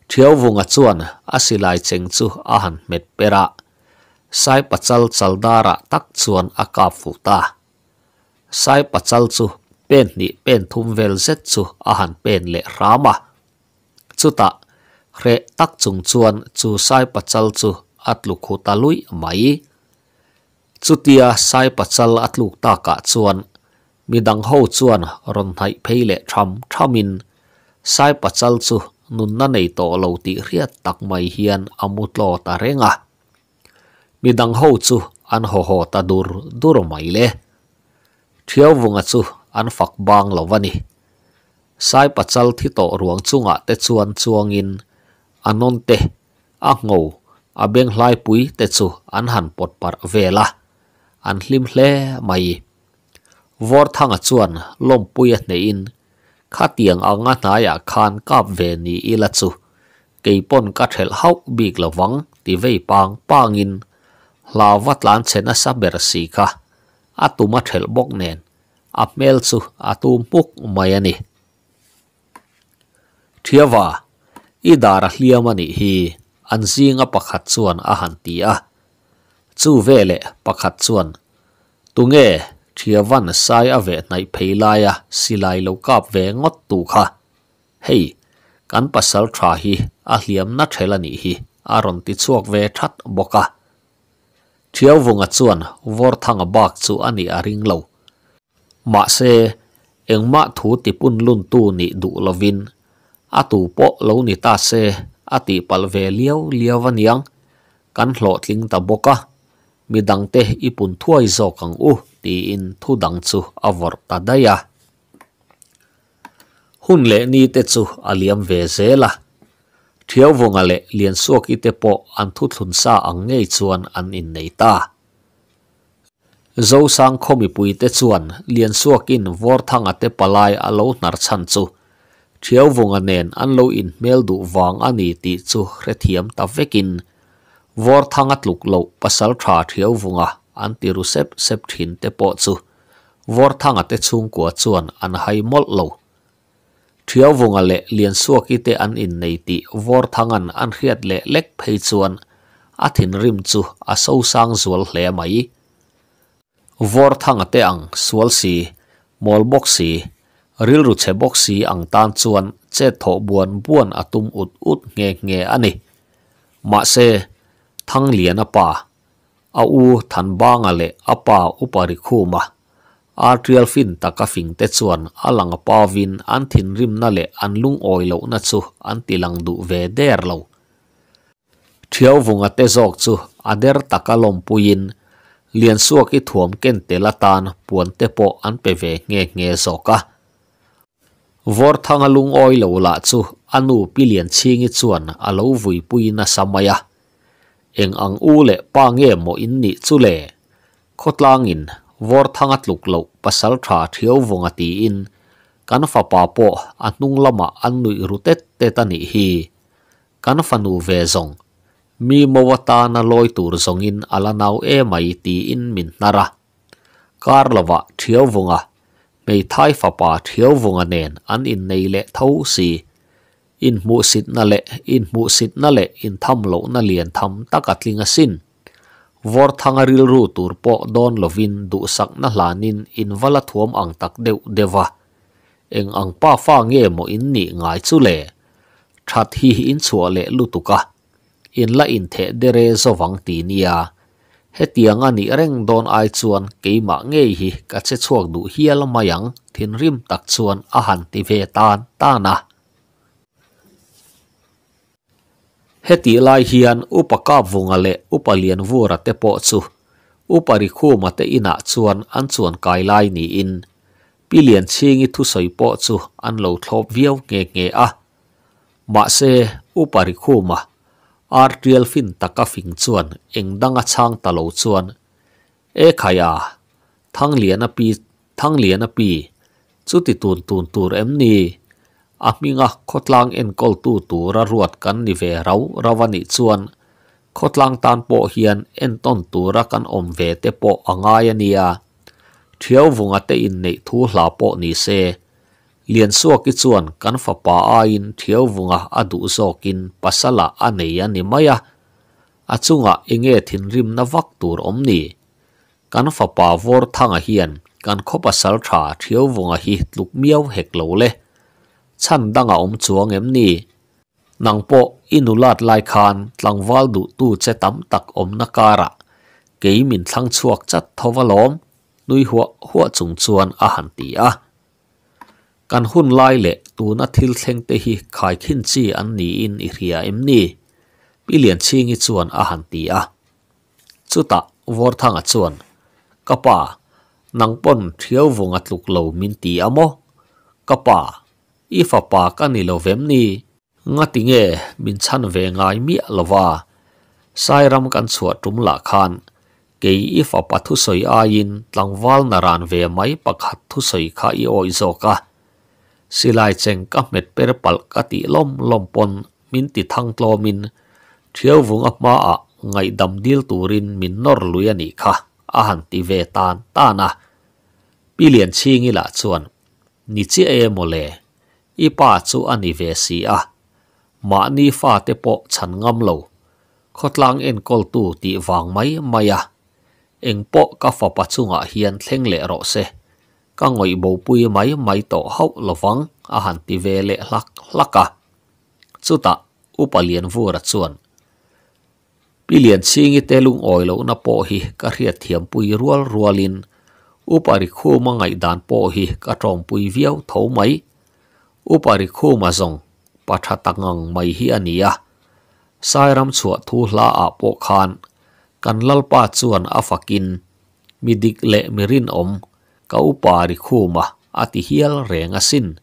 thiao vunga chuan a silai cheng chu a han met pera tak chuan a ka fu ta sai pa rama chuta re tak chung chuan chu sai pachal chu atlu khu talui mai chutia sai pachal atlu ta ka chuan midang ho chuan ron thai phele tham thamin sai pachal chu nun na nei to lo ti ria tak mai hian amutlo ta renga midang ho chu an ho ta dur dur le thiao wunga an fak bang lo wani sai pachal thi to anon te a ngo a beng lai pui te chu an han pot par vela an hlim hle mai vor thang a chuan lom pui a nei in kha tiang a nga ta ya khan ka ve ni i hauk bik la wang pang pang in la wat lan chen a sa ber si i dara hliam ani hi an zinga pakhat chuan a han ti a chu vele pakhat chuan tunge thiavan sai a ve nai pheilai a silai lo kap ve ngot tu kha hei kan pasal tha hi a hliam na thelani hi aron ti chuak ve that boka thiau vunga chuan vor thanga bak chu ani a ring lo ma se engma thu pun lun tu ni du lovin a tu po lo ni ta se a ti pal ve lio lio van yang kan hlo tling ta boka mi dang te i pun thuai zo kang u ti in thu dang chu a ya hun le ni te chu aliam ve la thiao vong ale lien suo te po an thu sa ang nge chuan an in nei ta zo sang khomi pui te chuan lien suo kin vor thanga te palai nar chan chu thiếu vùng anh nền ăn lâu in mail đủ vàng anh ấy tí chu rẻ thiếm ta về kinh vợ thằng ắt lục lâu bắt sal trả thiếu vùng à ăn tí rú xếp xếp thìn tế bỏ chu vợ thằng ắt in này tí vợ thằng ăn ăn hiệt lệ lệch rim chu a sâu sang zual hle mai ang swal si mol box ril ru che bok si ang tan chuan che tho buan buan atum ut ut nge nge ani ma se thang lian a pa a u than ba nga le a pa u pari khu ma artial fin taka fing te chuan alang pa vin an thin rim na le an lung oi lo na chu an tilang du ve der lo thiao vung a te zok chu ader taka lom lian suak i thuam ken puan te po an pe nge nge zoka so vor thangalung oi lo la chu anu pilian chingi chuan alo vui puina samaya eng ang ule le pa nge mo inni ni le khotlang in vor thangat luk lo pasal tha thiao wonga in kan fa pa po anung lama anu ru tetani te tani hi kan fa ve zong mi mo na loi tur zong in ala e mai ti in min nara karlawa thiao wonga mei thai fa pa thiau vunga nen an in nei le thấu si in mu sit na le in mu sit na le in tham lo na lian tham takatlinga sin vor thangaril ru tur po don lovin du sak na hlanin in vala thuam ang tak deu dewa eng ang pa phá nge mo in ni ngai chu le that hi hi in chua le lutuka in la in the dere zo wang ti nia he tiang ani reng don ai chuan ke ma nge hi ka che chuak du hial ma yang thin rim tak chuan a han ti ve tan ta lai hian upaka upalian vura te po te ina chuan an chuan kai ni in pilian chingi thu soi po an lo thlop nge nge a ma se upari อาร์ติเอลฟินตะกฟิงชวนเองดังช่างตะลุชวนเอขยาทั้งเหลียนปีทั้งเหลียนปีสุดที่ตูนตูนตูร์เอ็มนี่อาหมิงอ่ะคดลังเอ็นกอลตูตูระรวดกันนิเวราระวันิชวนคดลังตานโปเฮียนเอ็นต้นตูระกันอมเวเตโปอังไยเนียเที่ยววงอ่ะเตอินในทูหลาโปนีิเซ lien suak ki chuan kan fa pa a in thiau vunga adu zokin pasala aneya ni maya achunga inge thin rim na vak tur omni kan fa pa vor thanga hian kan kho pa sal tha hi tluk miao hek chan danga om chuang em ni nang po inulat lai khan tlang du tu che tak om na kara min thlang chuak chat thowalom nui huwa huwa chung chuan a han kan hun lai le tu na thil theng te hi khai khin chi an ni in i ria em ni pilian ching i chuan a han ti a chu ta vor thang a chuan kapa nang pon thiao vung atluk lo min ti amo kapa i fa pa ka ni lo nga ti min chan ve ngai mi alwa sai kan chua tum la khan ke i fa pa thu soi ve mai pakhat thu soi i oi silai cheng ka met per pal ka ti lom lom pon min ti thang tlo min thiao vung a ma a ngai dam turin min nor lui ani kha a han ti ve tan ta na pilian chingi la chuan ni chi e mole i pa chu ani ve si a ma ni fa te po chan ngam lo khotlang en kol tu ti wang mai maya eng po ka fa pa nga hian thleng le ro se ka ngoi bo pui mai mai to hau lovang a han pi ve le lak laka chuta upalian vura chuan pilian singi telung oilo na po hi ka à hria thiam pui rual rualin upari khu ma ngai dan à. po hi ka trong pui viau tho mai upari khu ma zong patha tangang mai hi ania sairam chua thu hla a à po khan kan lalpa chuan a fakin midik le mirin om kau pari kuma ati hiel renga sin.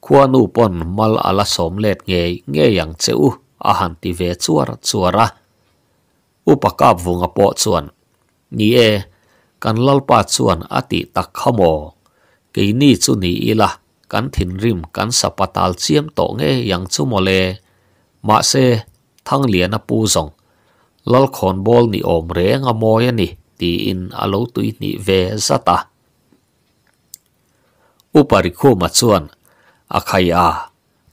Kua mal ala som let nge nge yang ce u ve chuara-chuara. Upa kap vunga po Ni e kan lalpa ati takhamo. homo. Kei ni cu ni ila kan thin rim kan sapatal ciem to nge yang cu Ma se thang lia na pu zong. Lal khon bol ni om re nga moyani ti in alo tui ni ve zata. อุปริคมาชวนอาใครอา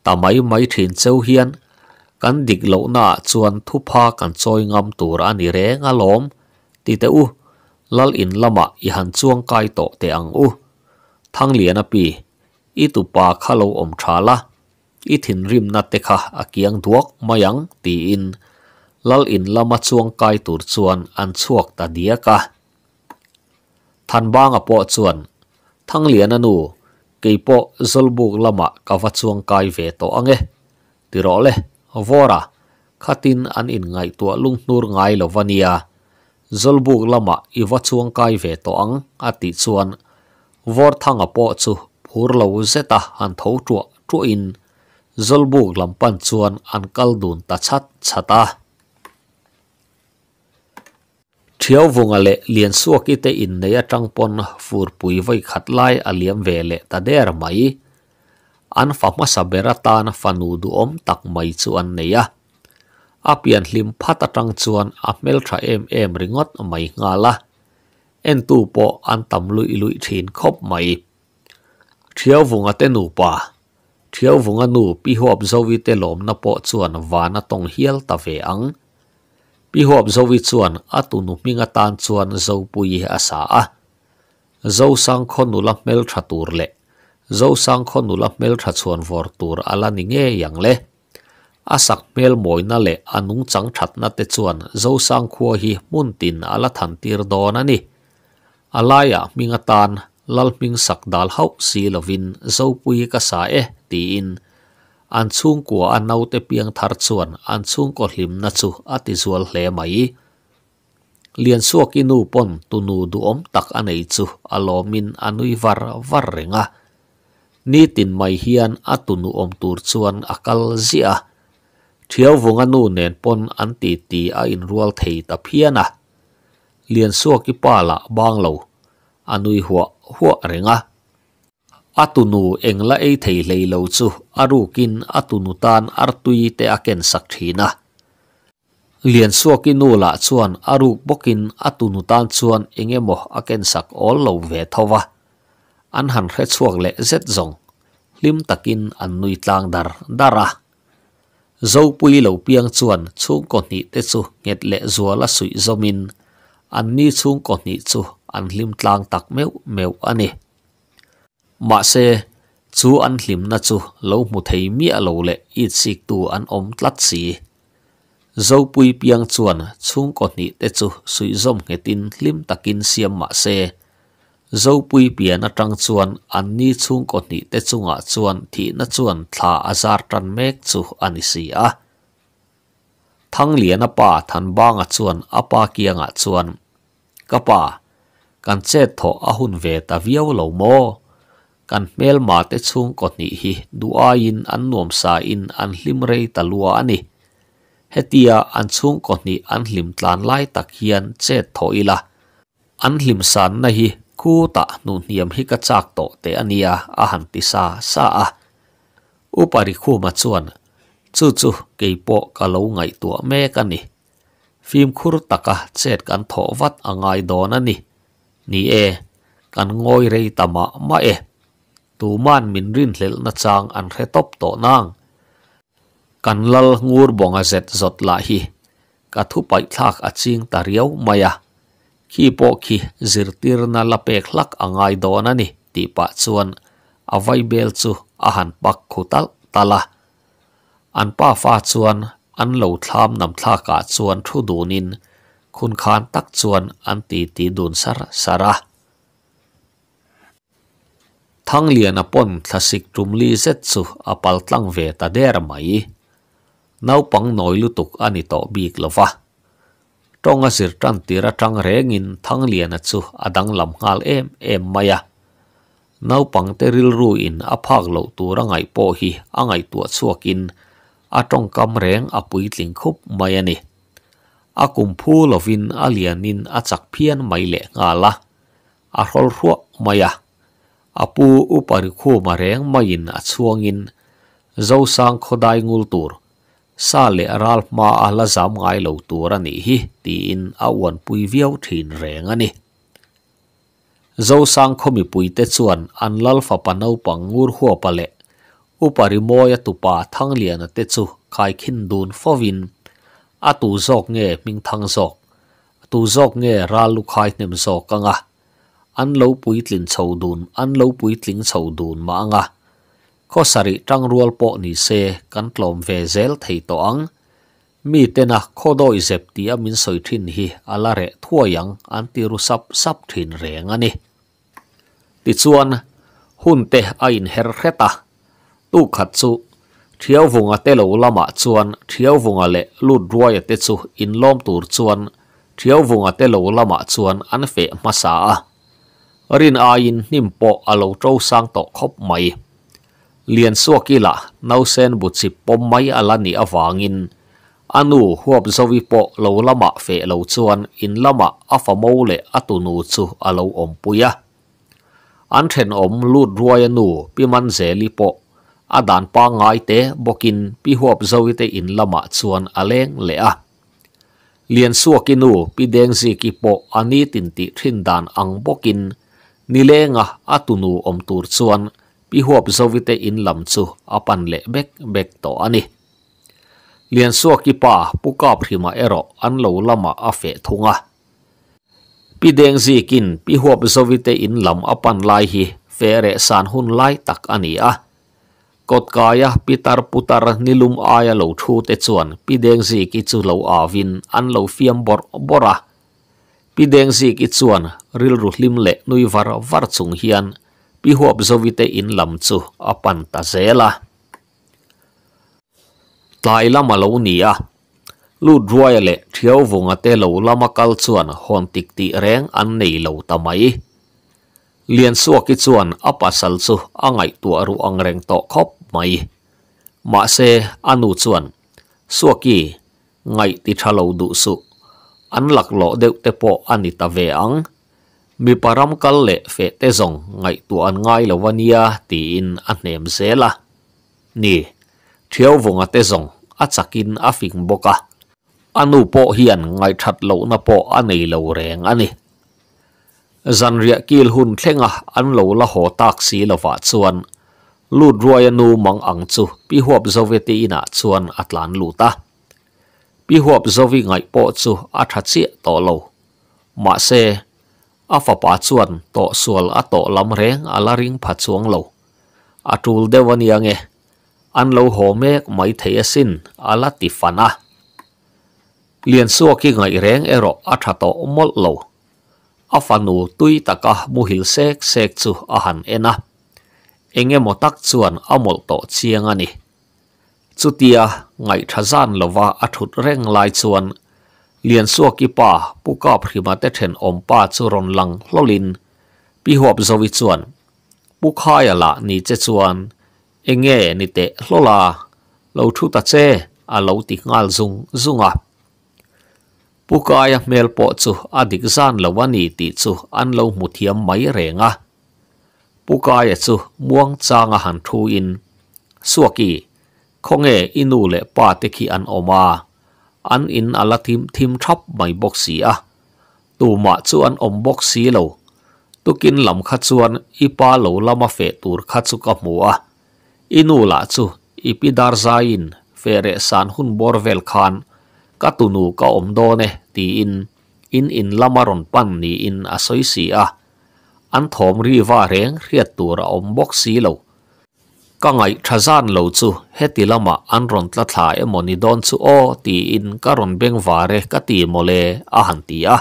ตาไม่ไม่ถินเจ้าเฮียนกันดิกเลน่าชวนทุพากันซอยงามตัวอันนี้เรงอารมตีเตอุลลินละมะอีหันช่วงกายโตเตอังอุทั้งเหลียนปีอีตุปาข้าเราอมชาละอีถินริมนัตเตคะอากียงดวกมายังตีอินลลินละมาช่วงกายตุรชวนอันชวกตาเดียกะทันบ้างอปอชวน ทั้งเหลียนนู keipo zolbuk lama kavachuang kai ve to ange tirole vora khatin an in ngai tua lung nur ngai lovania zolbuk lama iwachuang kai ve to ang ati chuan vor thanga po chu phur lo zeta an tho chu chu in zolbuk an kal dun chata thiao vunga le lien suak i te in ne ya chang pon fur pui vai khat lai a liam ta der an fa ma sa bera ta om tak mai a pian hlim phat atang chuan a em em ringot mai nga la en po an tam lu i lu thin khop mai thiao vunga te nu pa po chuan wa tong hial ta ve pihop zovi chuan atunu minga tan chuan zo pui a sa a zo sang khonu la mel tha tur le zo sang khonu la mel tha chuan vor tur ala ni nge yang le asak mel moi na le anung chang that na te chuan zo sang khuo hi mun ala than tir alaya minga lalping sak dal si lovin zo pui ka e ti in an chung ko an nau te piang thar chuan an chung ko hlim na chu ati zual hle mai lian suo ki nu pon tu nu du om tak anei chu alo min anui var var renga ni tin mai hian atunu om tur chuan akal zia thiao vunga nu nen pon an a in rual thei ta phiana lian suo pala bang anui huwa huwa renga atunu engla ei thei leilo chu arukin atunu tan artui te aken sakthina lian suaki nula chuan aru bokin atunu tan chuan engemo aken sak all lo ve thowa an han hre chuak le zet zong lim takin an nui tlang dar dara zo pui lo piang chuan chung ko ni te chu nget le zuala sui zomin an ni chung ko ni chu an lim tlang tak meu meu ani mà xe chú ăn hiểm na chú lâu một thấy mía lâu lệ ít xì tu ăn ôm lát xì dâu bùi piang chuẩn chung còn nhị tết chú suy rộng nghe tin lim ta kinh xiêm mà xe dâu bùi piang na trăng chuẩn ăn ni chung còn nhị tết chú ngạ chuẩn na chuẩn thả a giả trăn mẹc chú ăn xì á thăng liền a pa thần ba ngạ chuẩn a pa kia ngạ chuẩn kan che tho a hun ta viau lâu mô กันเมลมาเตชุงกนี่ฮิดูอายินอันนวมสายินอันลิมเรตลัวอันนี่เฮติอาอันชุงกนี่อันลิมตานไลตะเคียนเจตโทอิละอันลิมสันนี่คู่ตะนุนียมฮิกจักโตเตอเนียอาหันติสาสาอุปาริคู่มาชวนจู่จู่กีโปกกะลูไงตัวแม่กันนี่ ฟิล์มคุรตักะเจตกันโทวัดอังไงโดนันนี่นี่เอกันงอยเรตมะมาเอตูมานมินรินเลนัจางอันเรตบโตนางกันลลงูรบงอาเซตจดลาฮีกัทุไปทากอาจิงตาเรียวมายาขีปอขีจิรติรนาลเปกลักอังไงโดนันนี่ตีปะชวนอวัยเบลซูอาหันปักขุตัลตาละอันป้าฟาชวนอันเหลาทามนำทากาชวนทุดูนินคุณคานตักชวนอันตีตีดูนสระสระ thang lian apon thasik tumli zet su apal tlang ve ta der mai nau pang noi lu tuk ani to bik lova tong asir tan tira tang rengin thang lian a chu adang lam ngal em em maya nau pang te ril ru in aphak lo tu rangai po hi angai tua a tong kam reng a pui maya ni a kum lovin alianin achak phian mai le ngala a rol maya Apu upari kuo ma reng ma yin atsuwa ngin. Zau sang khodai ngul tur. Sa le ral ma ahla zam ngay lau turani hi ti in awan pui vio thi nrenga ni. Zau sang kho mi pui tetsuan an lal fa panau pa ngur hua pale. Upari mo yatu pa thang liana tetsu kai khindun fawin. A tu zog nge ming thang zog. Tu zog nge ralu kaitnim zog ka nga. an lo pui tlin chau dun an lo pui tlin chau dun ma nga ko sari trang rual po ni se kan tlom ve zel thei to ang mi te na kho do i zep ti amin soi thin ala re thua yang an ti ru sap sap thin nga ni ti chuan hun te a in her kheta tu khat chu thiao vunga te lo lama chuan thiao vunga le lu in lom tur chuan thiao vunga te lo lama chuan an fe ma sa รินอายินนิมโปอโลโจสังตกคบไม่เลียนสวกิละนาวเซนบุตรสิปมไม่อลานีอวางินอนุหวบจวิโปโลละมะเฟโลชวนอินละมะอัฟโมเลอตุนูจูอโลอมปุยะอันเทนอมลูดรวยนูพิมันเซลิโปอาดานปางไงเตบกินพิหวบจวิเตอินละมะชวนอเลงเลอะเลียนสวกินูพิเดงซิกิโปอันนี้ตินติทินดานอังบกิน nile nga atunu om tur chuan pi huap zovite in lam chu apan le bek bek to ani lian suo ki pa puka phrima ero an lo lama a fe thunga pi deng zi kin pi huap zovite in lam apan lai hi fere san hun lai tak ani a pitar putar nilum aya lo thu te chuan pi deng zi ki chu lo a pideng zik i chuan ru hlim le nui var var chung hian pi huap zovite in lam chu apan ta zela tlai lama lo ni a lu druai le thiau vunga te lo lama kal chuan hon tik ti reng an nei lo tamai lian suak i chuan apasal chu angai tu aru angreng to khop mai ma se anu chuan suaki ngai ti thalo du su an lạc lo đều te pawh a ni ta ve ang mi param kal leh fe te zong ngai tu an ngai lo wania ti in a hnem zela ni thiau vunga te zong a chakin a fing boka anu po hiền ngay that lo na po anei lo reng ani zanria kil hun thlenga an lo la ho tak si lova chuan lut ruai nu mang ang chu pi huap zoveti ina chuan atlan luta bị hộp dâu vi ngại bộ chú á thả chị tổ lâu. Mà xe, á phá bá chuan tổ xuân á tổ lắm rèn á lá rinh phá chuông lâu. Á trùl đeo văn yàng nghe, ăn lâu hồ mẹc mấy thế xin á lá tì phá nà. Liền xua khi ngại rèn ế rộ á thả tổ mốt lâu. Á phá nụ tùy tà cá mù hiểu xếc xếc chú á hẳn ế nà. Anh em một tắc chuan á một tổ chiêng á nì. chutia ngai thazan lowa athut reng lai chuan lian suak ki pa puka phrima te then om pa chu ron lang hlolin pi hop zawi chuan puka ya la ni che chuan enge ni te hlola lo thu ta che a lo ti ngal zung zunga puka ya mel po chu adik zan lowa ni ti chu an lo muthiam mai renga puka ya chu muang changa han thu in suaki khonge inu le pa te ki an oma an in ala tim tim thap mai box si a tu ma chu an om box si lo tu kin lam kha chuan i pa lo lama fe tur kha chu ka mu a inu la chu i pi dar fe re san hun vel khan ka tu ka om ne ti in in in lama ron ni in a soi an thom ri reng riat tur om box si ka ngai thazan lo chu heti lama an ron tla thla e moni don chu o ti in ka ron beng ware ka ti mole a han ti a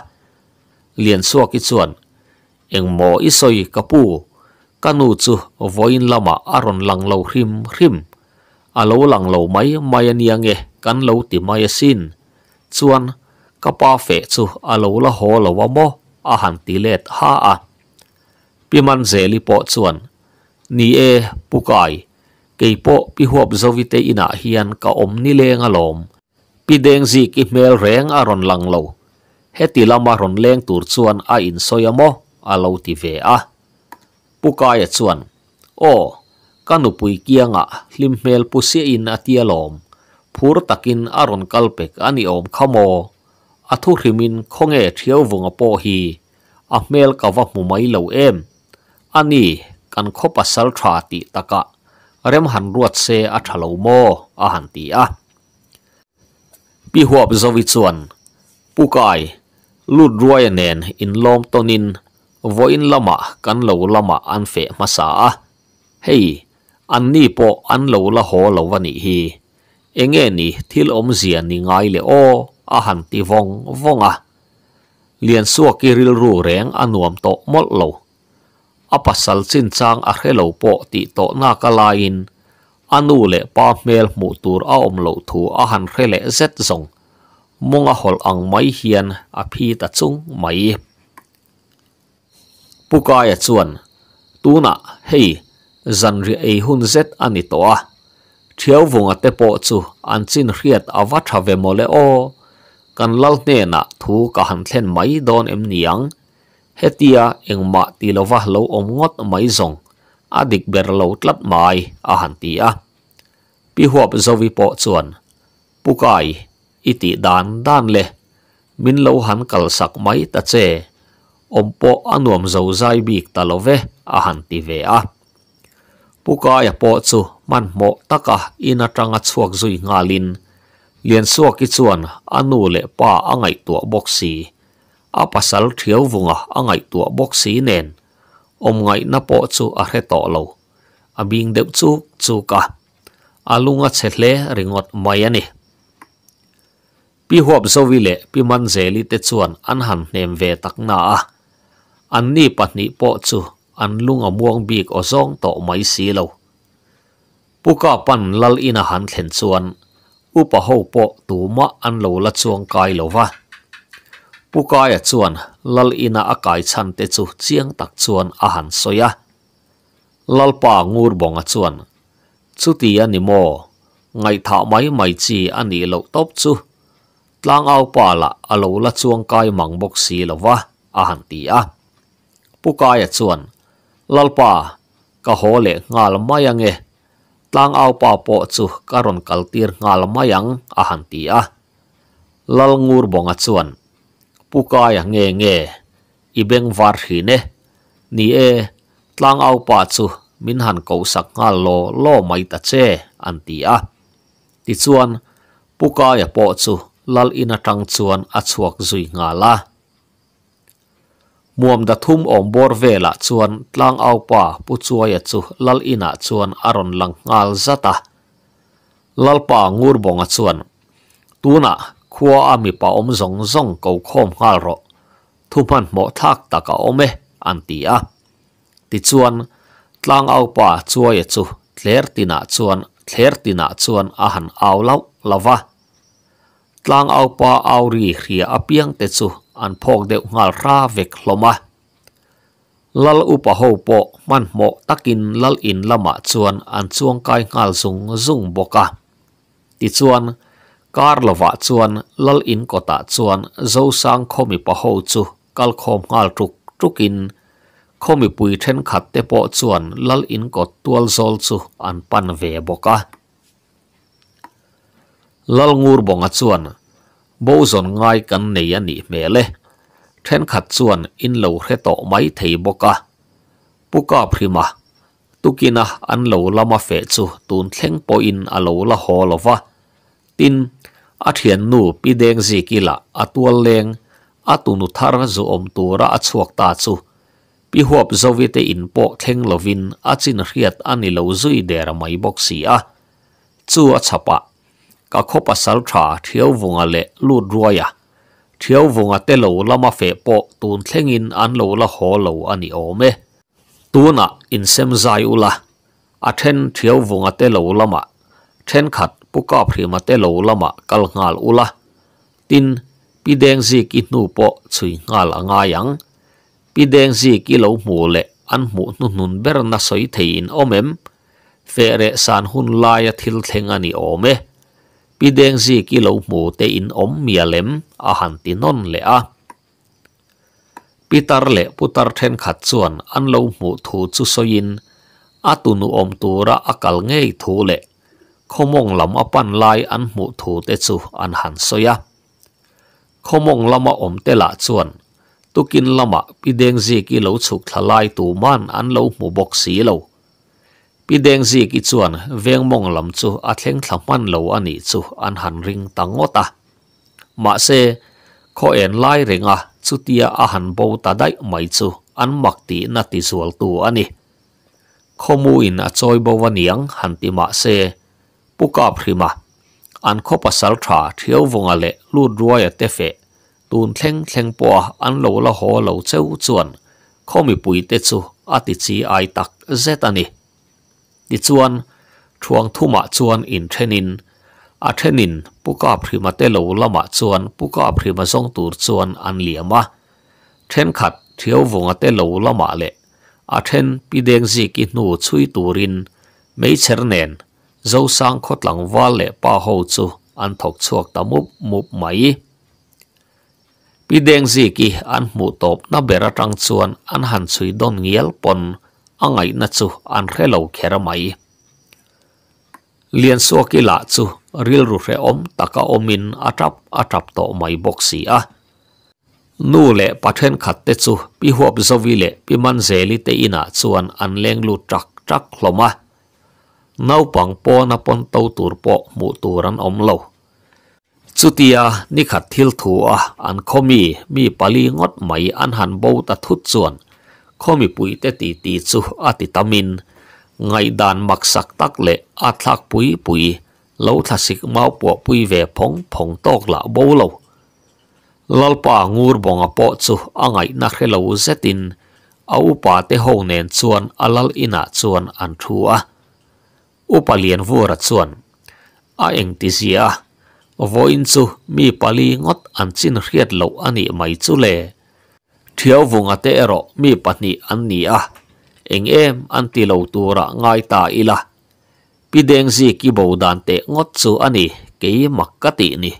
lian suak i chuan engmo i soi kapu kanu chu voin lama aron lang lâu hrim hrim alo lang lo mai mai ania nge kan lo ti mai sin chuan kapa fe chu alo la ho lo wa mo a han ti let ha a piman zeli po chuan ni e pukai keipo pi huap zovite ina hian ka om ni le nga lom pi deng zi ki mel reng aron lang lo heti lama ron leng tur chuan a in soyamo a lo ti ve a puka ya chuan o kanu pui kianga lim mel pu se lom phur takin aron kalpek ani om khamo athu rimin khonge vunga po hi a mel em ani kan kho pasal taka rem han ruat se a thalo mo a han ti a pi huap zowi chuan pukai lut ruai nen in lom tonin voin lama kan lo lama an fe masa a hei an ni po an lo la ho lo wani hi enge ni thil om zia ni ngai le o a han ti vong vonga lian suak ki ril ru reng anuam to mol lo apasal chin chang a khelo po ti to na ka lain anu le pa mel mu tur a om lo thu a han khele zet zong mong a hol ang mai hian a phi ta chung mai pukai chuan tuna hei zan ri ei hun zet a thiao vung a te po an chin riat a wa tha le o kan lal te na thu mai don em niang hetia engma ti lova lo om ngot mai zong adik ber lo tlat mai a han ti a pi huap zovi po chuan pukai iti dan dan le min lo han kal sak mai ta che om po anuam zo zai bik ta ve, a han ti ve a pukai po chu man mo taka ina tanga chuak zui ngalin lian suak ki chuan anu le pa angai tua boxi a pasal thiêu vunga à, a ngai tua bok si nen om ngai na po chu a he to lo a bing deuh chu chu ka a lunga chhle ringot mai ani Bi huap zo vi le pi man zeli te chuan an han nem ve tak na a an ni patni po chu an lunga muang bik o zong to mai lâu. Bú puka pan lal ina han thlen chuan upa ho po tu ma anh lo la chuang kai lâu wa pukaya chuan lal ina akai chan te chu chiang tak chuan a han soya lalpa ngur bonga chuan chuti ani mo ngai tha mai mai chi ani lo top chu tlang au pa la alo la chuang kai mang si lowa a han ti a pukaya chuan lalpa ka hole ngal mayang e tlang au pa po chu karon kaltir ngal mayang a han ti a lal ngur bonga chuan pukaya nge nge ibeng var hi ne ni e tlang au pa chu min han ko sak nga lo lo mai ta antia ti chuan pukaya po chu lal ina tang chuan zui nga la muam thum om vela chuan tlang au pa pu lal ina chuan aron lang ngal zata lalpa ngur bonga chuan tuna khua a mi pa om zong zong ko khom hal ro thu pan mo thak ta ka ome an ti a ti chuan tlang au pa chua ye chu tina chuan thler tina chuan a han lava tlang au pa au ri ri a an phok de ngal ra ve khloma lal u pa ho po man mo takin lal in lama chuan an chuang kai ngal sung zung boka ti chuan karlova chuan lal in kota chuan zo sang khomi pa ho chu kal khom ngal tuk tukin khomi pui then khat te po chuan lal in ko tual zol chu pan ve boka lal ngur bong a chuan bo zon ngai kan nei ani mele then khat chuan in lo re to mai thei boka puka phrima tukina an lama fe chu tun thleng in a lo tin athian nu pideng ji ki la leng atunu thar zo om tu ra achuak ta chu pi huap zo vi te in po theng lovin achin riat ani lo zui der mai boxi a chu a chapa ka khopa sal tha thiau vunga le lut roya thiau vunga te lo lama fe po tun thleng in an lo la ho lo ani ome tuna in sem zai ula athen thiau vunga te lo lama then khat puka phrima te lo lama kal ngal ula tin pideng zi ki nu po chui ngal anga yang pideng zi ki lo mu le an mu nu ber na soi thein omem fere san hun laia thil thenga ni ome pideng zi ki lo mu te in om mialem a han ti non le a pitar le putar then khat chuan an lo mu thu chu soin atunu om tu tura akal ngei thu le không mong lắm apan lai ăn mụ thủ tê chu ăn hẳn soya không mong lắm ôm tê lạ chuan tu kin lama pi deng zi ki lo chuk thalai tu man ăn lo mu bok si lo bị đen zi ki chuan veng mong lam chu a thleng thlaman lo ani chu an han ring tangota ma se kho en lai ringa chutia a han bo ta dai mai chu an mak ti na ti zual tu ani khomu in a choi bo waniang han ti ma se puka prima an kho pasal tha thiao vonga le lu ruwa ya te fe tun thleng thleng po an lo la ho lo cheu chuan zetani ti chuan thuang thuma chuan in thenin te lo lama chuan puka prima song tur chuan an liama then te lo le a then pideng ji mei chernen dâu sang khót lặng va lệ pa hô chu ăn thọc chuộc ta múp múp máy bị đen gì kì ăn mụ tộp na bê ra trăng chuan ăn hẳn suy đôn nghiêl pon ăn ấy na chu ăn khé lâu khé ra máy liền xua kì lạ chu ril ru re om taka omin atrap atrap to mai boxi a nu khát pathen khat te chu pi huap lệ le pi man zeli te ina chuan an leng trắc trak trak à. นาปังปอนปนเต้าตัวปอมูตัรันอมโลวสุดที่นีขัดทิลทัวอันคอมีมีปลีงดไม่อันหันบาตัดทุดส่วนคอมีปุยเตตีตีสุอาทิตามินไงดานมักสักตักเละอาทักปุยปุยเลวทัศิกมาปวปุยเวพงพงตอกละบาโลวลลปางูร์บงอปอจูอ่งไงนักเรลวเซตินเอาป่าเตหงเนนส่วนอัลลอินาส่วนอันทัว u palian vua chuan a eng ti zia voin chu mi pali ngot an chin riat lo ani mai chu le thiau vunga te ro mi pahni an ni a eng em an ti lo tura ngai ta ila pideng zi ki bo dan te ngot chu ani ke mak ka ti ni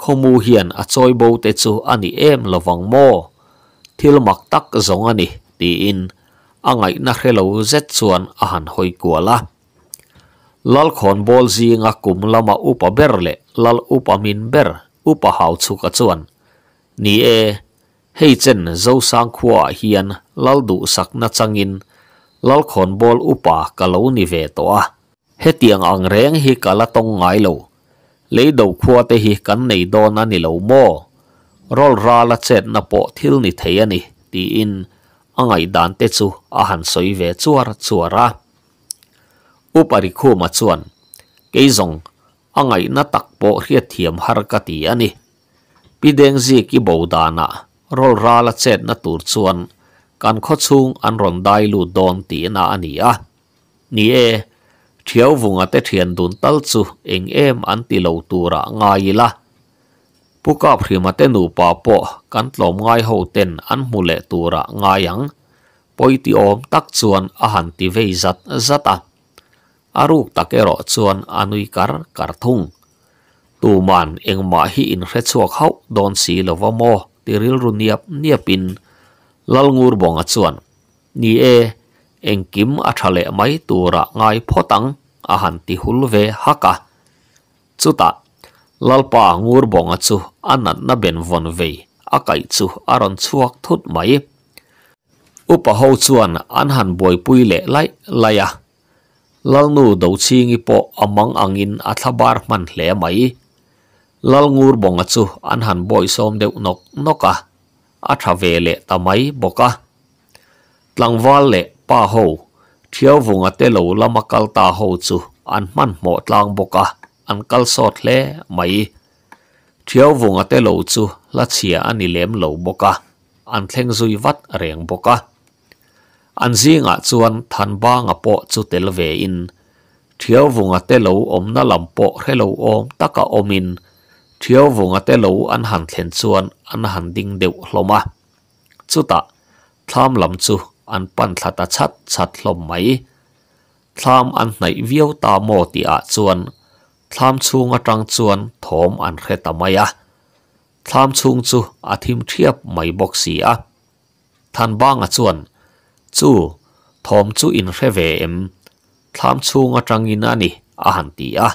khomu hian a choi bo te chu ani em lovang mo thil mak tak zong ani ti in angai na hrelo zet chuan a han hoi kuala lal khon bol zi nga kum lama upa ber lal upa min ber upa hau chu ni e hei chen zo sang khuwa hian lal du sak na changin lal khon bol upa ka lo ni ve to a he tiang ang reng hi ka la tong ngai lo le do khuwa te hi kan nei do na ni lo mo rol ra la chet na po thil ni thei ani ti in angai dan te chu a han soi ve chuar chuara chua upari khu ma chuan kei zong angai na tak po hria thiam har ka ti ani pi deng ji ki bo da na rol ra la chet na tur chuan kan kho chung an rong dai lu don ti na ani a ni e thiao vung ate eng em an ti ra ngai la puka phrima kan tlom ngai ho an mule ra ngai poiti om tak chuan a han zat zata, aruk tak ero chuan anui kar kar thung tu man engmah hi in hre chuak hau don si lova maw tiril ru niap niapin lalngur bonga chuan ni e engkim a thale mai tura ngai photang a han ti hulve haka chuta lalpa ngur bonga chu anat na ben von ve akai chu aron chuak thut mai upa ho chuan an han boi pui le lai laya lalnu do chingi po amang angin athabar man hle mai lalngur bonga chu an han boy som de nok noka athavele tamai boka tlangwal le pa ho thiaw vunga te lo lama kalta ho chu an man mo tlang boka an kal sot thle mai thiaw vunga te lo chu la chia ani lem lo boka an thleng zui wat reng boka an zi nga chuan than ba nga po chu tel ve in thiao vu nga te lo om na lam po re lo om ta ka om in thiao vu nga te lo an han thlen chuan an han ding deu hloma chu ta tham lam chu an pan thla ta chat chat hlom mai tham an nai viau ta mo ti a chuan tham chung atang chuan thom an khe ta maya tham chu athim thiap mai boxi a than ba nga chuan จู่ทอมจู่อินเฟเวมทามชูงาจังอินานิอาหันตีอะ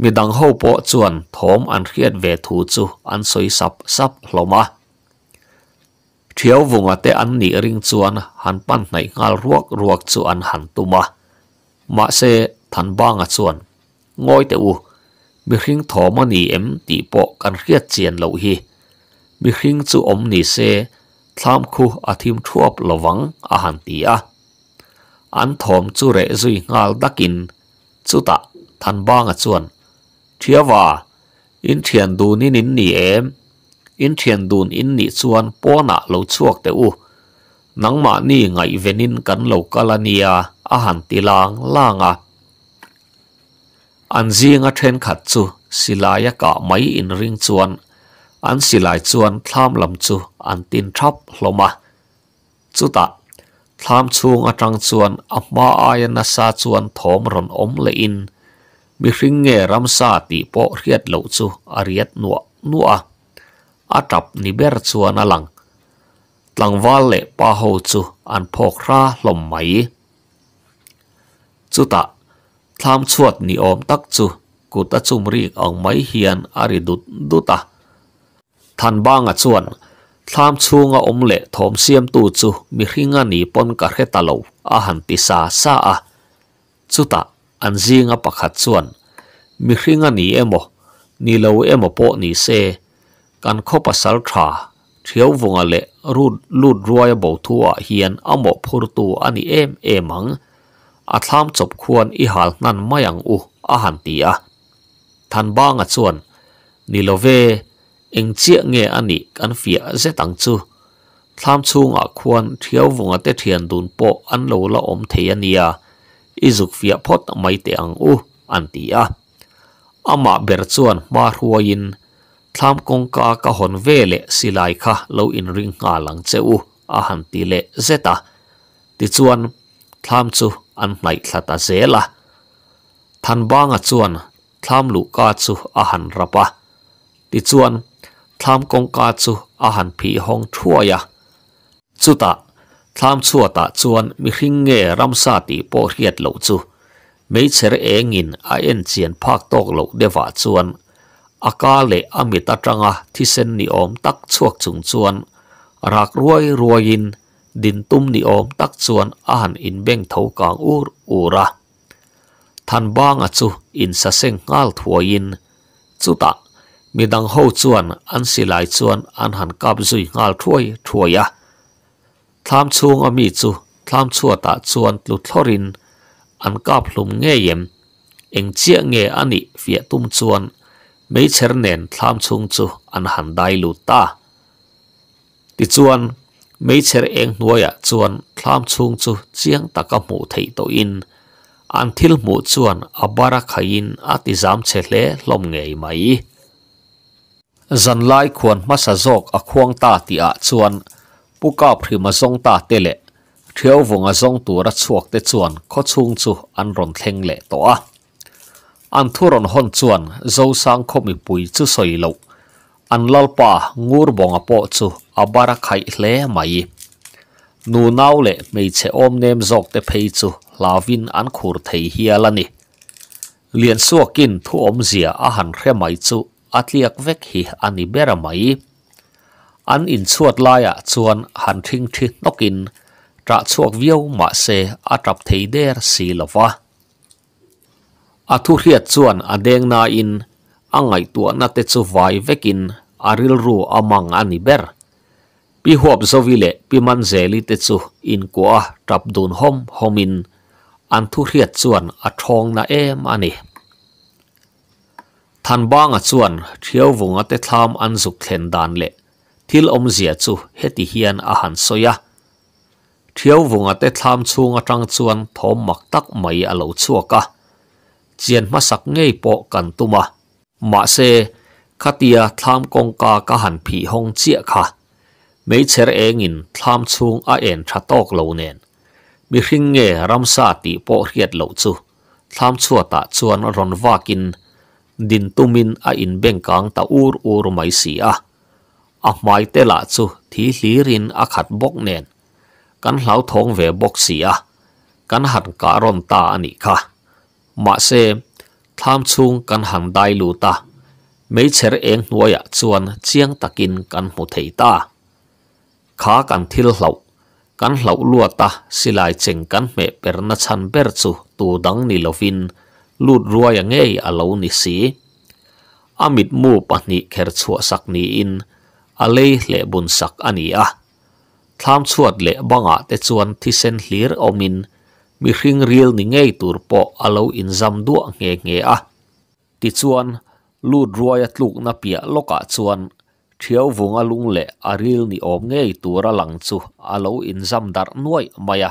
มีดังเฮาป่อจวนทอมอันเขียดเวทูจู่อันสวยสับสับลมะเที่ยววงอเตอันนี่ริงจวนหันปั้นในงารวกรวกจู่อันหันตุมะมาเซทันบ้างอจวนง้อยเตอูมีขิงทอมันนี่เอ็มตีป่อกันเขียดเจียนเหลวฮีมีขิงจู่อมนี่เซ tlam khu athim thuap lawang a han ti thom chu re zui ngal dakin chu ta than ba nga chuan thia wa in thian du ni nin ni em in thian dun in ni chuan te u nang ma ni ngai venin kan lo kalania a han ti lang langa an zi nga then in ring chuan an si lai chuan tham lam chu an tin thap hloma chu ta tham chung atang chuan a ma ai na sa chuan thom ron om le in mi ring nge ram sa ti po riat lo chu a riat alang tlang wal le pa ho chu an phok ra hlom mai chu ta om tak chu ku ta chum ri mai hian ari dut du than ba nga chuan tham chu nga om le thom siam tu chu mi hringa ni pon ka khe ta lo a han ti sa sa a chu ta an zi nga pakhat chuan mi hringa ni emo ni lo emo po ni se kan kho pa sal eng chia nghe ani kan phía dễ tăng chu tham chu ngạ khuan thiếu vùng tế thiền đun po an lâu là om thế ani à ý dục phía phốt mấy tế ang u an ti à ama ber chuan ma huo yin tham kong ka ka hon ve le silai kha lo in ring nga lang che u a ti le zeta ti chuan tham chu an mai kha ta zela than ba nga chuan tham lu ka chu a rapa ti chuan ทำกงกาจูอาหารผีห้องทั่วยะจุตาทำชั่วตาจวนมิหิงเงรำซาติโปเรียดเหลาจูไม่เชรเองินอาเอ็นเจียนภาคตกเหลาเดวาจวนอากาเลอมิตาจังะที่เส้นนิอมตักชวกจุงจวนรักรวยรวยินดินตุ้มนิอมตักจวนอาหารอินเบ่งเทากางอูรอูระทันบ้างอจูอินสะเซงงาลทัวยินจุตา Mi dang hou zuwan, an si lai zuwan, an han gab zui ngaal thwae thwae yaa. Tlaam chuung a mi zu, tlaam chuua lu thlo an gab lum ngea yem. Eng jiaa ngea a ni, vyaa tum zuwan, mei cher nen tlaam chuung zu, an han dai lu taa. Ti zuwan, mei cher eng nuwa yaa zuwan, tlaam chuung zu, chiang taka muu thai to in. An til muu zuwan, a baraka in, zam che le, lom ngea imayi. zan lai khuan masa zok a khuang ta ti a chuan puka phrima zong ta te le thiau vunga zong tu ra chuak te chuan kho chung chu an ron thleng le to a an thuron hon chuan zo sang khomi pui chu soi lo an lalpa ngur bonga po chu abara khai hle mai nu nau le mei che om nem zok te phei chu lawin an khur thei hialani lian suakin thu om zia a han hre mai chu atliak vek hi ani bera an in chuat laia chuan han thing thi nokin tra chuak vio ma se atap thei der si lova athu hriat chuan adeng na in angai tu na te chu vai vekin aril ru amang ani ber pi hop zo vile pi man zeli te chu in kwa tap dun hom homin an thu hriat athong na em ani than bang a chuan thiao vung a te tham an zuk thlen dan le thil om zia chu heti hian a han soya thiao vung a te tham chung atang chuan thom mak tak mai a se khatia tham kong ka ka han phi hong chia kha me cher engin tham chung a en tha tok lo nen mi ring nge ram sa ti po hriat ดินตุมินอินเบงกังตาอูรอูรไมซีอียอาไม่เตละสุทีลีรินอาขัดบกเนนกันเหล่าทองเวบกเสีะกันหันกะรอนตาอันนี้ค่ะมาเซ่ทามซุงกันหันได้ลูตาไม่เชรเองหน่วยชวนเชียงตะกินกันหมุเทตาขากันทิลเหล่ากันเหล่าลวดตาสิลายเจงกันเมเปอร์นชันเปร์สุตูดังนิลวิน lut ruaya ngei alo ni si amit mu pani kher chua sak ni in ale le bun sak ani a tham chuat le banga te chuan thi sen hlir omin mi hring riel ni ngei tur po alo in zam du nge nge a ti chuan lut ruaya tluk na pia loka chuan thiao vung alung le aril ni om ngei tura lang chu alo in maya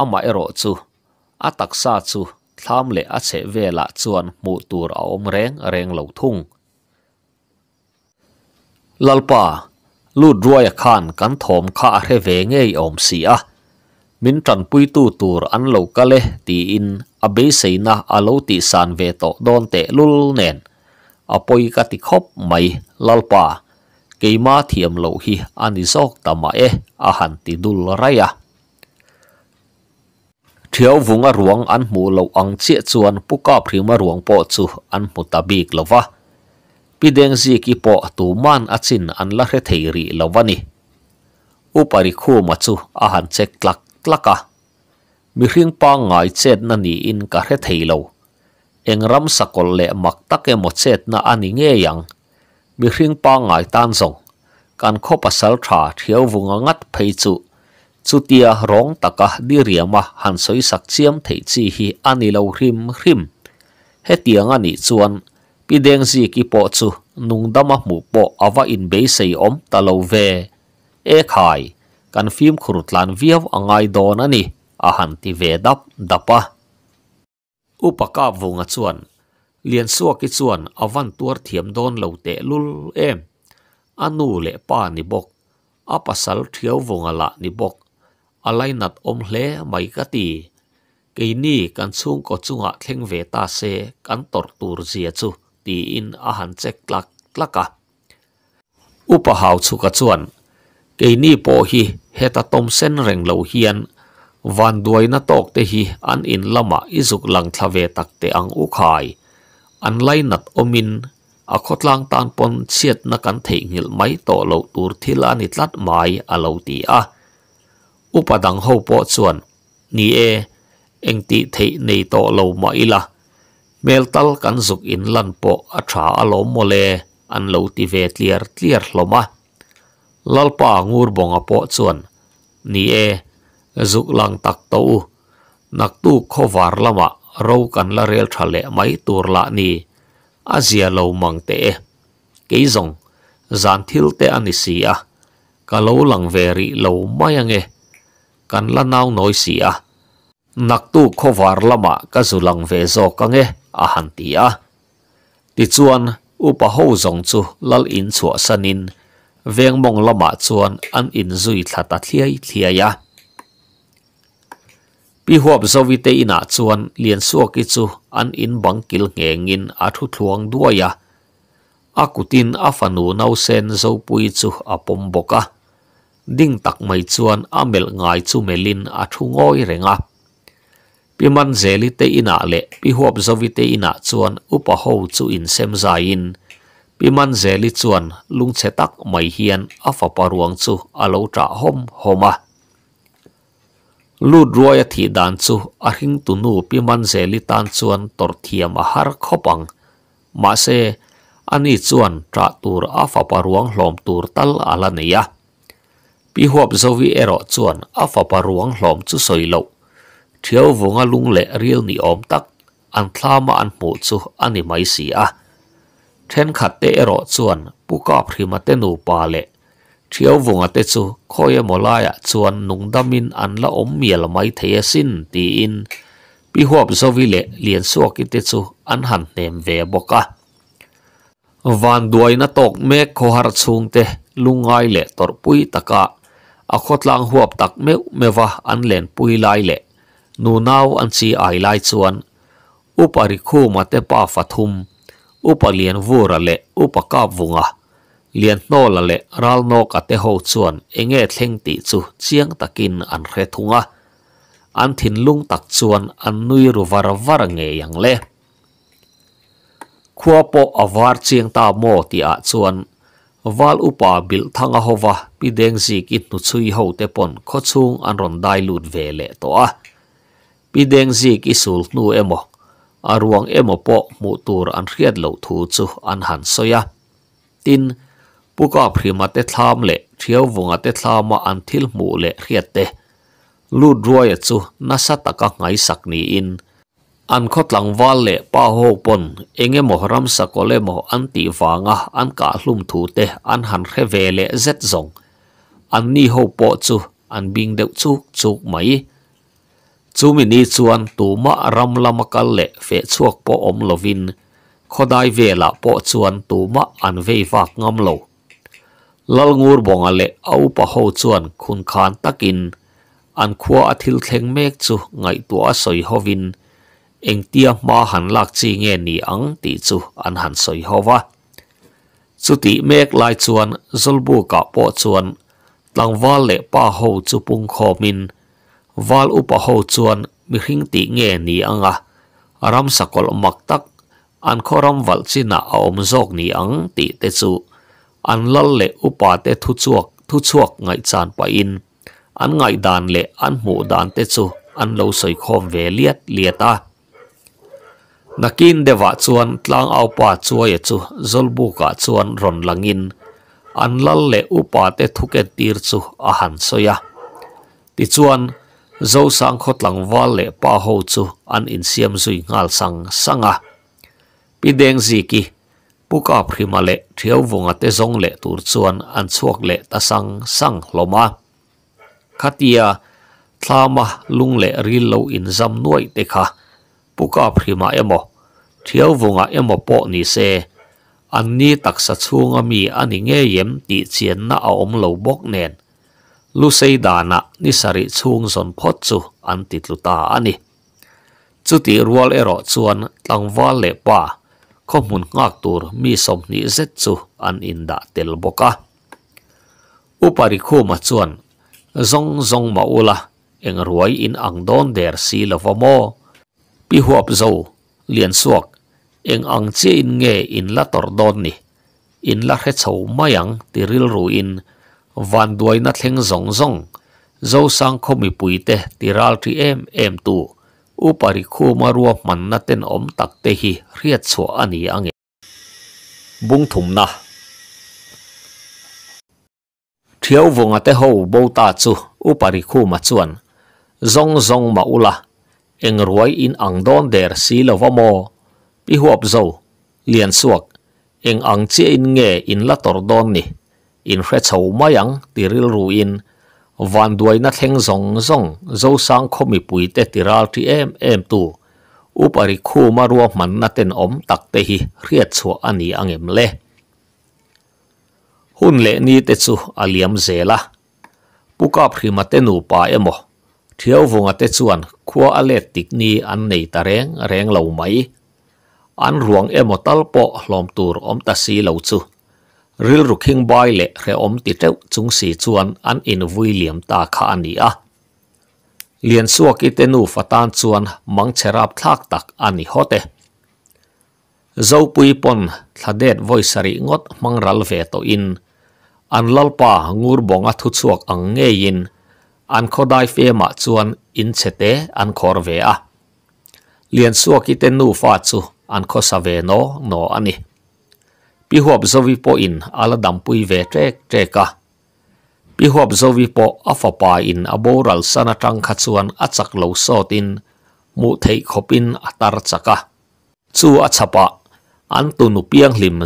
ama ero chu ataksa chu ทามเลอเสเวละจวนมูตูรอมแรงแรงเหลาทุ่งลลปาลูดรวยขานกันถมข้าเรเวงเงยอมเสียมินตันปุยตูตูรอันเหลากะเลตีอินอเบเสนะอโลติสานเวโตโดนเตลุลเนนอปอยกติคบไม่ลลปาเกมาเทียมเหลาฮีอันดิซอกตามะเออาหันติดุลไรยะ thiếu vùng ở ruộng an mu lâu ang chia chuan puka phrima ruộng po chu an mu ta bik lova pideng zi ki po tu man achin an la re thei ri lovani upari khu ma chu a han che tlak tlaka à. mi hring pa ngai chet na ni in ka re thei lo engram sakol le mak take mo chết nà ani nghe yang mi hring pa ngai tan zong kan kho pasal tha thiau vunga ngat phei chu chutia rong taka diriama hàn soi sak chiam thei chi hi ani lo hrim hrim he tiang ani chuan pideng zi ki po chu nung dama mu po ava in be say om ta lo ve e khai căn phim khurutlan viav angai don ani a hàn ti ve dap dapa upaka vunga chuan lian suwa ki chuan avan tuar thiam don lo te lul em anu le pa ni bok apasal thiau vunga la ni bok อะไรนัดอมเล่ไม่กตีกีนี่กันซุงก็จุงะเข่งเวตาเซกันตอดตูรเสียจูตีอินอาหารเจ็กลักลักะอุปหาวสุกจวนกีนี่ปอฮีเฮตตมเส้นเร่งเหลวเฮียนวันด้วยนตกเตฮีอันอินละมาอิสุกลังทะเวตักเตอังอุคายอันไลนัดอมินอคตลางตานปนเชียดนักันเทงิลไม่ต่อเหลวตูรทิลานิตลัดไม้อเลาตีอ่ะอุปดังเฮาปอส่วนนี่เอเองติเทในโตเลาไม่ละเมลตัลกันสุกอินลันปออัชาอลมโมเลอันเลวติเวทเลียร์เลียร์ลมะลลปางูรบงอปอส่วนนี่เอสุกลังตักโตนักตู้ขวารละมะเรากันละเรียลทะเลไม่ตัวละนี่อาเซียเลวมังเตะกี่จงจานทิลเตอันนี้เสียกะเลวลังเวรีเลวไม่ยังเอ kan à. la nau noi si a nak tu khovar lama ka zulang ve zo ka nge a à han ti a à. ti chuan upa ho zong chu lal in chua sanin veng mong lama chuan an in zui thata thiai thiai a pi huap zowi te ina chuan lian suak ki chu an in bang kil ngengin a thu thuang duaya akutin afanu nau sen zo pui chu apom boka ding tak mai chuan amel ngai chu melin a thu ngoi renga piman zeli te ina le pi huap zovi te ina chuan upa ho chu in sem zain piman zeli chuan lung che tak mai hian a fa paruang chu alo tra hom homa lu droi a thi dan chu a hing zeli tan chuan tor thiam khopang ma se ani chuan tra tur a paruang hlom tur tal ala bị hộp dâu vi ero chuan áp phà bà ruộng lòm chú soi lộ thiếu vùng a lung lệ riêng ni ôm tắc an thla ma an mù chu an ni mai si a then khát tê ero chuan bu kap thì ma te nụ pa lệ thiếu vùng a te chu khoi mo lai a chuan nung damin an la om miel mai the sin ti in bị hộp dâu vi lệ liền suak ki te chu an han nem ve boka van duai na tok me khóhar ngay lệ lungai le tạc taka อคตลางหัวตักเมวเมวะอันเลนปุยไลเลนูน่าวอันซีไอไลชวนอุปริคูมาเตปาฟัทุมอุปเลียนวูระเลอุปกาบวงะเลียนโนละเลรัลโนกัตเตโฮชวนเองเอทเลงติจูเชียงตะกินอันเรทุงะอันทินลุงตักชวนอันนุยรุวารวารเงยังเลขวโปอวาร์เชียงตาโมติอาชวน val upa bil thanga hova pi deng zi ki tu chui ho te pon kho chung an ron dai lut ve le to a pi deng zi ki nu emo aruang emo po mu tur an riat lo thu an han tin pu ka phri ma te thlam le thiao wonga te thlam ma an thil mu le riat te lut ruai chu na sa ta ka ngai in an khot lang wal le pa ho pon enge mo ram sa ko le mo an ti wanga an cả lùm thu te an han khe ve le zet zong an ni ho po chu an bình deuh chuk chuk mai chu mi ni chuan tu ma ram lama kal le fe chuak po om lovin khodai ve la po chuan tu ma an ve wak ngam lo lal ngur bonga le au pa ho chuan khun khan takin an khua athil thleng mek chu ngai tua soi hovin eng tia ma han lak chi nge ni ang ti chu an han soi hova chu ti mek lai chuan zulbu ka po chuan tlang wal le pa ho chu pung kho min wal u pa ho chuan mi hing ti nge ni anga aram sakol mak tak an khoram wal chi na om zok ni ang ti te chu an lal le u pa te thu chuak thu chuak ngai chan pa in an ngai dan le an mu dan te chu an lo soi khom ve liat liata nakin dewa chuan tlang au pa chuwa ye chu zolbu ka chuan ron langin anlal le upa te thuke tir chu a han soya ti chuan zo sang khot lang an in siam ngal sang sanga pi deng ji ki puka phrima le thiau wonga te zong le tur chuan an chuak le ta sang loma khatia thlama lung le ril in zam noi te buka prima emo thiao vunga emo po se anni taksa mi ani nge ti chien na om lo bok dana ni sari chung son phot chu an ti tluta ani mi som ni an in da tel boka zong zong ma ula in ang don si lo bị hộp dầu liền suộc eng ang chia in nghe in la tor don ni in la hết sầu mayang ti ril ru in van duai na thleng zong zong zo sang không bị pui te ti ral tri em em tu u pari khu marua man na ten om tak te hi riat so ani ange bung thum na thiau vunga te ho bo ta chu u pari khu ma chuan zong zong ma ula eng roi in ang don der si lova mo pi huap zo lian suak eng ang che in nge in la tor don ni in hre chau mayang tiril ruin van duai na theng zong zong zo sang kho mi pui te tiral ti em em tu upari khu ma man na om tak te hi hriat chu ani le hun le ni te chu aliam zela puka phrimate nu pa emo thiếu vùng ở tây khua atletic ni an nei ta reng reng lau mai an ruang emotal po hlom tur om ta si lau chu ril ruking boy le re om ti teu chung si chuan an in william ta kha ani a lien suak i te nu fatan chuan mang cherap thak tak ani hote zo pui pon thadet voisari ngot mang ral ve to in an lalpa ngur bonga thu chuak ang nge in – an kho dai fe ma chuan in che te an khor ve a lien suo ki te nu fa chu an kho sa ve no no ani pi hop zo vi po in ala dam pui ve trek treka pi hop zo vi po afa pa in aboral sana tang kha chuan achak lo so tin mu thei khopin atar chaka chu achapa an tu nu piang lim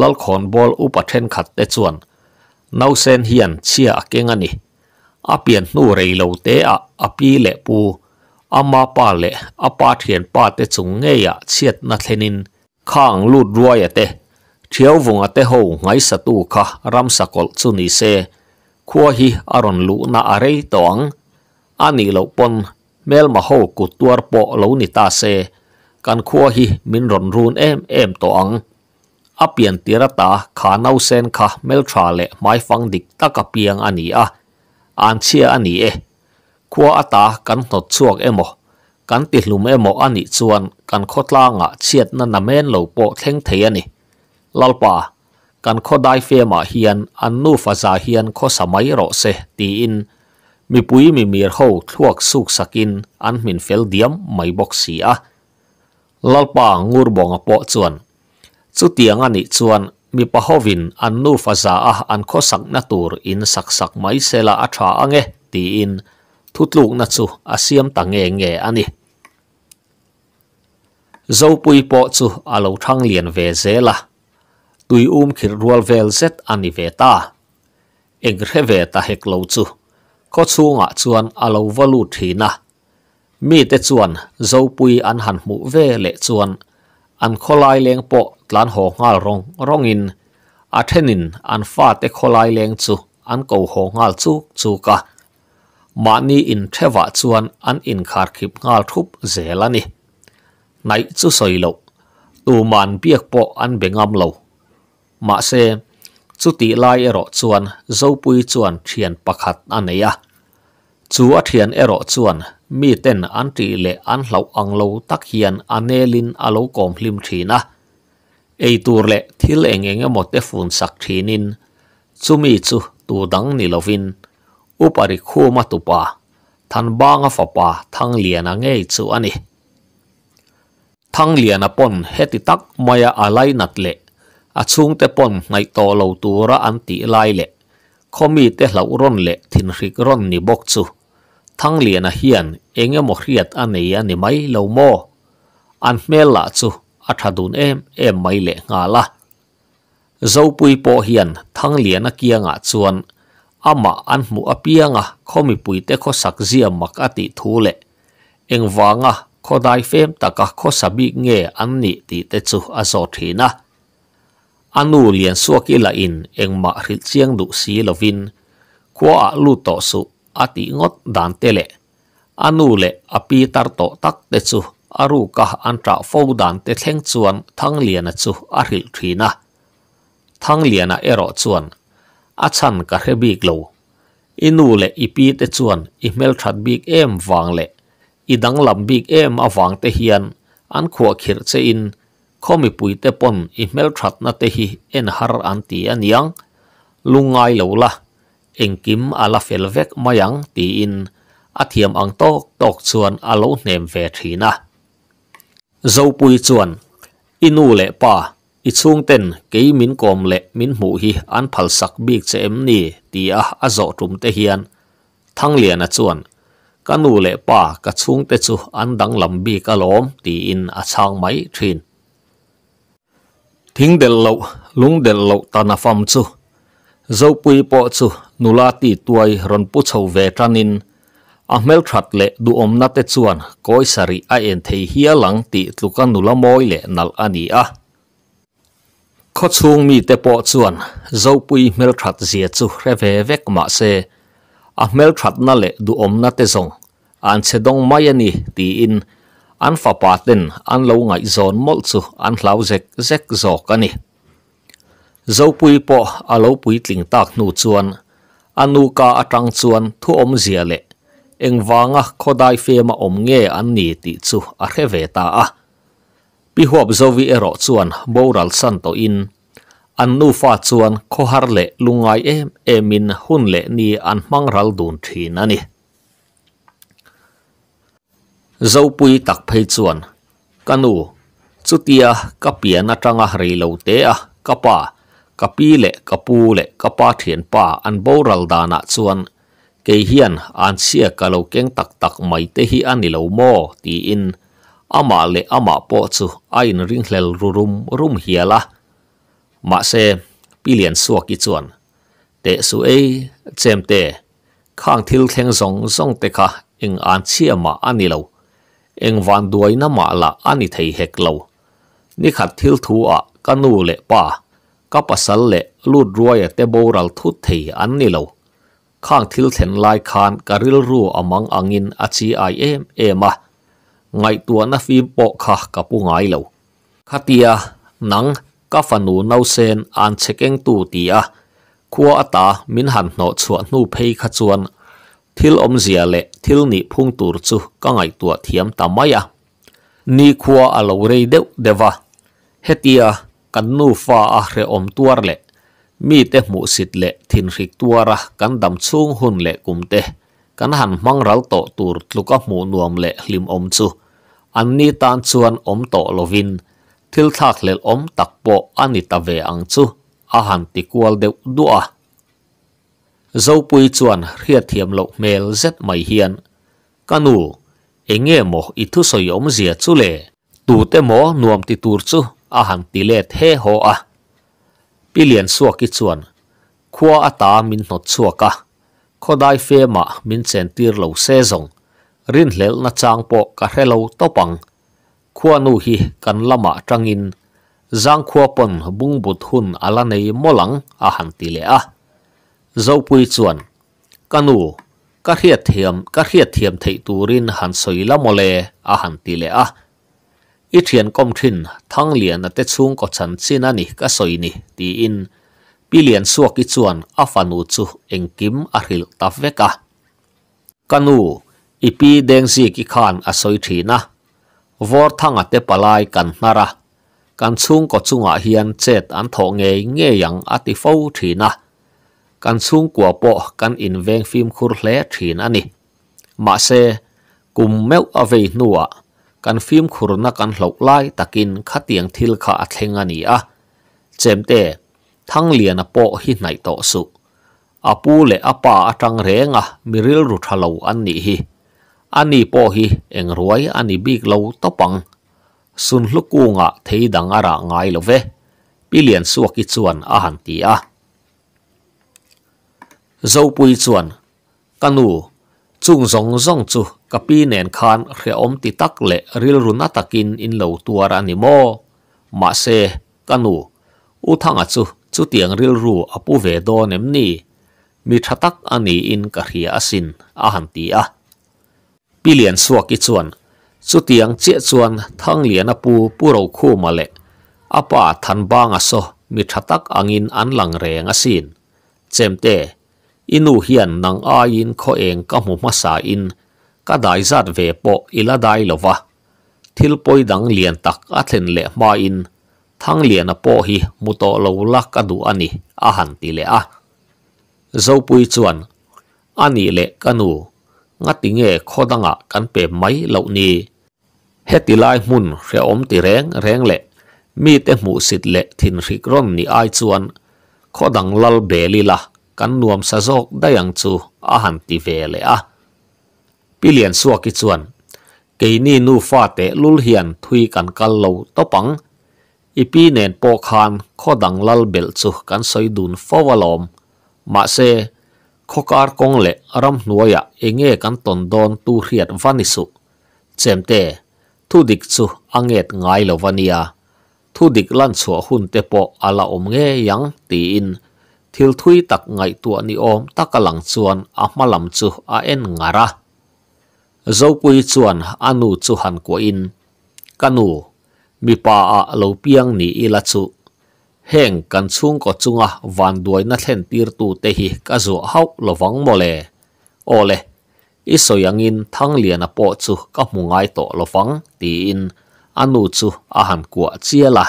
lal khon bol upa then te chuan nau sen hian chia akeng āpiān nū rei lau te ā apī le pū, āmā pā le ā pā tiān pā te tsungē ya ciet na tenin, kā āng lūd ruo ya te, thiāu vunga te hou ngāi sa tū kā ramsa kol tsūni se, kuo hi āron lū na a rei to āng, pon, mēl ma hou ku tuar pō lau nita se, kan kuo hi min ron rūn ām ām to āng, āpiān tiratā kā nausen kā mēl chā le māi fāng dik takā piāng āni ā, อันเชียอันนี้เอควัวอัตากันหนดชวกเอโมกันติดลุมเอโมอันนี้ชวนกันโคตรล่างอ่ะเชียดนั่นนเมนหลโปเท่งเทียนี่ลลปากันโคตรได้เฟมาเฮียนอันนู้ฟ้าจะเฮียนโคสมัยรอเสห์ตีอิน มีปุ๋ยมีมีร์หูทวกสุกสกินอันมินเฟลเดียมไม่บอกเสียลลปางูรบองอ่ะโปชวนสุดทตียอันนี้ชวน mi pahovin an nu faza ah an kho sak na in sak sak mai sela a tha ange ti in thutluk na chu asiam ta nge nge ani zo pui po chu alo thang lian ve zela tui um khir rual vel zet ani ve ta eng re ve ta hek lo chu ko chunga chuan alo valu thina mi te chuan zo pui an han mu ve le chuan an kholai leng po tlan ho ngal rong rongin a thenin an fa te kholai leng chu an ko ho ngal chu chu ka ma ni in thewa chuan an in khar khip ngal thup zelani nai chu soilo tu man biak po an bengam lo ma se chu ti lai ero chuan zopui chuan thian pakhat aneya chu a thian ero chuan มีเต็นอันตรีเลอันเหล่าอังโลตักเฮียนอันเนลินอโลกอมลิมทีนะไอตัวเลทิลเองเองหมดเตฟุนสักทีนินซูมีซูตูดังนิลวินอุปริคูมาตุปาทันบางฝปาทั้งเลียนะเงยซูอันนี้ทั้งเลียนะปนเฮติตักมายาอะไรนัดเลอาชุงเตปนไในตัเหล่าตัวระอันตรีไรเลคอมีเตเหล่าร่นเลทินริกร่นนิบกซู thang liền à hiền anh em một riết anh ấy anh ấy mấy lâu mò anh mê là chú anh ta đun em em mấy lệ ngà la dâu bùi bộ hiền thang liền à kia ngà chuan ama an mu apia nga khomi puite kho sakzia mak ati thule engwa nga kho dai fem taka kho sabi nge anni ti te chu Anh thina anu lian suaki la in engma hril chiang du si lovin kwa lu to su ati ngot dan tele anu le api tar to tak te chu aru ka antra fo dan te thleng chuan thang liana chu a ril thina thang liana ero chuan a chan ka hebik lo inu le ipi te chuan email that big em wang le idang lam big em awang te hian an khua khir che in khomi pui te pon email that na te hi en har an ti aniang lungai lo la engkim ala fel vek mayang ti in a thiam ang tok tok chuan alo hnem ve thina zopui chuan inu le pa ichung ten ke min kom le min mu hi an phal sak bik che em ni ti a azo tum te hian thang lian a chuan kanu le pa ka chung te chu an dang lam bi ka lom ti in a chang mai thin thing del lo lung del lo ta na fam chu zau pui po chu nulati tuai ron pu chau ve tanin ahmel that le du om na te chuan koi sari a en thei hia lang ti tluka nula moi le nal ani a kho chung mi te po chuan zau pui mel zia chu re ve vek ma se ahmel na le du om na te che dong mai ani ti in an fa pa ten an lo zon mol chu an lau zek zek zo ni Zau pui po a lau pui tling taak nu cuan, anu ka atang cuan tu omzia le, eng vang ah kodai fe ma om nge an ni ti tsu arhe veta ah. Pi huap zau ero cuan baur al santo in, anu fa cuan kohar le lungay e, e min hun le ni an mang ral dun thi nani. Zau tak pei cuan, ka nu, tsuti ah kapia natanga kapa ah, kapi le kapu le kapa thiền pa an bo ral dana chuan ke hian an sia ka lo keng tak tak mai te hi an ni lo mo ti in ama le ama po chu ain ring hlel rurum rum hiala ma se pilian suak ki chuan te su ei chem te khang thil thleng zong zong te kha eng an chia ma ani lo eng van duai na ma la ani thei hek lo ni khat thil thu a kanu le pa ก็ปัสเละลูดรวยเตโบรัลทุทีอันนี่เลวข้างทิลเทนลายคานกริลรูอมังอังินอาชีไอเอ็มเอมาไงตัวนัฟิมโปค่ะกับผู้ไงเลวคาเตียนังก็ฝันูนาวเซนอันเชกเองตูตีอะขัวอตามินหันโนชวนนูเพยขจวนทิลอมเสียเละทิลนี่พุ่งตูรจุก็ไงตัวเทียมตามไม่อะนี่ขัวอลาวเรเดวเดวะเฮตีย kan nu fa a hre om tuar le mi te mu sit le thin rik tuara kan dam chung hun le kumte kan han mang ral to tur tluka mu nuam le hlim om chu an ni tan chuan om to lovin thil thak lel om tak po ani ta ve ang chu a ti kual deuh dua zo pui chuan hria thiam lo mel zet mai hian kanu enge mo ithu soi om zia chu le tu te mo nuam ti tur chu a hang ti le the ho a pilian suak ki chuan khua a ta min no chuak a khodai fe ma min chen tir lo se zong rin hlel na chang po ka hrelo topang khua nu hi kan lama tangin zang khua pon bung but ala nei molang a hang ti le a zo pui ka hriat thiam ka hriat thiam thei turin han la mole a han i thian kom thin thang lian te chung ko chan china ni ka soi ni ti in pi lian suak i chuan a fanu chu eng kim a hril ta veka kanu i pi deng si ki khan a soi thi na vor thang a te palai kan nara kan chung ko chunga hian an tho nge nge yang a ti kan chung po kan in veng phim khur hle ma se kum meu ave nuwa kan film khurna kan hlok lai takin khatiang thil kha athlenga ni a chemte thang lian po hi nai to su apu le apa atang renga miril ru thalo an ni hi ani po hi eng ruai ani big lo topang sun hlukunga theidang ara ngai love pilian suaki chuan a han ti a zopui chuan kanu chung zong zong chu ka pi nēn kān hē omti tak lēk rīlru nātakin inlau tuarāni mō, mā se, kanu, u thāngacuh chu tiāng rīlru apu vēdo nēm nī, mitratak āni in ka hīyāsīn āhantī ah. Pi liān suwaki cuan, chu tiāng che cuan thāng liān apu pūraukū ma lēk, apā thān bā ngā soh mitratak āngin ānlang ก็ได้จัดเวปอิละได้ลวะทิลปอยดังเลียนตักอัตเลนเละมาอิน ทั้งเลียนปอฮีมุโตลวลักกันดูอันนี้อาหันติเลอะเจ้าปุยชวนอันนี้เละกันูงัดติเงขอดังอ่ะกันเปนไม่เหล่านี้เฮติไลมุนเรอมติแรงแรงเละ มีแต่หมูสิทธิ์เละทินริกร่นนี่อายวน ขอดังลลเบลิละกันนวมสะโจกได้ยังจูอาหันติเวเลอะ pilian suwa ki chuan. Kei ni nu fa te lul hian thui kan kal lau topang. Ipi nen po khan ko dang lal bel chu kan soy dun fo valom. Ma se ko kar kong le aram nuaya kan ton tu hiat vanisu. Chem te tu dik chu anget ngai lo vania. Tu dik lan chua hun te ala om nge yang ti in. Thil thui tak ngai tua om takalang chuan ahmalam chu a en ngara. zopui chuan anu chu han ko in canu kanu pa a lo piang ni ila chu heng kan chung ko à van đuôi nát thlen tir tu te hi ka zu hau ít mole yang in thang lian a po chu ka mungai to lowang ti in anu chu a han kwa là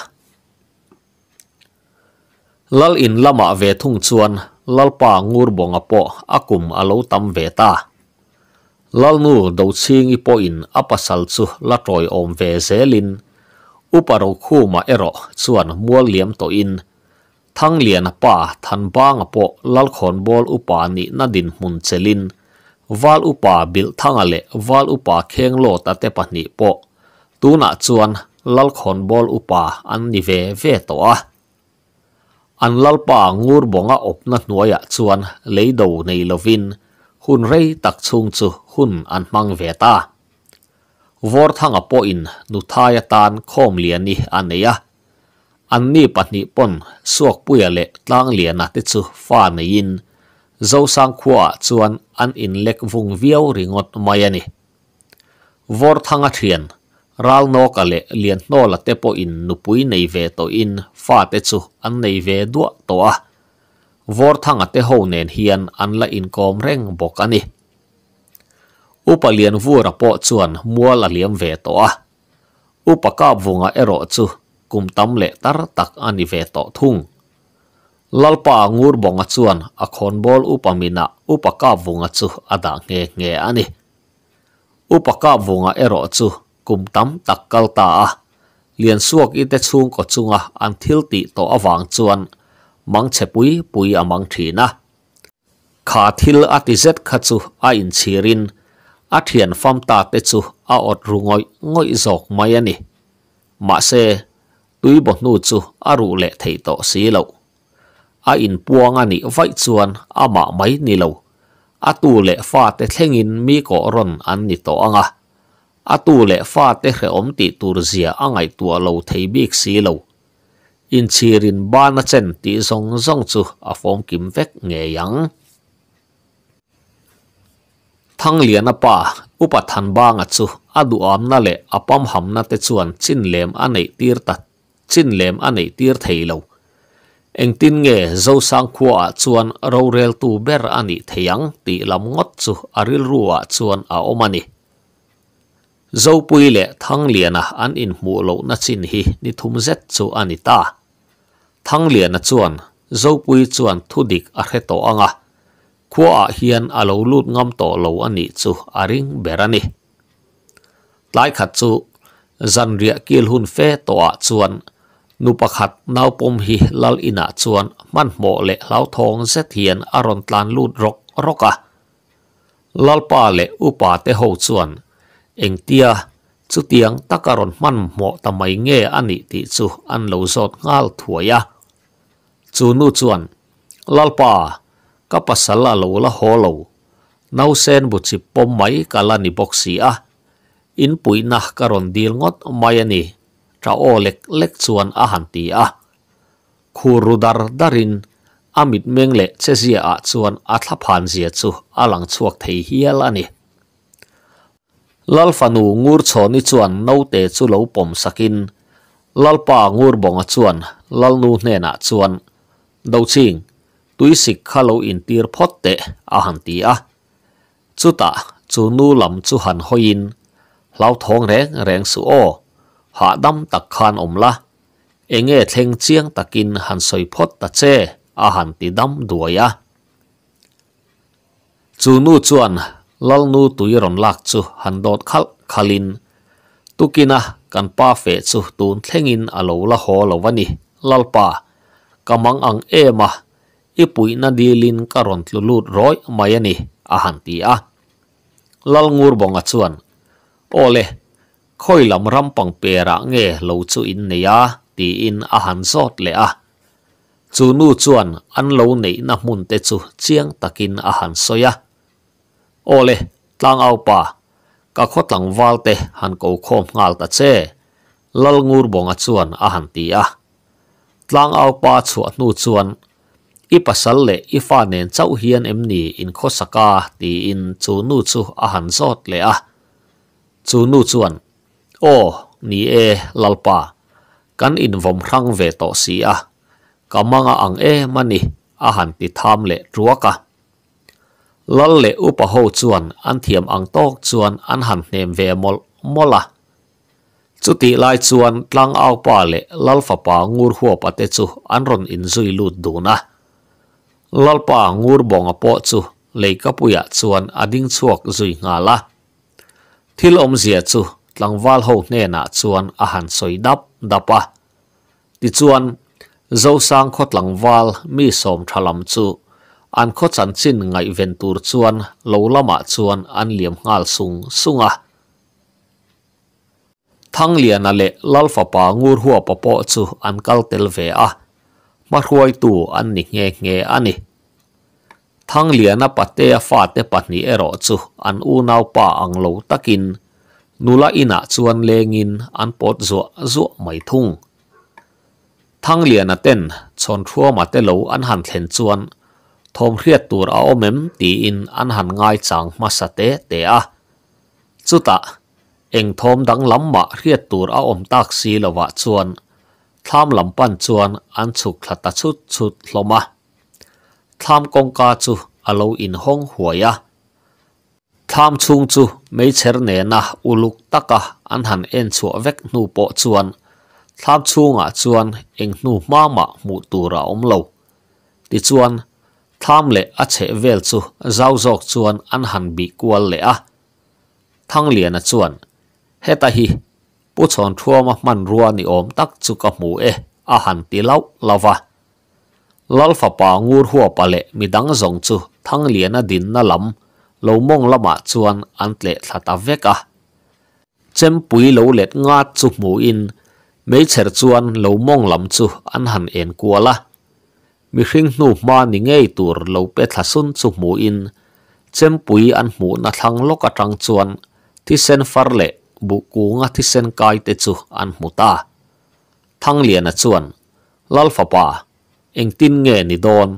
lal in lama ve thung chuan lal pa ngur bonga po akum alo tam ve ta lalnu do ching ipo in apasal chu latoi om ve zelin uparo khu ma ero chuan mual liam to in thang lian pa than bang po lal khonbol bol upa ni na din mun chelin wal upa bil thang ale wal upa kheng lo ta te pa ni po tu na chuan lal khonbol bol upa an ni ve ve to a an lal pa ngur bonga op na nuaya chuan leidou nei lovin hun rei tak chung chu hun an mang ve ta vor thang a po in nu thaya tan khom lian ni an e a an ni patni pon suak puya le tlang lian a te chu fa na in zo sang khua chuan an in lek vung viau ringot mai ani vor thang a thian ral no ka le lian no la te po in nupui nei ve to in fa te chu an nei ve duah to a vor thang ate ho nen hian an la in kom reng bok ani upalian vu ra po chuan mual aliam ve to a upaka vunga ero chu kum tam le tar tak ani ve to thung lalpa ngur bonga chuan a khon bol upamina upaka vunga chu ada nge nge ani upaka vunga ero chu kum tak kal ta a lian suak ite chung chunga an thil to awang chuan mang che bùi bùi a mang thi na kha thil a ti zet kha chu a in chirin a thian fam ta te chu a ot rungoi ngoi zok mai ani mà xe tui bo nu chu a ru le thei to si lâu, a in puang ani vãi chuan a ma mai ni lo a lệ pha fa te in mi ko ron an ni to anga a tu le fa te hre om ti tur zia angai tua lâu thei bik si lâu in chirin ban a chen ti song song chu a form kim vek nge yang thang lian a pa upa than ba nga chu adu am na le apam ham na te chuan chin lem a nei tir ta chin lem a nei tir thay lo eng tin nge zo sang khua chuan rau rel tu ber ani theyang ti lam ngot chu aril ruwa chuan a omani zo pui le thang liana an in mu lo na chin hi ni thum zet chu ani ta thang lian na chuan zo pui chuan thudik a khe to a hian a lo lut ngam to lo ani chu a ring berani lai khat chu zan ria kil hun fe to a chuan nu pakhat nau pom hi lal ina chuan man mo le lau thong se thian aron tlan lut rok roka lal pa le upa te ho chuan eng tia chu tiang takaron man mo tamai nge ani ti chu an lo zot ngal thuaya chu nu chuan lalpa ka pasala lo la holo nau sen bu chi pom kala ni boxi a ah. in ngot mai ani tra o lek lek chuan a han ti a ah. khuru dar darin amit meng le che zia a chuan a tha phan zia chu alang chuak thei hial ani lalfanu ngur choni chuan no te chu pom sakin lalpa ngur bonga chuan lalnu hne na Dauching, tui sikha lau in tirpot de ahanti ah. Tsu ta, tsu nu lam tsu han hoyin, lau thong reng reng su o, ha dam tak kan om la. E nge teng chiang tak in han soipot da che ahanti dam duway ah. Tsu nu juan, lal nu tui ronlak tsu han dot khalk khalin. Tukina, kan pa fe tsu tun teng in a lau la ho lau vanih, lal paa. kamang ang ema ipui na dilin karon tlulut roy mayani ahanti a lal ngur bong achuan ole khoi lam ram pang pera nge lo chu in ne ya ti in ahan zot le a chu nu chuan an lo nei na chiang takin ahan soya ole tlang pa ka kho tlang wal te han lal ngur bong achuan ahanti a tlang au pa chu nu chuan i pasal le i fa nen chau hian em ni in khosaka ti in chu nu chu a han zot le a chu nu chuan o ni e lalpa kan in vom khang ve to si a kamanga ang e mani a han ti le ruaka lal le upa ho chuan an thiam ang tok chuan an han nem ve mola chuti lai chuan tlang au pa le lalfa pa ngur huwa pa chu anron in zui lut du na lalpa ngur bonga po chu lei kapuya chuan ading chuak zui nga la thil om chu tlang wal ho ne na chuan a han soi dapa ti chuan zo sang khot lang wal mi som thalam chu an kho chan chin ngai ventur chuan lo lama chuan an liam ngal sung sunga thang lia na le lal fa pa ngur hua pa po chu an kal tel ve a ma khuai tu an ni nge nge ani thang lia na pa te fa te pa ni ero an u nau pa ang lo takin nula ina chuan lengin an pot zo zo mai thung thang lia ten chon thua ma te lo an han thlen chuan thom khriat tur a omem ti in an han ngai chang ma sa te te a chuta eng thom dang lam ma riat tur a om tak si lawa chuan tham lam pan chuan an ta chút chút chut hloma tham công kong ka chu alo in hong huaya tham chung chu mei cher ne na uluk taka an han en chu vek nu po chuan tham chunga chuan eng nu ma ma mu tura om lo ti chuan tham lệ á chế vel chu zau zok chuan an han bị kwal lệ a thang lian a chuan heta hi pu chon thua ma man ruwa ni om tak chu ka mu e a han ti lava lal fa ngur huwa pale le mi dang zong chu thang liana din na lam lo mong lama chuan an tle thla veka chem pui lo let nga chu mu in me cher chuan lo mong lam chu an han en la. mi hring nu ma ni ngei tur lo pe thla sun chu mu in chem pui an mu na thang lo ka tang chuan ti sen far le bu ku nga thi sen kai te chu an mu ta thang lian a chuan lal fa pa eng tin nge ni don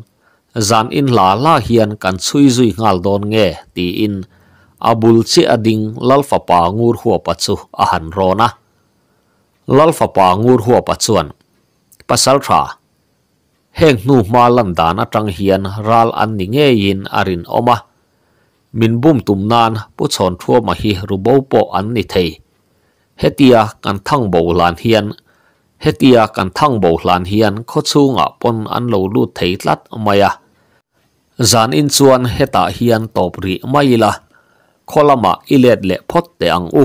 zan in la la hian kan chui zui ngal don nge ti in abul che ading lal ngur huwa pa chu a han ngur huwa pa chuan heng nu ma lan dan hian ral nge yin arin oma มินบุ้มตุ่มนานผู้สอนทั่วมาฮีรูบโปอันนิเทเฮตียกันทั้งบโบลานเฮียนเฮตียกันทั้งบโบลานเฮียนข้อชูงะปนอันโลลูเทิดลัดมายะจานอินชวนเฮตาเฮียนตอบรีไม่ละคลมาอิเลดเล่พดแต่งอู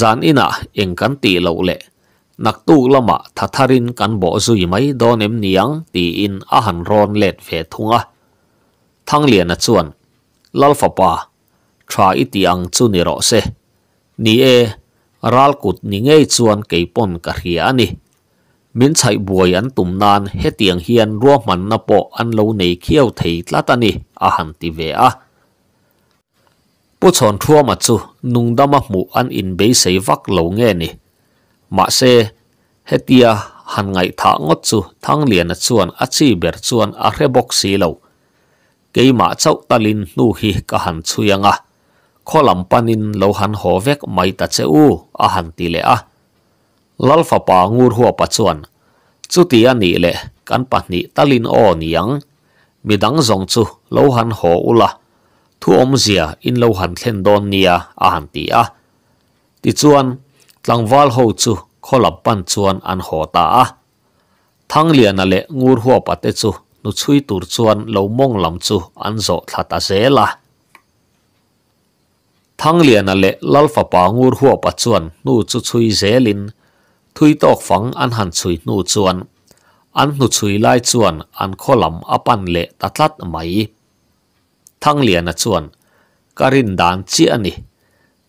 จานอินะเองกันตีเหลวเล่นักตู้ละมาทัทารินกันโบซุยไม่โดนเอ็มเนียงตีอินอาหารรอนเล็ดเฟทุงะทั้งเลียญชวน lalfapa tha iti ang chu ni ro se ni e ralkut ni ngei chuan keipon ka hria ani min chai buai an tumnan hetiang hian ruwa man na po an lo nei khiau thei tlatani a han ti ve a pu chon thua ma chu nung dama mu an in be sei vak lo nge ni ma se hetia han ngai tha ngot chu thang lian chuan achi ber chuan a re bok si lo กี่มาเจ้าตาลินนู่ฮีกหันซุยง่ะข้อลำปานินเลวหันหัวเวกไม่ตัดเจ้าอาะหันตีเลยอ่ะลัลฟ้าปางูหัวปัจจุบันจุดที่ันนี่เลยกันปัจนุบัตาลินอ่อนยังมีดังจงจู่เลวหันหัวอุล่ะทุ่มเสียอินเลวหันเช่นโดนเนีย อาะหันตีอ่ะติดชวนตลังวอลหัวจูข้อลำปานชวนอันหัวตาทั้งเลียนเละงูหัวปัจจุบันนุช่วยตรวจวนเรามงลำจูอันโจทัตาเซล่ะทั้งเลียนนั่นแหละลัลฟ้าปางูหัวปัจจวนนูจุช่วยเซลินทุยตอกฟังอันหันช่วยนูจวนอันนุช่วยไล่จวนอันข้อลำอปันเละตัดลัดไหมทั้งเลียนนะจวนการินดานเจียนี่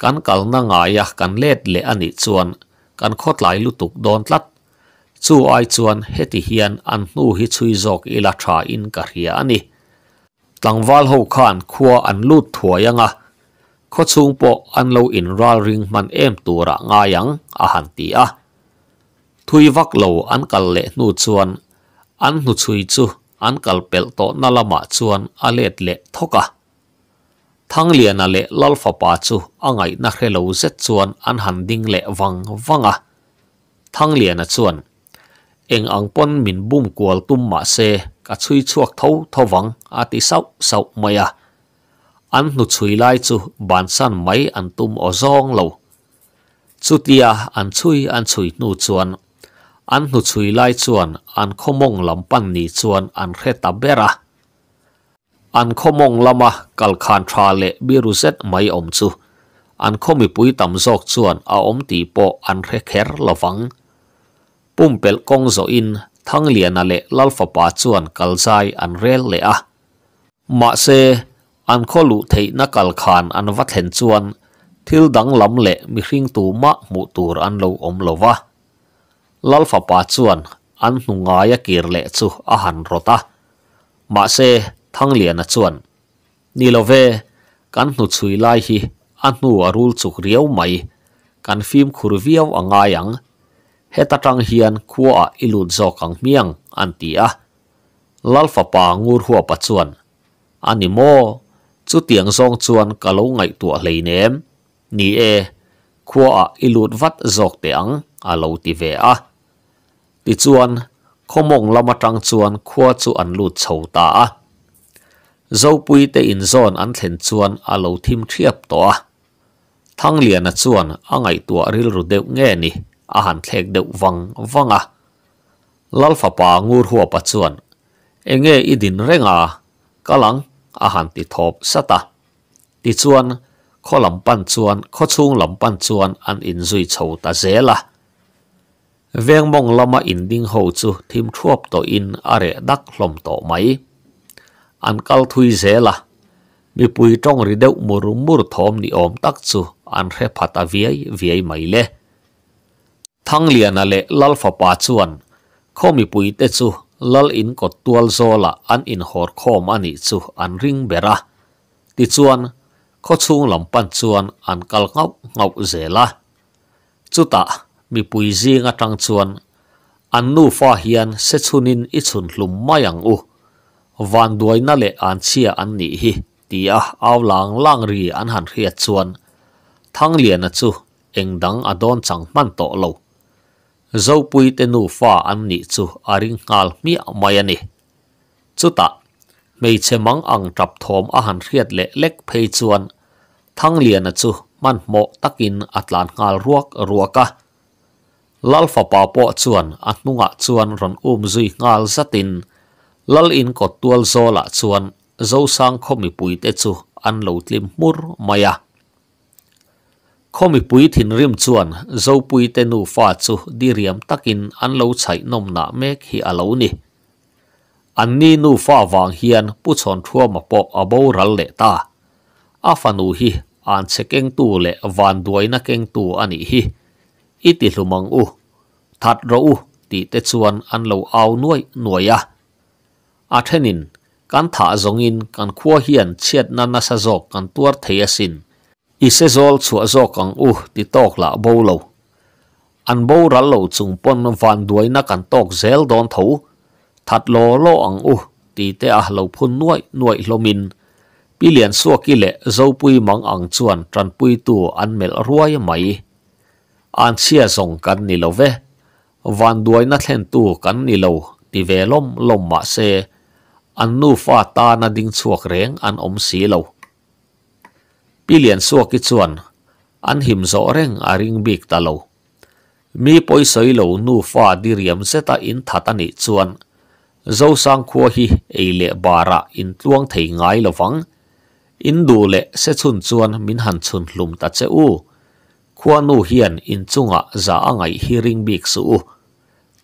การกัลนงงายกันเล็ดเละอันนี้จวนการโคตรไหลลุตุกโดนลัด chu ai chuan heti hian an hnu hi chui zok ila tha in ka ria ani tlangwal ho khan khuwa an lut thuayanga kho chung po an lo in ral ring man em tura nga yang a han an kal le hnu chuan an hnu chui chu an kal pel to na lama le thoka thang lian le lal fa pa chu angai na khelo zet chuan an han le wang wanga thang lian a eng ang pon min bum kual tum ma se ka chui chuak tho tho wang a ti sau sau maya an nu chui lai chu ban san mai an tum o zong lo chutia an chui an chui nu chuan an nu chui lai chuan an khomong lampan ni chuan an reta bera an khomong lama kal khan tha le biruzet mai om chu an khomi pui tam zok chuan a om ti po an re kher lawang ปุ่มเปิลกงโซอินทั้งเลียนาเล่ลฟปาชวนกัลไซอันเรลเลอะมาเซอันคอลุเทนักัลคานอันวัดเห็นชวนทิลดังลำเล่มิคริงตูมะมุตูรอันโลอมโลวะลัลฟปาชวนอันหงายกีรเล่ชูอาหันรตามาเซทั้งเลียนจวนนิโลเวกันหนุ่ยไลฮิอันหัวรูลสุกเรียวไม่กันฟิมคูรวิเอวอังไงยัง Heta tang hien kuwa a ilud zog ang miang, an Lalfa paa ngur hua pa juan. Ani mo, chu tiang zon juan ka lau ngay tuwa leine Ni e, kuwa a vat zog te ang, a lau ti ve ah. Ti juan, komong lama tang juan kuwa chu an lud chow ta ah. Zaw pui te in zon an ten juan a lau tim chiep to ah. Tang liana juan a ngay tuwa rilu nge ni. อาหันเทกเดววังวังอ่ะลัลฟ้าปางูหัวปัจจวนเองเออีดินเร่งอ่ะกำลังอาหันติดทบสตาติจวนข้อลำปั้นจวนข้อชุงลำปั้นจวนอันอินซุยโชตาเจล่ะเวียงมงลามาอินดิ้งหูจูทิมทวบตัวอินอะไรดักลมต่อไหมอันกัลทุยเจล่ะมีปุยจ้องริเดวมุรุมุรทอมนิอมตักจูอันเรพัตาเวียเวียไม่เล่ Thang liana le lal fa pa juwan, ko mi pui te zu lal in ko tual zo la an in hor ko mani zu an ring bera. Ti juwan, ko chung lampan juwan an kal ngaw ngaw ze la. mi pui zi nga tang juwan, an nu fa hian setu nin itun lum mayang u. Van duay na le an chia an ni hi, ti ah aw lang lang ri an han ria juwan. Thang liana zu, eng dang adon chang man to loo. zopui tenu fa an ni chu aring ngal mi mai ani chuta mei chemang ang tap thom a han riat le lek phei chuan thang lian a chu man mo takin atlan ruốc ruak ruaka lal fa pa po chuan atnunga chuan ron um zui ngal zatin lal in ko tual zola chuan zo sang khomi pui te chu an lo tlim mur à khomi pui thin rim chuan zo pui te nu fa chu di riam takin an lo chai nom na mek hi alo ni an ni nu fa vàng hiền pu chon thua ma po abo ral lệ ta a fa nu hi an che keng tu le van duai na keng tu ani hi i ti hlumang u that ro u ti lâu chuan nuôi nuôi à nuai nuaya a thenin kan tha in kan khua hiền chết na na sa zok kan tuar thei asin isezol chua zokang u ti tok la bo lo an bo ral lo chung pon van duai na kan tok zel don tho that lo lo ang u ti te a lo phun nuai nuai lomin pilian suwa ki le zo pui mang ang chuan tran pui tu an mel ruai mai an sia zong kan ni lo ve van duai na thlen tu kan ni lo ti ve lom lom ma se an nu fa ta na ding chuak reng an om si lo pilian suwa ki chuan an him zo reng a ring bik ta lo. Mi poi soy lo nu fa diriam zeta in tatani chuan. Zo sang kuwa hi e le bara in tuang thay ngay lo vang. In le se chun chuan chun lum ta u. Kuwa nu hiyan in chunga za angay hi ring bik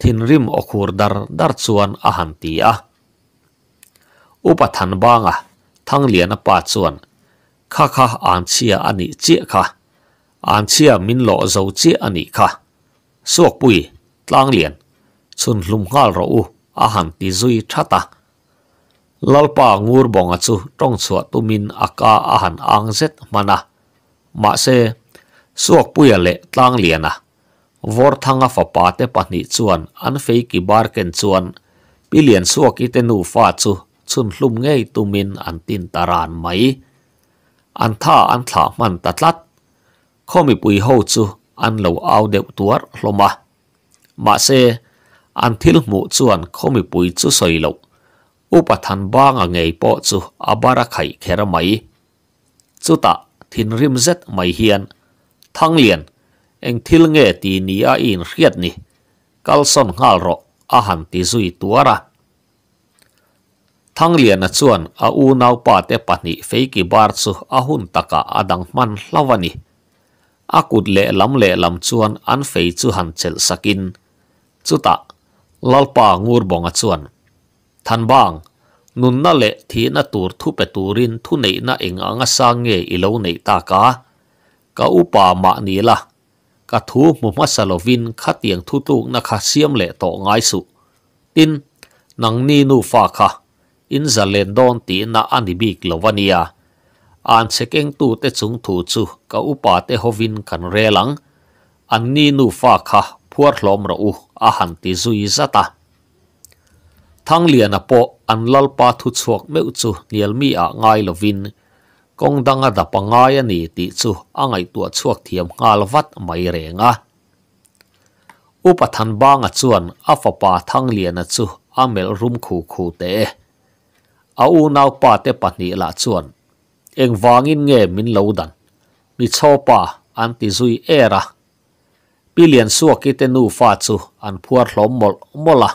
Tin rim okur dar dar chuan ahantia. Upa tan ba nga, tang liana pa chuan. kha kha an chia ani chi kha an chia min lo zo chi ani kha suok pui tlang lien chun lum ngal ro u a han lalpa ngur bonga chu tong chua tu min aka a han ang zet mana ma se suok pui le tlang lien a vor thanga fa pa te pa ni chuan an fe ki ken chuan pilian suok i te nu fa chun lum ngei tu an tin mai an tha an tha man tat lat kho mi pui ho chu an lo au de tuar hloma ma se an thil mu chu an kho mi pui chu soi lo u pa than ba nga ngei po chu abara khai mai chu ta thin mai hian thang lien eng thil nge ti ni a in riat ni ngal ro ahan ti zui tuara ทั้งเลียนชวนอาอูนาวปาเตปันิเฟกิบาร์ซุอาหุนตะกาอดังมันลาวานิอากุดเล่ลำเล่ลำชวนอันเฟยจูฮันเชลสกิน จุตะลลปางูร์บงชวนทันบางนุนนาเล่ที่นตูรทุเปตูรินทุเนนาเองอังสังเงอิโลในตากากาอุปามาเนีละกาทูมุมัสลวินขัดเตียงทุตุกนักเซียมเล่ต่อไงสุตินนังนีนูฟาคา inza len don ti ina anibik lo wa niya, aan che keng tu te chung tu chu ka upa te ho vin kan relang, an ni nu fa ka puar lom ra u ahan ti zui zata. Thang liana po, an lalpa tu chuak me u chu nial mi a ngay lo kong danga dapa ngaya ni ti chu a tua chuak tiam nga lo mai renga. Upa than chuan afapa thang liana chu a me urum ku te au nau pa te pa ni la chuan eng wangin nge min lo dan mi cho pa an ti zui era pilian suo ki te nu fa chu an phuar hlom mol mola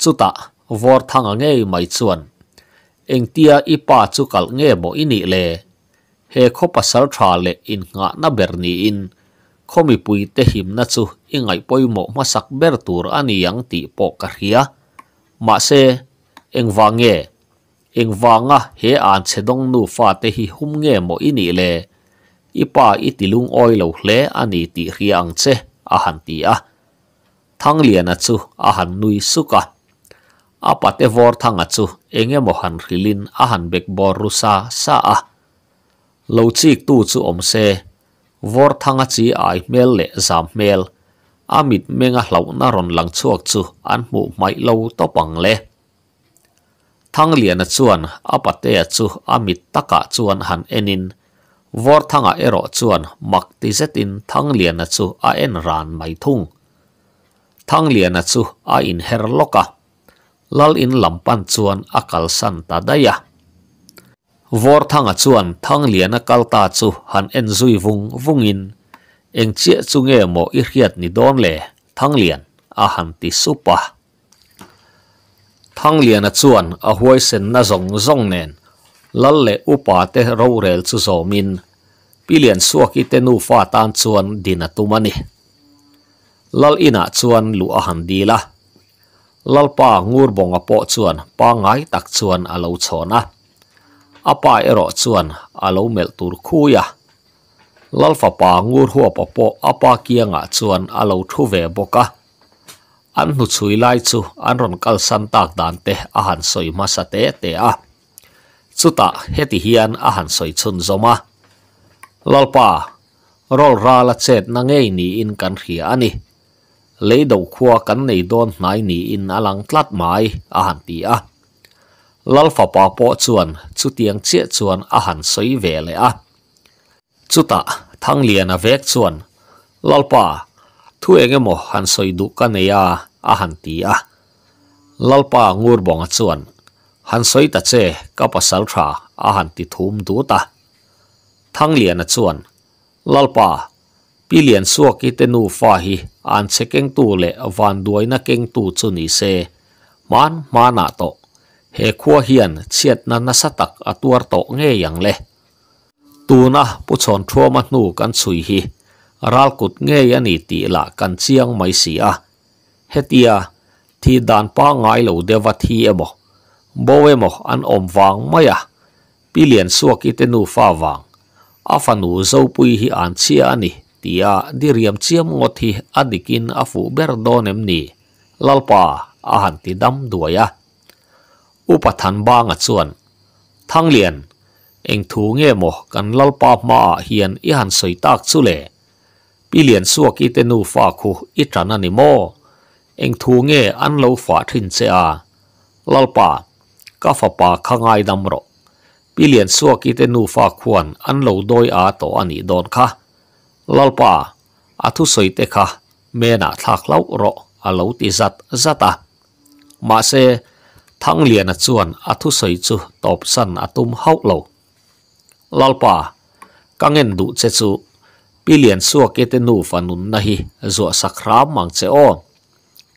chuta vor thang nge mai chuan eng tia i pa chu kal nge bo ini le he kho pa sal le in nga na ber ni in khomi pui te him na chu ingai poi mo ma sak ber tur yang ti po ka ma se eng wangye. ing vanga he an chedong nu fa te hi hum nge mo ini le ipa itilung oi lo hle ani ti riang che a han ti a thang lian a chu a han nui suka a pate vor thang a chu enge mo han rilin a han bek bor ru sa sa a lo chi tu chu om se vor thang a chi mel le zam mel amit menga hlau na lang chuak chu an mu mai lo to le thang lian a chuan apate a chu ami taka chuan han enin vor thanga ero chuan mak ti zetin thang lian a chu a en ran mai thung thang lian a chu a in her loka lal in lampan chuan akal san ta daya vor thang han en vungin eng chia chu nge mo i riat ni thang liana chuan a huai sen na zong zong nen lal le upa te ro rel chu zo min pilian suwa lal ina chuan lu a lal pa ngur bonga po chuan pa ngai tak chuan alo chona apa ero chuan alo mel tur khuya lal fa pa ngur huwa po apa kianga chuan alo thuve boka an nu chui lai chu an ron kal san tak dan te a han soi ma sa te te a chuta heti hian a han soi chun zoma lalpa rol ra la chet na ngei ni in kan hri ani lấy đầu khua cắn này don nái ni in alang lăng tlat mai a hẳn tí a. Lal phà bà chuan, chú tiếng chia chuan a hẳn xoay về lệ a. Chú tạ, thăng liền a vét chuan, lalpa thu enge mo han soi du ka nei a a han ti a lalpa ngur bonga chuan han soi ta che ka pasal tha a han ti thum du ta thang lian a chuan lalpa pilian suak i te nu fa hi an che keng tu le van duai na keng tu chu ni se man mana to he khua hian chiat na na satak atuar à to nge yang le tuna puchon thoma nu kan chui hi ral ralkut ngei ani ti la kan chiang mai si a hetia thi dan pa ngai lo dewa thi emo bowemo an om wang maya pilian suak itenu fa wang afanu zopui hi an chia ani tia diriam chiam ngot hi adikin afu berdonem ni lalpa ahan ti dam duaya upathan banga chuan thang liền eng thu nge mo kan lalpa ma hian i han soitak chu le bị liền suộc ít tên nu phá khu ít trả nà nì mô anh thu nghe ăn lâu phá thìn xe à lal pa ka phá pa khá ngai đâm rộ bị liền suộc ít tên nu phá khuôn ăn lâu đôi à tổ anh ý đồn khá lal pa à thu sợi tê khá mẹ nà thạc lâu rộ à lâu tì giặt giặt à mà xe thăng liền à chuồn à thu sợi chu tộp sân à tum hậu lâu lal pa các ngân đủ chế chu Pi lian sua ke te nuu fa nun nahi, zua sakraam mang che o.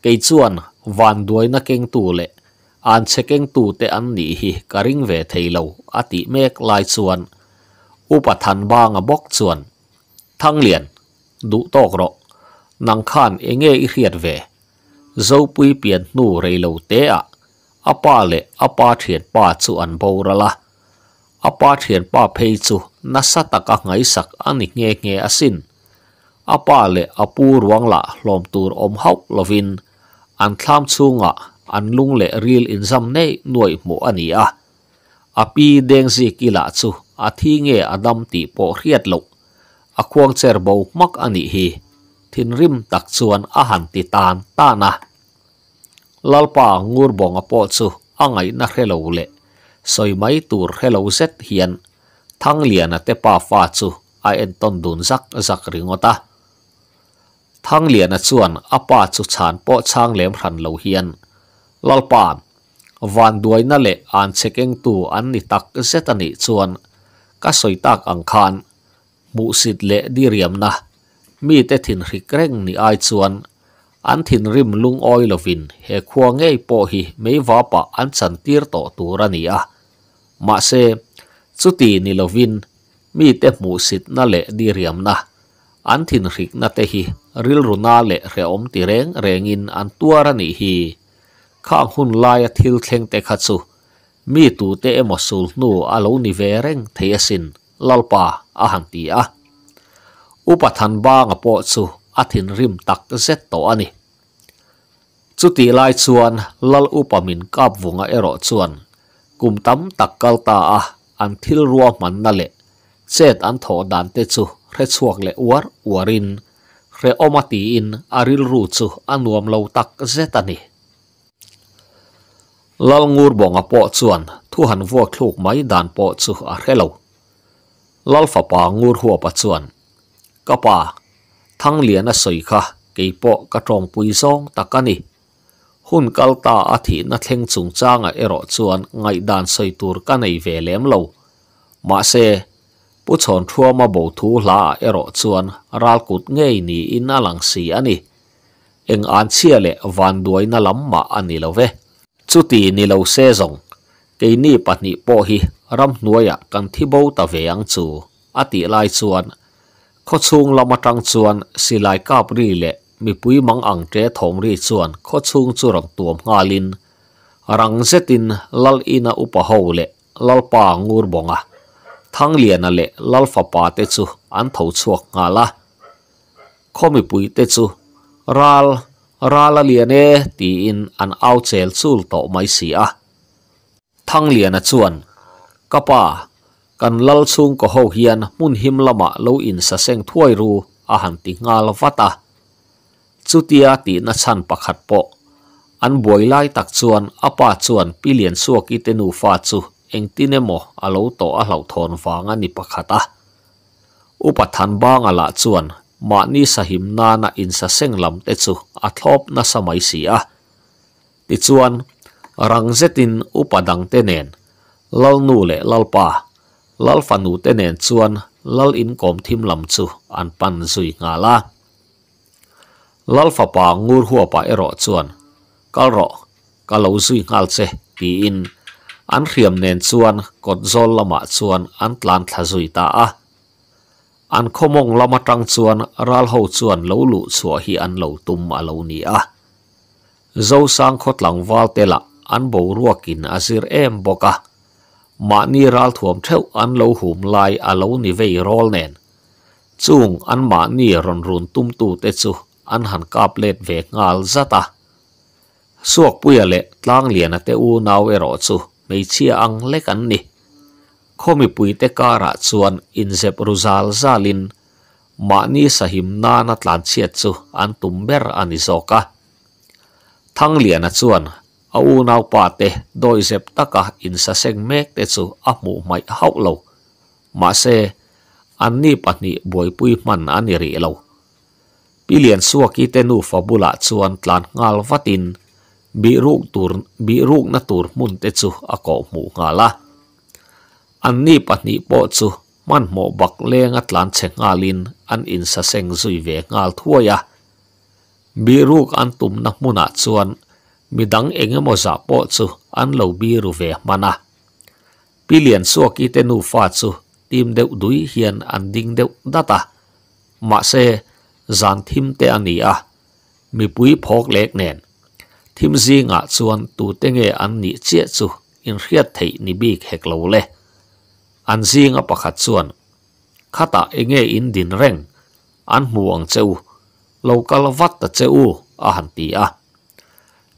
Kei zuan, van duoy na keng tu le. An che keng tu te an nii hii, ka ring ve thay lau, a mek lai zuan. Upa than ba nga bok zuan. Thang lian, du tok ro, nang khan e nge i khiet ve. Zau pui piat nuu rei lau te a. A le, a thiet pa zuan pou rala. a pa pa phei chu na sa taka ngai sak ani nge nge asin a pa le a ruang la hlom tur om haup lovin an thlam chunga an lung le ril in zam nei nuai mu ani a api deng zi kila chu a thi nge adam ti po riat lo a khuang cher bo mak ani hi thin rim tak chuan a han ti tan ta na lalpa ngur bong a po chu angai na hrelo le soi mai tur hello set hian thang liana te pa fa chu a en ton dun zak zak ringota thang liana chuan apa chu chan po chang lem ran lo hian lalpa van duai na le an checking tu an ni tak set ani chuan ka soi tak ang khan mu sit le diriam na mi te thin ri kreng ni ai chuan an thin rim lung oil of in he khuangei po hi mei va an chan tir to turania ni มาเซสุตีนิลวินมีเตมูสิทนั่ลดีเรียมนะอันทินริกนั่เตฮิริลรุนาเลเรอมติเรงเรงอินอันตัวรนิฮีข้าหุนลายทิลเทงเตขัดสุมีตูเตอมสุลนูอาลูนิเวเรงเทียสินลลปาอาหันตีอะอุปทานบางปอสุอาทินริมตักเซตโตอันนี้จุติลายชวนลลอุปมินกับวงเอรอชวน kum tam takal ta a an thil ruwa man na le chet an tho dan te chu re chuak le war warin re omati in aril ru chu anuam lo tak zetani lal ngur bong a po chuan thu han vo thluk mai dan po chu a relo lal fa pa ngur huwa pa chuan ka pa thang lian a soi kha ke po ka trong pui zong takani hun kalta athi na theng chung changa ero chuan ngai dan sei tur ka nei ve lem lo ma se pu chon thua ma bo thu la ero chuan ral kut ngei ni in alang si ani eng an chia le van duai na lam ma ani lo ve chuti ni lo se zong ke ni patni po ram nuaya kan thi bo ve ang chu ati lai chuan ko chung lama tang chuan silai kap ri le mi pui mang ang te thong ri chuan kho chung chu rang nga lin rang zetin lal ina upa le lal pa ngur bonga thang lian le lal fa pa te chu an tho chuak nga la kho mi pui te chu ral rala liane ti in an au chel chul to mai si a thang liana chuan kapa kan lal chung ko ho hian mun lama lo in sa seng thuai ru a han ti ngal vata จุติยาตีนัชันปักขัดปออันบวยไล่ตักชวนอปาชวนปิเลียนสวกิเตนูฟาจูเองตินเอโมอาเลวโตอาเหล่าทอนฟางันนิปักขัดะอุปทานบางอละชวนมานีสหิมนานาอินสเซงลำเตจูอัทบนัสมัยเสียติชวนรังเซตินอุปดังเตเนนลลนูเลลลปาลลฟานูเตเนนชวนลลอินกอมทิมลำจูอันปันซุยงาลา lalfa pa ngur hua pa ero chuan kalro kalau zui ngal che ti in an riam nen chuan kot zol lama chuan an tlan thla zui ta a an khomong lama tang chuan ral ho chuan lo lu chua hi an lo tum a lo ni a zo sang khot lang wal tela an bo ruakin azir em boka ma ni ral thuam theu an lo hum lai a lo ni vei rol nen chung an ma ni ron run tum tu te chu an han kap let ve ngal zata suak puya le tlang lian te u nau ero chu mei chia ang le kan ni khomi pui te kara chuan inzep ruzal zalin mani sahim na na tlan chiat chu an tumber ani zoka thang lian a chuan a u nau pa te doi zep taka in sa seng mek te chu a mu mai hau lo ma se an ni pahnih buai pui man ani ri lo pilian suwa ki te nu fa bula chuan tlan ngal vatin bi ruk tur bi ruk na tur mun te chu a ko mu ngala an ni pa ni po chu man mo bak le nga tlan che ngalin an in sa seng zui ve ngal thuaya bi ruk an tum na muna chuan mi dang enge mo za po chu an lo bi ru ve mana pilian suwa ki te fa chu tim deu dui hian an ding deu data ma se สันทิมเตียนี้อ่ะมีปุ๋ยพกเล็กแน่น ทิมซีงอ่ะส่วนตูเตงเงออันนี้เจี๊ยจูอินเรียดไทยนี่บิกเฮกเลวเลอันซีงอ่ะปรกคัดส่วนข้าตาเองเงอินดินเร่งอันหมวงเจ้าลูคาลวัตะเจ้าอ่ะหันตีอ่ะ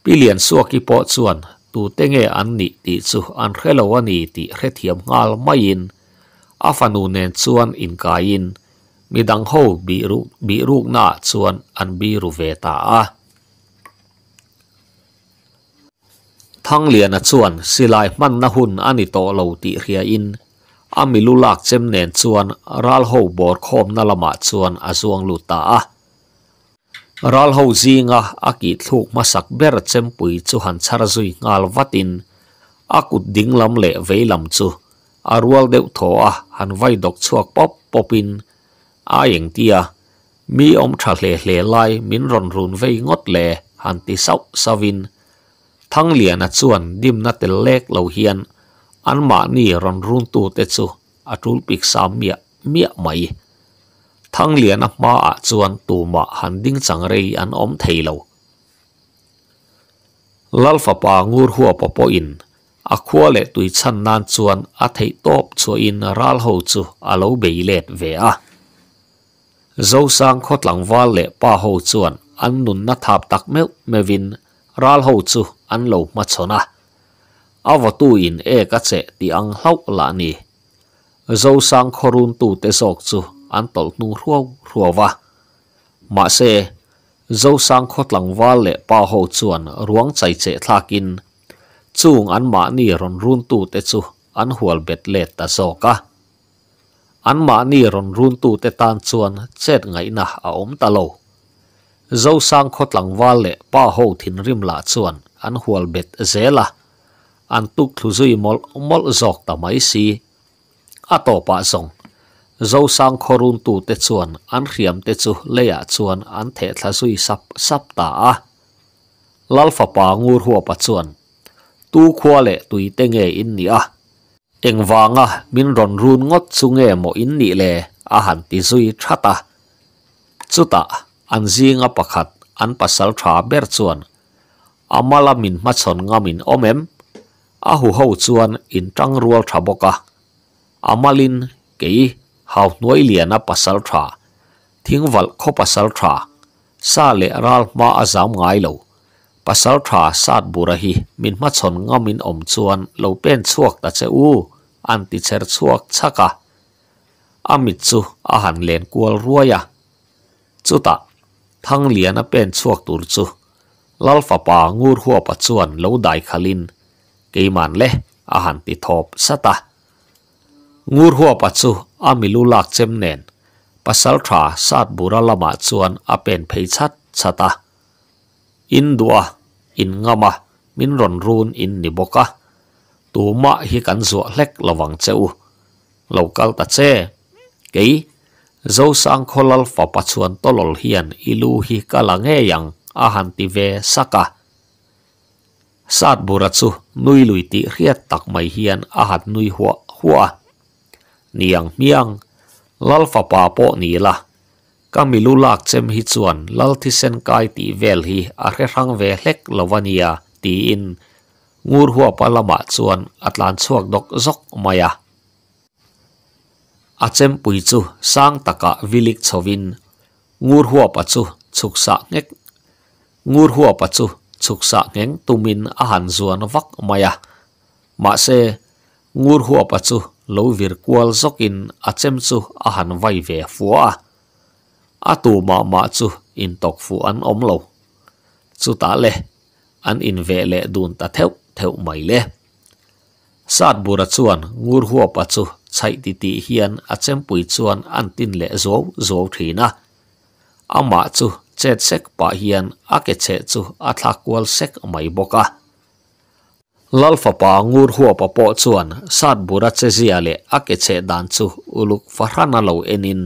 ปีเลียนสวกิปอส่วนตูเตงเงออันนี้ติดจูอันเฮลวันนี้ติเรียดยมงาลไม่ยิน อาฟานูเนนส่วนอินกายิน mi dang ho bi ru bi ruk na chuan an bi ru ve ta a thang lian a chuan silai man na hun ani ti hria in ami lu lak chem ral ho bor khom na lama chuan a zuang ta a ral ho zinga aki thluk masak ber chem pui chu han chhar zui ngal watin akut dinglam le veilam chu arwal deuh han vai dok chuak pop popin aying tia mi om tha hle hle lai min ron run vei ngot le han ti sau savin thang lia na chuan dim na tel lek lo hian an ma ni ron run tu te chu atul pik sam mia mia mai thang lia na ma a chuan tu ma han ding chang rei an om thei lo lal fa pa ngur hua po po in a khua le tui chan nan chuan a thei top cho in ral ho chu alo beilet ve a lo zo sang khot lang wal le pa ho chuan an nun na thap tak meu mevin ral ho chu an lo ma chona avatu in e ka che ti ang hlau la ni zo sang khorun tu te sok chu an tol nu ruaw ruawa ma se zo sang khot lang wal le pa ho chuan ruang chai che thlakin chung an ma ni ron run tu te chu an hual bet let ta zoka an ma ni ron run tu te tan chuan chet ngai na a om ta lo zo sang khot lang wal le pa ho thin rim la an hual zela an tuk zui mol mol zok mai si a pa song zo sang khorun tu te chuan an riam te chu le ya an the thla sap sap ta a lal fa pa ngur huwa pa chuan tu khwa le tui te nge in ni eng wanga à, min ron run ngot chunge mo in ni le a han ti zui thata chuta an zinga pakhat an pasal tha ber chuan amala min ma chon nga min omem a hu ho chuan in tang rual tha boka amalin ke hau noi liana pasal tha thingwal kho pasal tha sa le ral ma azam ngai lo ปัสสาวะสาดบุระฮีมินมัชนงอมินอมชวนเลวเป็นชวกตัดเจ้าอันติเชอร์ชวกชักะอามิดซูอาหารเลนกัวรัวยะจุตะ ทั้งเลียนเป็นชวกตุรจูลัลฟะปางูหัวปัจจวนเลวได้ขลินกีมันเละอาหารติทบสตะงูหัวปัจจุอามิลุลักเจมเนนปัสสาวะสาดบุระละมาจวนอเป็นเพยชัดสตะอินดัว in ngama min ron run in ni boka tu ma hi kan zo lek lawang cheu local ta che ke zo sang kholal fa pachuan tolol hian ilu hi kalange yang a han ti ve saka sát bura chu nui lui ti riat tak mai hian a hat nui hua hua niang miang lal fa pa po ni la kami lulak chem hi chuan thi sen kai ti vel hi a hre rang ve hlek lovania ti in ngur hua palama chuan atlan chuak dok zok maya achem pui chu sang taka vilik chovin ngur hua pa chu chuksa ngek ngur hua pa chu chuksa ngeng tumin a han zuan vak maya ma se ngur hua pa chu lo vir kwal zokin achem chu a han vai ve fuwa a tu ma ma chu in tok fu an om lo chu ta le an in ve le dun ta theu theu mai le sát bùa chuan ngur hua pa chu chạy ti ti hian a chem pui chuan an tin le zo zo thina ama chu chet sek pa hian a ke che chu a thak wal sek mai boka lalfa pa ngur hua pa po chuan sát bùa che zia le a ke che dan chu uluk farhana lo enin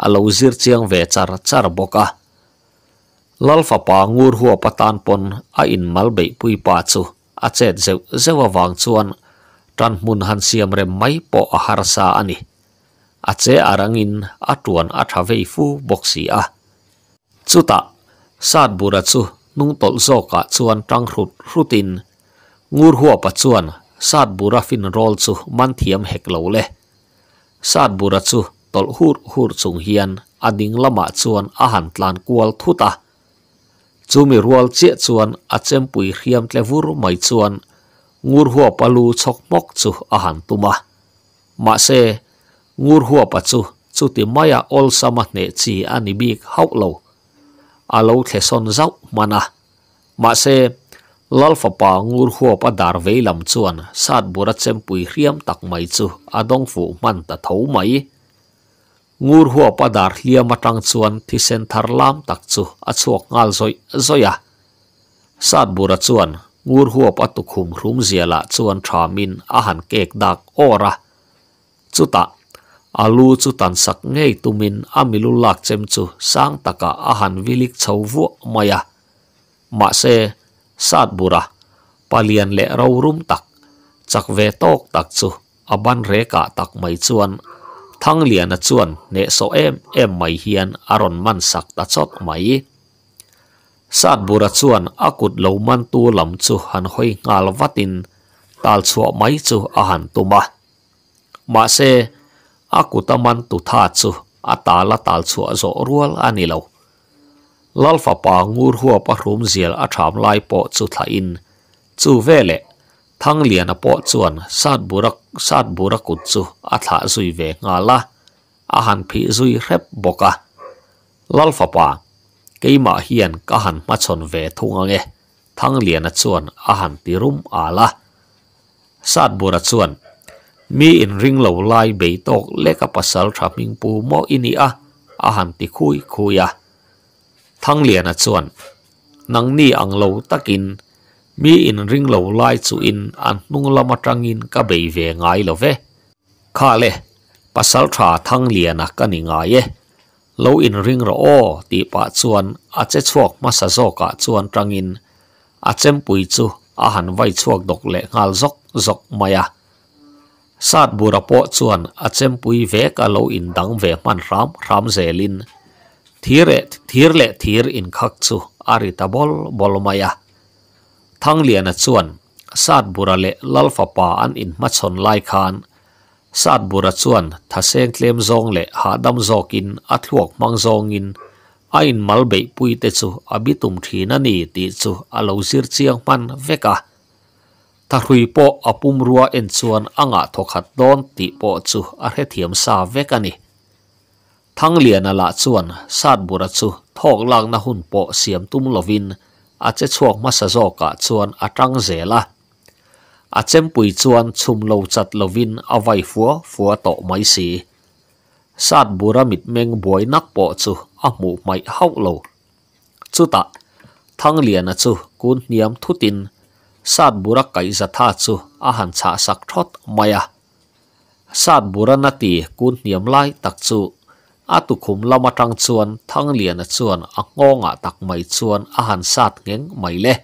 alo zir chiang ve char char boka lalfa pa ngur hua patan pon a in malbei pui pa chu a chet zeu zewa wang chuan tan mun han siam rem mai po a har sa ani a che arangin a tuan a tha fu boksi a chuta sat bura chu nung tol zo ka chuan tang hrut hrutin ngur hua pa chuan sat bura fin rol chu man thiam hek lo sat bura tol hur hur chung hian a ding lama chuan a han tlan kual thuta chumi rual che chuan a chempui hriam tlevur mai chuan ngur hua palu chok mok chu a han tuma ma se ngur hua pa chu chu ti maya ol sama ne chi ani bik hau lo a lo the son zau mana ma se lalfa pa ngur hua pa dar veilam chuan sat bura chempui hriam tak mai chu adong fu man ta thau mai ngur huwa padar liya matang chuan ti sen thar lam tak chu a chuak ngal zoi zoya sat bura chuan ngur huwa patu khum ziala chuan tha min a han kek dak ora alu chu tan sak ngei tumin a chem chu sang taka a han vilik chhowu maya ma se sat bura palian le rau rum tak chak ve tak chu aban reka tak mai chuan thang lian na chuan ne so em em mai hian aron man sak ta chok mai sat bura chuan akut lo tu lam chu han hoi ngal watin tal chuo mai chu a han tu ma ma se akut man tu tha chu a ta la tal chu zo rual ani lo lalfa pa ngur huwa pa rum zial a tham lai po chu vele thang liana po chuan sat burak sat burak ku chu a tha zui ve nga la a han phi zui rep boka lal fa pa keima hian ka han ma chon ve thunga nge thang liana chuan a han ti rum ala sat mi in ring lo lai be tok pasal thaming pu mo ini a a han ti khui thang liana chuan nang ni ang lo takin mi in ring lo lai chu in an nung lama tangin ka bei ve ngai lo ve kha le pasal tha thang lian na ka ni ngai e lo in ring ro o ti pa chuan a che chuak ma sa zo ka chuan tangin a chem pui chu a han vai chuak dok le ngal zok zok maya sat bura po chuan a chem pui ve ka lo in dang ve man ram ram zelin thire thirle thir in khak chu ari bol bol maya thang lian a chuan sat bura le lal fa pa an in ma chon lai khan sat bura chuan tha seng tlem zong le ha dam zok in a thluak mang zong in a in mal bei pui te chu ti chu a lo man veka ta hrui en chuan anga thokhat don ti po chu a re veka ni thang lian ala chuan sat bura chu thok na hun po siam tum a che chuak ma sa zo ka chuan atang zela a chem pui chuan chum lo chat lovin avai fuwa fuwa to mai si sát bura mit meng boy nak po chu a mu mai hau lo chu ta thang lian a chu kun niam thutin sát bura kai za tha chu a han cha sak thot maya sát bura na ti kun niam lai tak chu a tu khum lama tang chuan thang lian a chuan a ngonga tak mai chuan a han sat ngeng mai le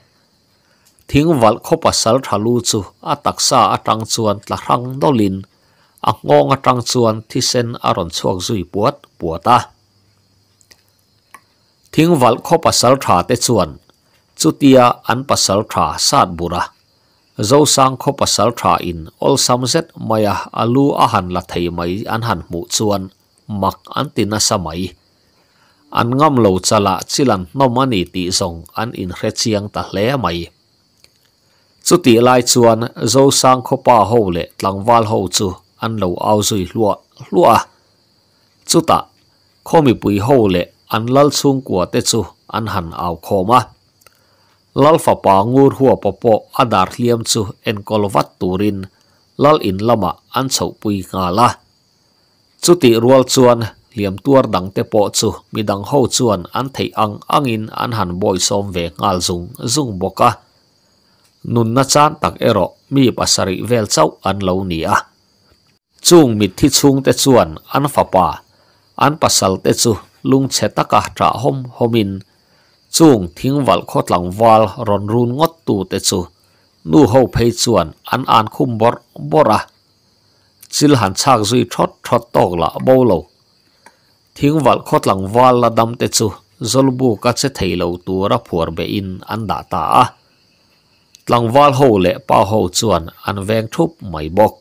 thing wal khopa sal thalu chu a taksa a tang chuan tla rang dolin a ngonga tang chuan thi sen a ron chuak zui puat puata thing wal khopa sal tha te chuan chutia an pasal tha sat bura zo sang kho pasal tha in ol samzet maya alu ahan la thei mai an han mu chuan mặc mak an tina samai an ngam lo chala chilan nom ani ti zong an in hre chiang ta hle mai chu ti lai chuan zo sang khopa ho le tlangwal ho chu an lo au zui lua lua chu ta mi pui ho le an lal chung kwa te chu an han au khoma lal fa pa ngur hua popo adar hliam chu en kolwat turin lal in lama an chho pui nga la Chuti ruol chuon, liam tuar dang te po chu, mi dang hou chuon, an thei ang, ang in, an han boi som ve ngaal dung, dung boka. Nun na chan tang ero, mi basari vel chau an lau ni a. Chuong mi thi chuong te chuon, an fa pa. An pasal te chu, lung che takah tra hom, hom in. Chuong thi nval kod ron run ngot tu te chu. Nu hou pe chuon, an an kum bor, bor sil han duy zui thot thot là la lâu. lo thing wal khot lang là đâm dam te chu zolbu ka che thei lâu tu ra phur be in an da ta a tlang wal ho le pa ho chuan an veng thup mai bok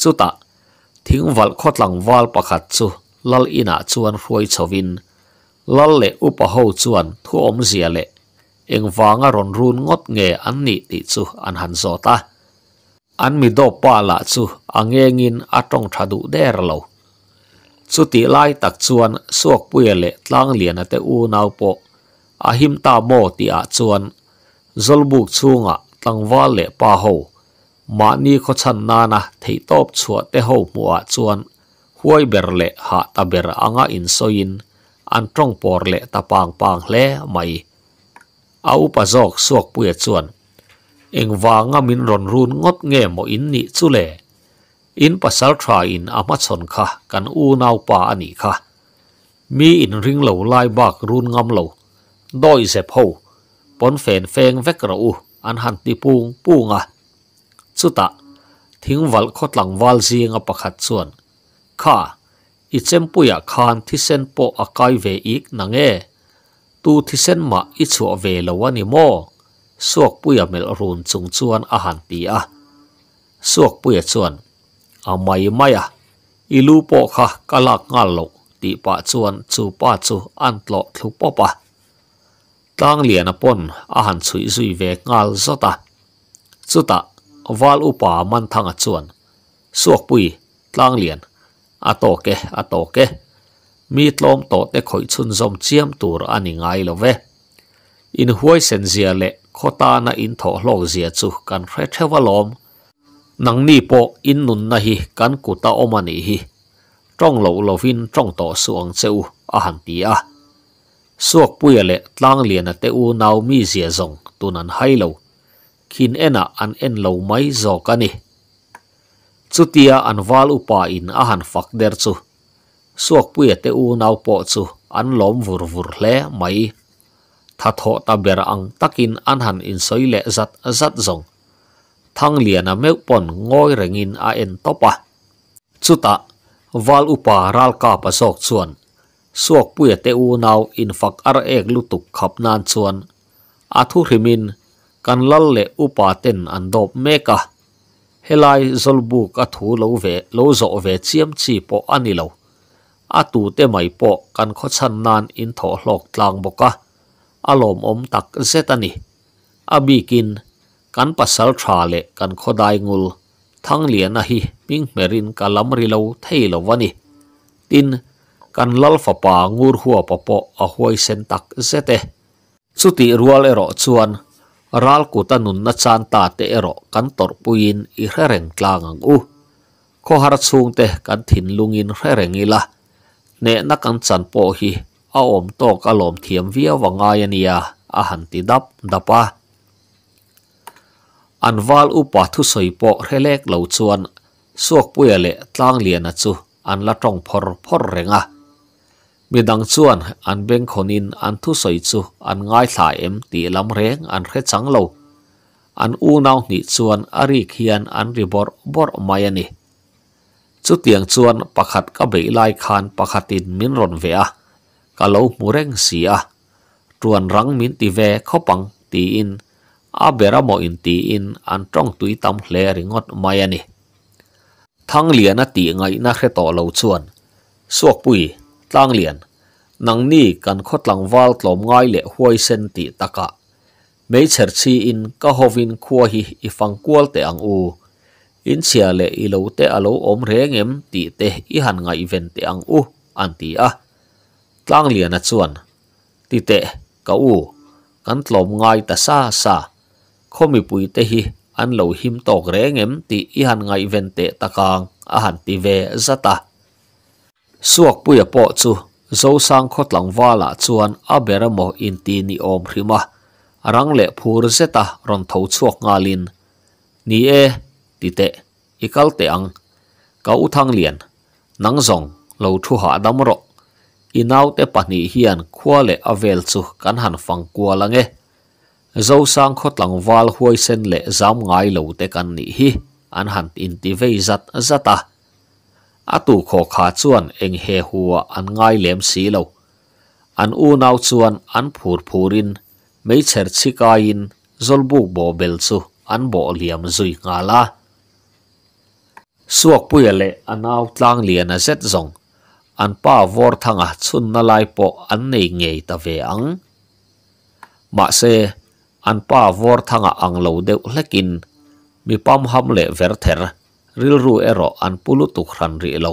chu ta thing wal khot lang wal khát chu lal ina chuan hruai chovin lal le upa hồ chuan thu om zia le engwanga ron run ngot nge an ni ti chu an han zo ta an mi do pa la chu ang ngin atong thadu der lo chu ti lai tak chuan suak pui le tlang lian ate u nau po ahim ta mo ti a chuan zolbuk chunga tlangwal le pa ho ma ni kho chan na na thei top chua te ho puwa chuan ber le ha ta ber anga in soin le ta pang le mai au pa jok suak เองวางามินรนรูนงดเง่หมอินนี่สุเลอินปัสสาวทราอินอามัดสนค่ะกันอูนาวป่าอันนี้ค่ะมีอินริงเหลาลายบากรูนงำเหลาดอยเสพหูปนเฟนเฟงเวกระอูอันหันติปูงปูงอ่ะสุตะทิ้งวัลคดหลังวัลเซียงปะขัดส่วนค่ะอิเซมปุยคานที่เซนโปอากายเวอีกนังเอตูที่เซนมาอิชัวเวลวันนโม suak pui a mel run chung chuan a han pi a à. suak pui chuan a mai mai a à. i lu po kha kalak ngal lo ti pa chuan chu pa chu an tlo thlu pa pa tang lian a pon a han chui zui ve ngal zota chuta wal upa man thanga chuan suak pui tlang lian a to ke a to ke mi tlom to te khoi chun zom chiam tur ani ngai lo ve in huai sen zia le khota na in tho hlok zia chu kan khre thewa lom nang ni po in nun na hi kan kuta omani hi trong lo lovin trong to suang cheu a han ti a suak puya le tlang lian te u nau mi zia zong tunan hai lo khin ena an en lo mai zo kani chutia an wal upa in a han fak der chu suak puya te u nau po chu an lom vur vur hle mai tho ta bera ang takin anhan in soi soile zat zat zong thang lian a meu pon ngoi rengin a en topa chuta wal upa ral ka pa sok chuan suak puya te u nau in fak ar ek lutuk khap nan chuan a thu rimin kan lal le upa ten an dop meka helai zolbu ka thu lo ve lo zo ve chiam chi po anilo. Atu te mai po kan kho chan nan in tho hlok tlang boka อลมอมตักเซตานีอาบีกินกันปัสสาวะชาเลกันขดายงูทั้งเลียนะฮิมิงเมรินกัลัมริลาวเทยโลวานีตินกันลัลฟปางูรหัวปปอหวยเซนตักเซเตสุติรัวเลโรชวนรัลกุตันุนนาจันตาเตอโรกันตอร์ปุยินอิเรงกลางังอูข้อหาซุงเตกันถินลุงินเรงอีลาเนนักกันจันโปฮีอาอมตกอารมณ์เทียมเวียวงไงเนียอาหันติดับดับปะอันวาลอุปัตุสอยปอเรเล็กเหล่าชวนสวกปุยเละตั้งเลียนจูอันละตรงพอร์พอร์เรงะมีดังชวนอันเบงคนินอันทุสอยจูอันง่ายสายเอ็มตีลำเร่งอันเคจังเหล่าอันอู่นาวนิชวนอริเคียนอันริบอร์บอร์มาเนีจุดเตียงชวนประขัดกับใบลายคานประขัดตินมินรนเวีย cả lâu mù reng xì à truan răng min tì về khó bằng tì in à bè ra mò in tì in an trong tùy tâm lè rì ngọt mai à nì thăng liền à tì ngay na khé tỏ lâu chuan suộc bùi tăng liền nang ni kan khot lang val tlom ngay lệ huai sen ti taka mấy chở chi in ka hovin khua hi i fang kual te ang u in sia le i lo te alo om re ngem ti te i han ngai ven te ang u an ti a ตั้งเลียนัดส่วนติเตกาูกันหลมง่ายแต่ซาซาข้อมีปุยเตหิอันเหลวหิมตกเร่งเอ็มติอีหันง่ายเวนเตตะกางอาหารตีเวซตาสวกปุยปอจูโจสังคตหลังว่าละ่วนอเบรมอินตีนิอมริมะรังเละพูรเซตารอนทูชวกงาลินนี่เอติเตอีกัลเตียงเกาอุทังเลียนนังจงเหลวทุหะดมรอ inaute pahnih hian khua le avel chu kan han fang kua lange zo sang khotlang wal huai sen le zam ngai lo te kan ni hi an han in ti vei zat zata atu kho kha chuan eng he huwa an ngai lem si lo an u nau chuan an phur phurin mei cher chikain zolbu bo bel chu an bo liam zui ngala suak puyale anaw tlang lian a zet zong an pa vor thanga chun na lai po an nei ngei ta ve ang ma se an pa vor thanga ang lo deu lekin mi pam ham le ver ther ril ru ero an pulu tu khran ri lo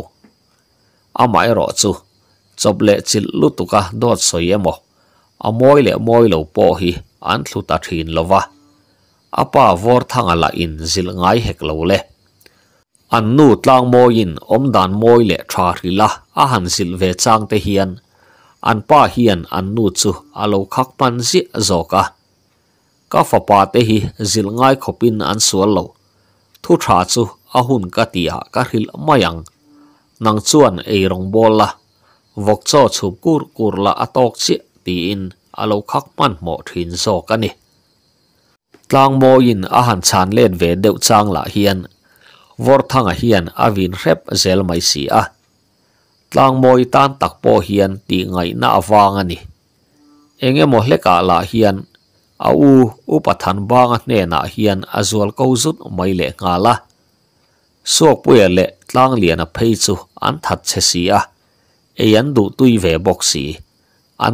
ama ero chu chop le chil lu tu ka dot so yemo amoi le moi lo po hi an thluta thin lova apa vor thanga la in zil ngai hek lo le an nu tlang mawin om dan mawi leh ṭha hri la a han silh ve changte hian an pa hian an nu chu alo lo khak man si zawka ka fapa te hi zil ngai khopin an sual lo thu ṭha chu a hun ka tia ka hril mayang nang chuan ei rong bol la vok chaw chhup kur kur la atok chi tiin a lo khak man mo thin zawk ani tlang mawin a han chan len ve deuh chang la hian vor thang a hian avin rep zel mai si a tlang moi tan tak po hian ti ngai na awang ani enge mo hle ka la hian a u u pathan bang ne na hian azual ko zut mai le nga la sok pu le tlang lian a phei chu e yan du tui ve boxi an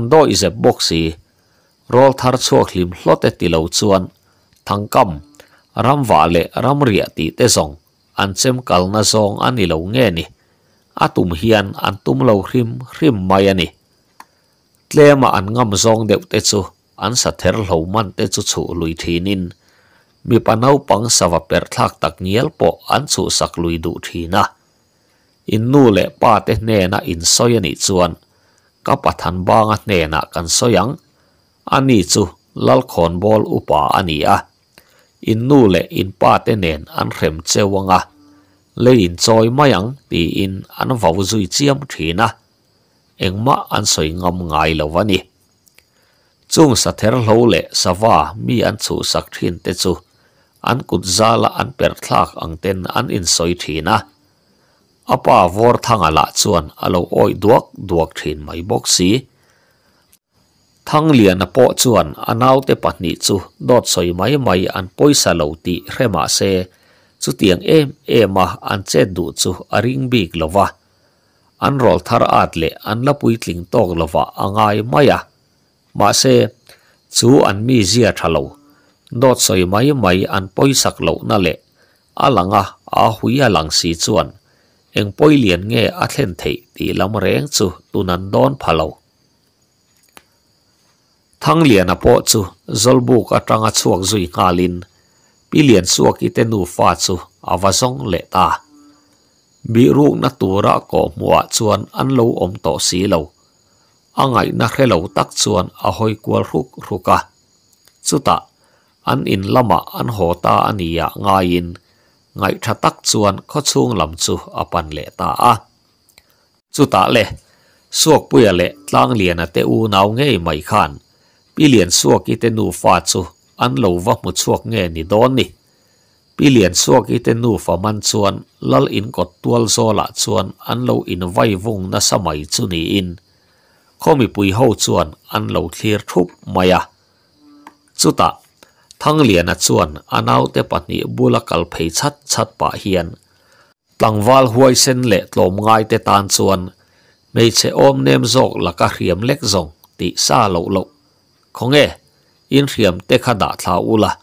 rol thar chok lim hlote ti lo chuan thangkam ramwale อันเซมกัลนาซองอันนี้เราเงี้ยนี่อาตุมเฮียนอันตุมเราริมริมมาเนี่เลยมาอันงมซองเด็กเตจูอันสัตย์เทลโฮมันเตจูชูลุยทีนินมีปนาปังสวัสดิ์ทักตักเงียบปออันสูสักลุยดูทีนะอินนูเล่ป้าเตเนน่าอินซอยนี่ชวนกับปัทันบางเนน่ากันซอยังอันนี้จูลลคอนบอลอุปาอันนี้อ่ะ in nū le in pā te nēn ān hrēm chēwa ngā, le in chōi māi āng tī in ān vāw dhūy chīyam tī na, āng mā ān sōi ngāma ngāi lauwa nī. Cūng le sa mi ān cū sāk tīn te cū, ān kūt zāla ān pēr tlāk āng tēn ān in sōi tī na. Āpā vōr thānga lā chuwan oi duwak, duwak tīn mai bōk sī. thang lian po chuan anau te pahni chu dot soi mai mai an poisa lo ti rema se chu tiang em ema an che du chu aring big lova an rol thar at le an la pui tling tok lova angai maya ma se chu an mi zia thalo dot soi mai mai an poisa lo na le alanga a huia lang si chuan eng poilian nge a thlen ti lam reng chu tunan don phalo thang lian a po chu zolbuk atanga chuak zui kalin pilian chuak i tenu pha chu awazong lệ ta bi ruk na tu ra ko muwa chuan an lâu om to si lo angai na khelo tak chuan a hoi kwal ruk ruka chuta an in lama an hota ania ngain ngai tha tak chuan kho chung lam chu pan lệ ta a ta le suak puya lệ tlang lian a te u nau ngay mai khan pi lian suak i tên nu fa chu an lo va một chuak nge nỉ đón nỉ pi lian suak i tên nu fa man chuan lal in kot tual zola chuan an lo in vai vung na samai chu nỉ in không bị pui ho chuan an lo thlir thup maya chuta thang lian a chuan nỉ te pahnih bula kal phei chat chat hiền hian val huai sen lệ tlom ngai te tan chuan meiche om nem zawk laka hriam lek zong tị sa lo lo không nghe in hiểm te khá đã thả u la,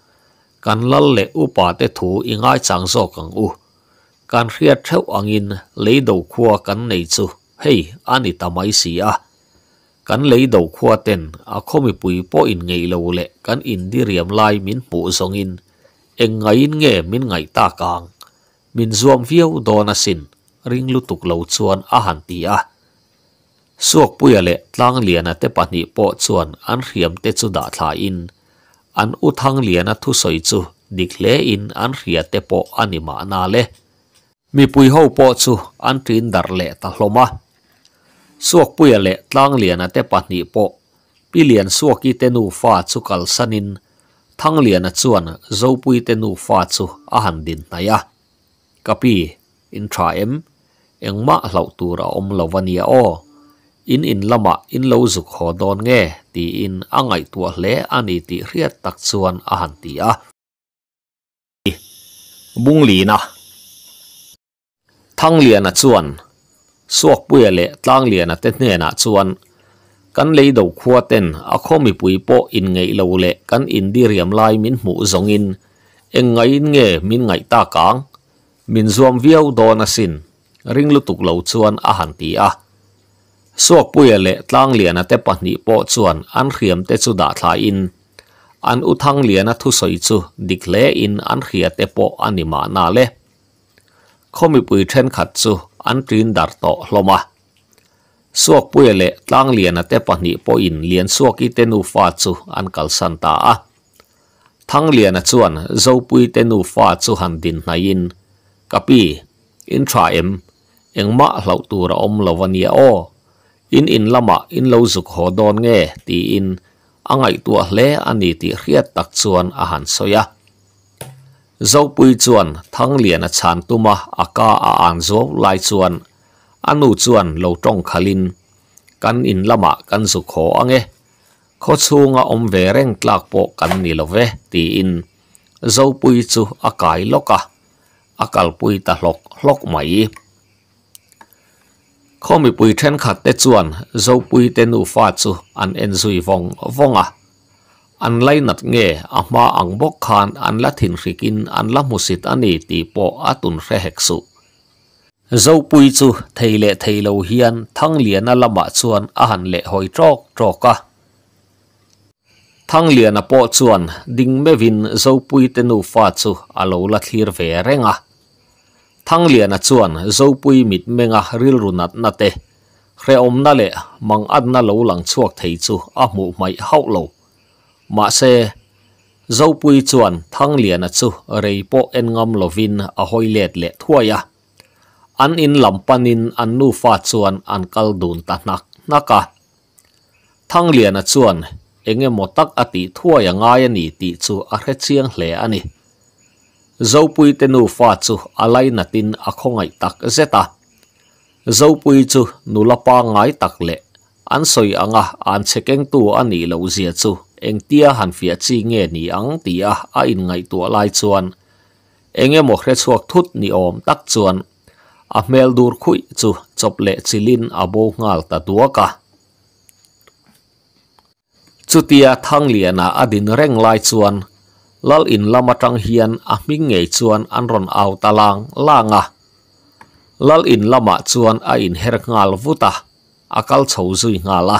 kan lal le u pa te thu ingai chang zo kang u kan hria theu angin lấy đầu khua kan nei chu hei ani tamai si a kan lấy đầu khua ten a khomi pui po in ngei lo le kan in di riam lai min pu zong in eng ngai nge min ngai ta kang min zuam viau dona sin ring lutuk lo chuan a han ti a suak puya le tlang liana te pani po chuan an riam te chu da tha in an u thang liana thu soi chu dik le in an ria te po anima na le mi pui ho po chu an tin dar le ta hloma suak puya le tlang liana te pani po pilian suaki te nu fa kal sanin thang liana chuan zo pui te nu fa chu na ya kapi in tra em engma hlau tura om lovania o in in lama in lo zuk ho don nge ti in angai tua hle ani ti riat tak chuan a han ti a bung li na thang lian a chuan suak pui le tlang lian a te hne na chuan kan lei do khuwa ten a khomi pui po in ngei lo le kan in di riam lai min mu zong in eng ngai in nge min ngai ta kang min zuam viau don a sin ring lutuk lo chuan a han ti a sok puyele tlang liana te pahni po chuan an khiam te chu da tha in an uthang liana thu soi chu dikle in an khia te po anima na le khomi pui then khat chu an trin dar to hloma sok puyele tlang liana te pahni po in lien sok i fa chu an kal a thang liana chuan zo pui te fa chu din na in kapi in tra em engma hlautura om lawania o in in lama in lau zukho don nge, ti in, a ngay tua le a ni ti riat tak zuan a hansoya. Zau pui zuan, thang lia na chan tu ma, a ka a aang zuo lai zuan, a nu zuan lau zong ka kan in lama kan zukho a nge, kotsu nga om ve reng tlak po kan nilo ve, ti in, zau pui zu a kai lok pui ta lok, lok mai ข้อมีปุยเทนขัดเตจวนเจ้าปุยเตนูฟาจูอันเอ็นซุยวงวงอ่ะอันไลนัดเงอมาอังบกคานอันละถิ่นริกินอันละมุสิตอันนี้ตีโปอาตุนเรเฮกสุเจ้าปุยจูไทยเละไทยเลวเฮียนทั้งเหลียนละมาจวนอาหันเละหอยจอกจอกะทั้งเหลียนอโปจวนดิ่งเมวินเจ้าปุยเตนูฟาจูอโลละทีร์เวเรงอ่ะ thăng lian a chuan zo pui mít mit menga ril runat nát te khre om na lệ mang ad na lo lang chuak thầy chu a mu mai hau lo mà se zo pui chuan thăng lian a chu rei po en ngâm ngam lovin a lệ thua ya an in panin an nu fa chuan an kal dun ta nak naka thang lian a chuan enge motak thua ya ngai ani ti chu a hre chiang lệ hle ani zopui tenu fa chu alai natin akhongai tak zeta zopui chu nulapa ngai tak le Ansoi soi anga an chekeng tu ani lo zia chu eng tia han fia chi nge ni ang tia a in ngai tu lai chuan enge mo khre chuak thut ni om tak chuan a mel dur khui chu chop le chilin abo ngal ta tuaka chutia thang liana adin reng lai chuan lal in lama tang hian a ming nge chuan an ron autalang langa lal in lama chuan a in herkal vuta akal chho zui ngala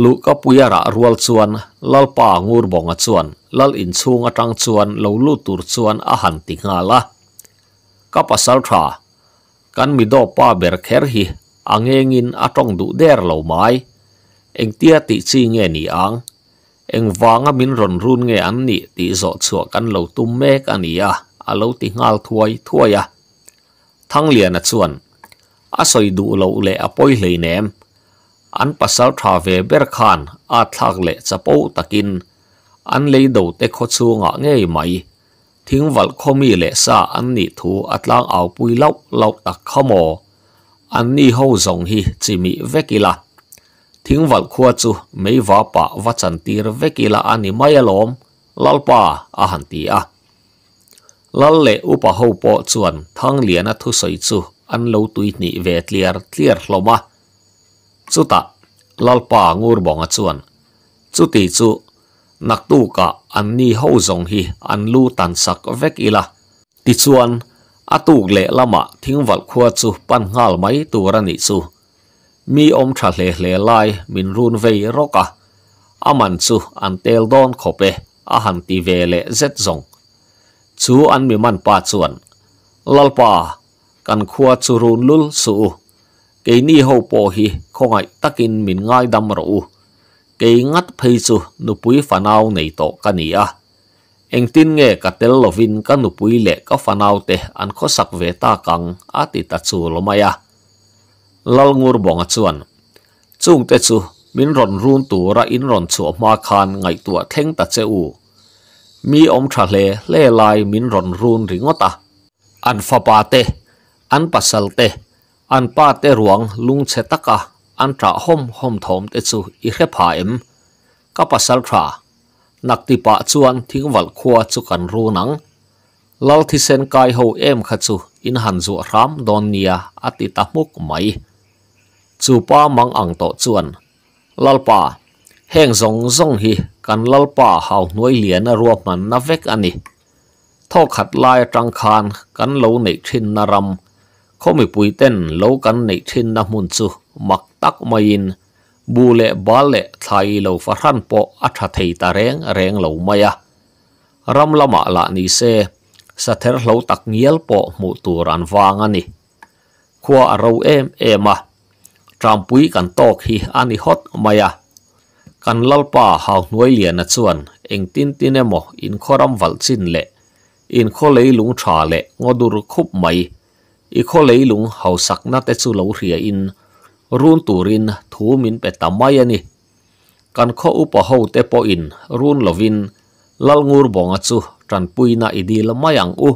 lu ka puya ra rual chuan lal pa ngur bo nga chuan lal in chung atang chuan lolu tur chuan a han ti nga la ka pa tha kan mi do pa ber kher hi ange ngin a tong du der lo mai engtia ti chi nge ni ang eng wanga min ron run nge an ni ti zo chuak an lo tum mek ania a lo ti ngal thuai thuaya thang lian a chuan a soi du lo le a poi hlei nem an pasal tha ve ber khan a thak le chapo takin an lei do te kho chunga nge mai thing wal khomi le sa an ni thu atlang au pui lau lau tak khamo an ni ho zong hi chimi vekila vật thing wal khua chu mei wa pa anh chan tir vekila ani mai alom lalpa a han ti a lal le upa ho po chuan thang liana thu soi chu an lo tui ni ve clear clear hloma chuta lalpa ngur bonga chuan chú ti chú nak tu ka anh ni ho zong hi anh sắc an lu tan sak vekila ti lệ atuk à lama vật khua chu pan ngal mai nị chu mi om tha hle hle lai min run vei roka aman chu an tel don khope a han ti ve le zet zong chu an mi man pa chuan lalpa kan khua chu run lul su ke ni ho po hi khongai takin min ngai dam ro u ke ngat phei chu nupui fanau nei to kania eng tin nge ka tel lovin ka nupui le ka fanau te an khosak ve ta kang a ti ta chu à ลลงูรบองส่วนจุงเตจูมินรอนรูนตัวระอินร่อนชวมาคานไงตัวเท่งตัดเจ้าอูมีอมทะเลเล่ลมินรอนรูนริงอตาอันฟาปาเตอันปัสสลเตอันปาเตรวงลุงเชตกะอันตราฮอมฮอมทอมเตจูอิเคพาเอ็มกับปัสสลทรานักติปะชวนทิ้งวัลควาจุกันรูนังลัลทิเซนกายหูเอ็มขจูอินหันจวรามดอนเนียอติตามุกไหม chupa mang ang to chuan lalpa heng zong zong hi kan lalpa hau noi lian a ruap man na vek ani tho khát lai tang khan kan lo nei thin na ram bị bụi tên lo kan nei thin na mun chu mặc tắc mai in bu le ba le thai lo fa ran po a tha thei ta reng reng lo mai a ram lama la ni se sa ther hlo tắc ngiel po mu tur an wang ani qua ro em em à trampui kan tok hi ani hot maya kan lalpa noi lia na chuan eng tin in khoram wal le in kho lei lung tha le ngodur khup mai i kho lei lung hau sak na te chu lo in run turin thu min pe ta mai ani kan kho u pa in run lovin lal ngur bonga chu na idil mayang u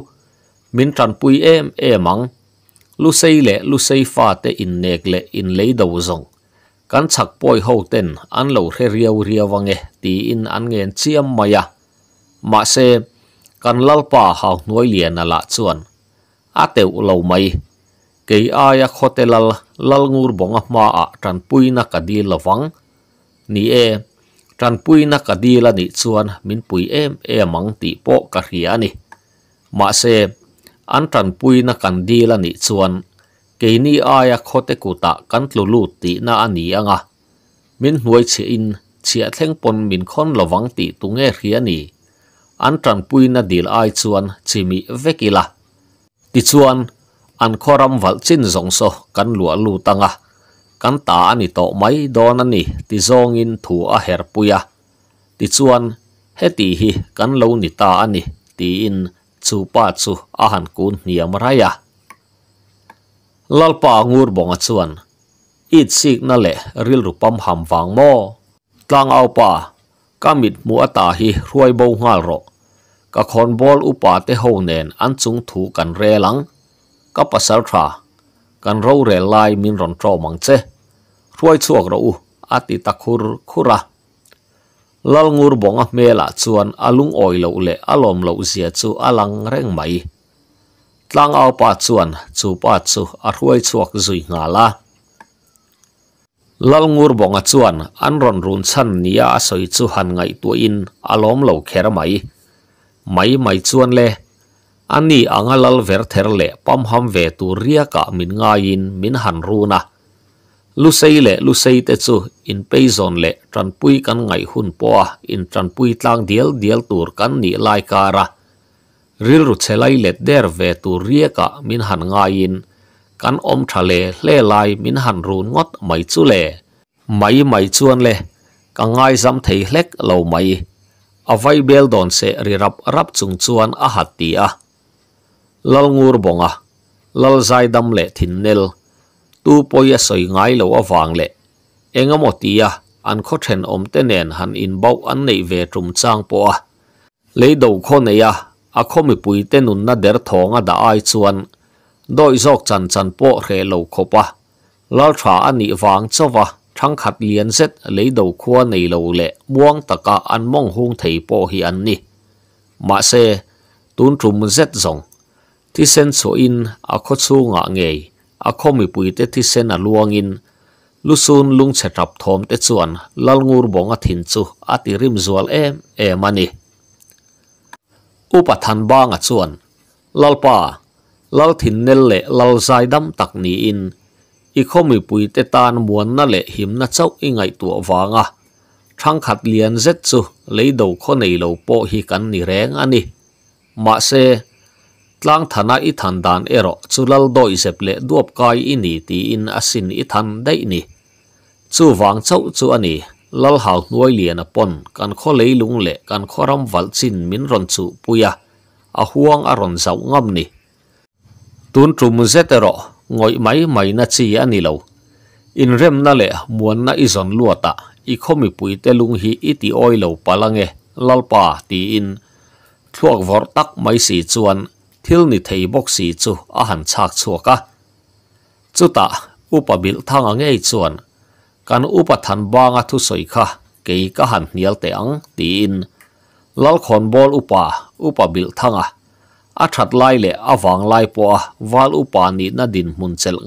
min tranpui em e lu sei le lu sei fa te in nek le in lei do zong kan chak poi ho ten an lo re riau riawange ti in an ngen chiam maya ma se kan lalpa hau noi lian ala chuan a teu lo mai ke lal lal ngur bonga ma a tan puina kadi lawang ni e tan puina kadi la ni chuan min pui em em mang ti po ka ria ni ma se an tran pui na kan dil ani chuan ke ni aya khote kuta kan tlu lu ti na ani anga min hnuai che in chia thleng pon min khon lovang ti tunge hri ani an tran pui na dil ai chuan chimi vekila ti chuan an khoram wal chin zong so kan lua lu tanga kan ta ani to mai don ani ti zong in thu a her puya ti chuan heti hi kan lo ni ta ani ti in จูปาจูอาหารคุณเนียมรายะลลปางูร์บงอ่วนอิดสิกนั่นแหละ ริลรูปมหำฟังโมตั้งเอาป่าก็มิดมัวตาฮีรวยบงฮาโรกะคนบอลอุปาเตโฮเนนอันจุงถูกันเรลังก็ปัสสาวะกันเราเรลายมินรอนโตมังเจรวยชวกเราอติตะคุรคุระ lal ngur bonga mela ah chuan alung oi lo le alom lo zia chu alang reng mai tlang au pa chuan chu pa chu a ruai chuak zui nga la lal ngur bonga chuan an ron run chan nia a soi chu han ngai tu in alom lo khera mai mai mai chuan le ani anga lal ver ther le pam ham ve tu ria ka min nga in min han runa na lu sei le lu sei te chu in peizon le tran pui kan ngai hun poa in tran pui tlang dial dial tur kan ni lai kara ril ru chelai le der ve tu rieka min han nga in kan om thale hle lai min han ru ngot mai chu le mai mai chuan le ka ngai zam thei hlek lo mai avai bel don se ri rap rap chung chuan a hatia lal ngur bonga lal zai dam le thin nel tu poia soi ngai lo awang le engamo tia an kho then om te nen han in bau an nei ve trum chang po a le do kho ne ya a kho mi pui te nun na der thonga da ai chuan doi zok chan chan po re lo kho pa lal tha ani wang chowa thang khat lian zet le do kho nei lo le muang taka an mong hung thei po hi an ni ma se tun trum zet zong ti sen so in a kho chu nga ngei a khomi pui te thi sen a luangin lusun lung che rap thom te chuan lalngur bonga thin chu ati rim zual em em ani upathan banga chuan lalpa lal thin nel le lal zai dam tak ni in i khomi pui te tan muan na le him na chau i ngai tu wanga thang khat lian zet chu leido kho nei lo po hi kan ni reng ani ma se ตั้งทนายทันดานเอร์สุลลดอยเซเลดวบกายอินีตีอินอสินอิทันได้นี่จูวังเจ้าจู่อันนี่ลลหาวนวยเลียนปนกันข้อเลยลุงเละกันข้อรำวัลสินมินรอนสุปุยะอาหวงอรอนเจ้างมนี่ตุนตรุมเซเรอรงอยไม้ไม้นาชีอันนี่เราอินเรมนั่นแหละมวนน่ะอิสันลัวตาอีข้อมีปุยเตลุงฮีอิติออยเราปะลังเอลลป่าตีอินทวกวอร์ตักไม่สีจวน thil ni thei bok si chu a han chak chuwa ka chu ta upa bil thang ange chuan kan upa than ba nga thu soi kha ke ka han hial te ang ti in lal khon bol upa upa bil thanga a that lai le a wang lai po upa ni na din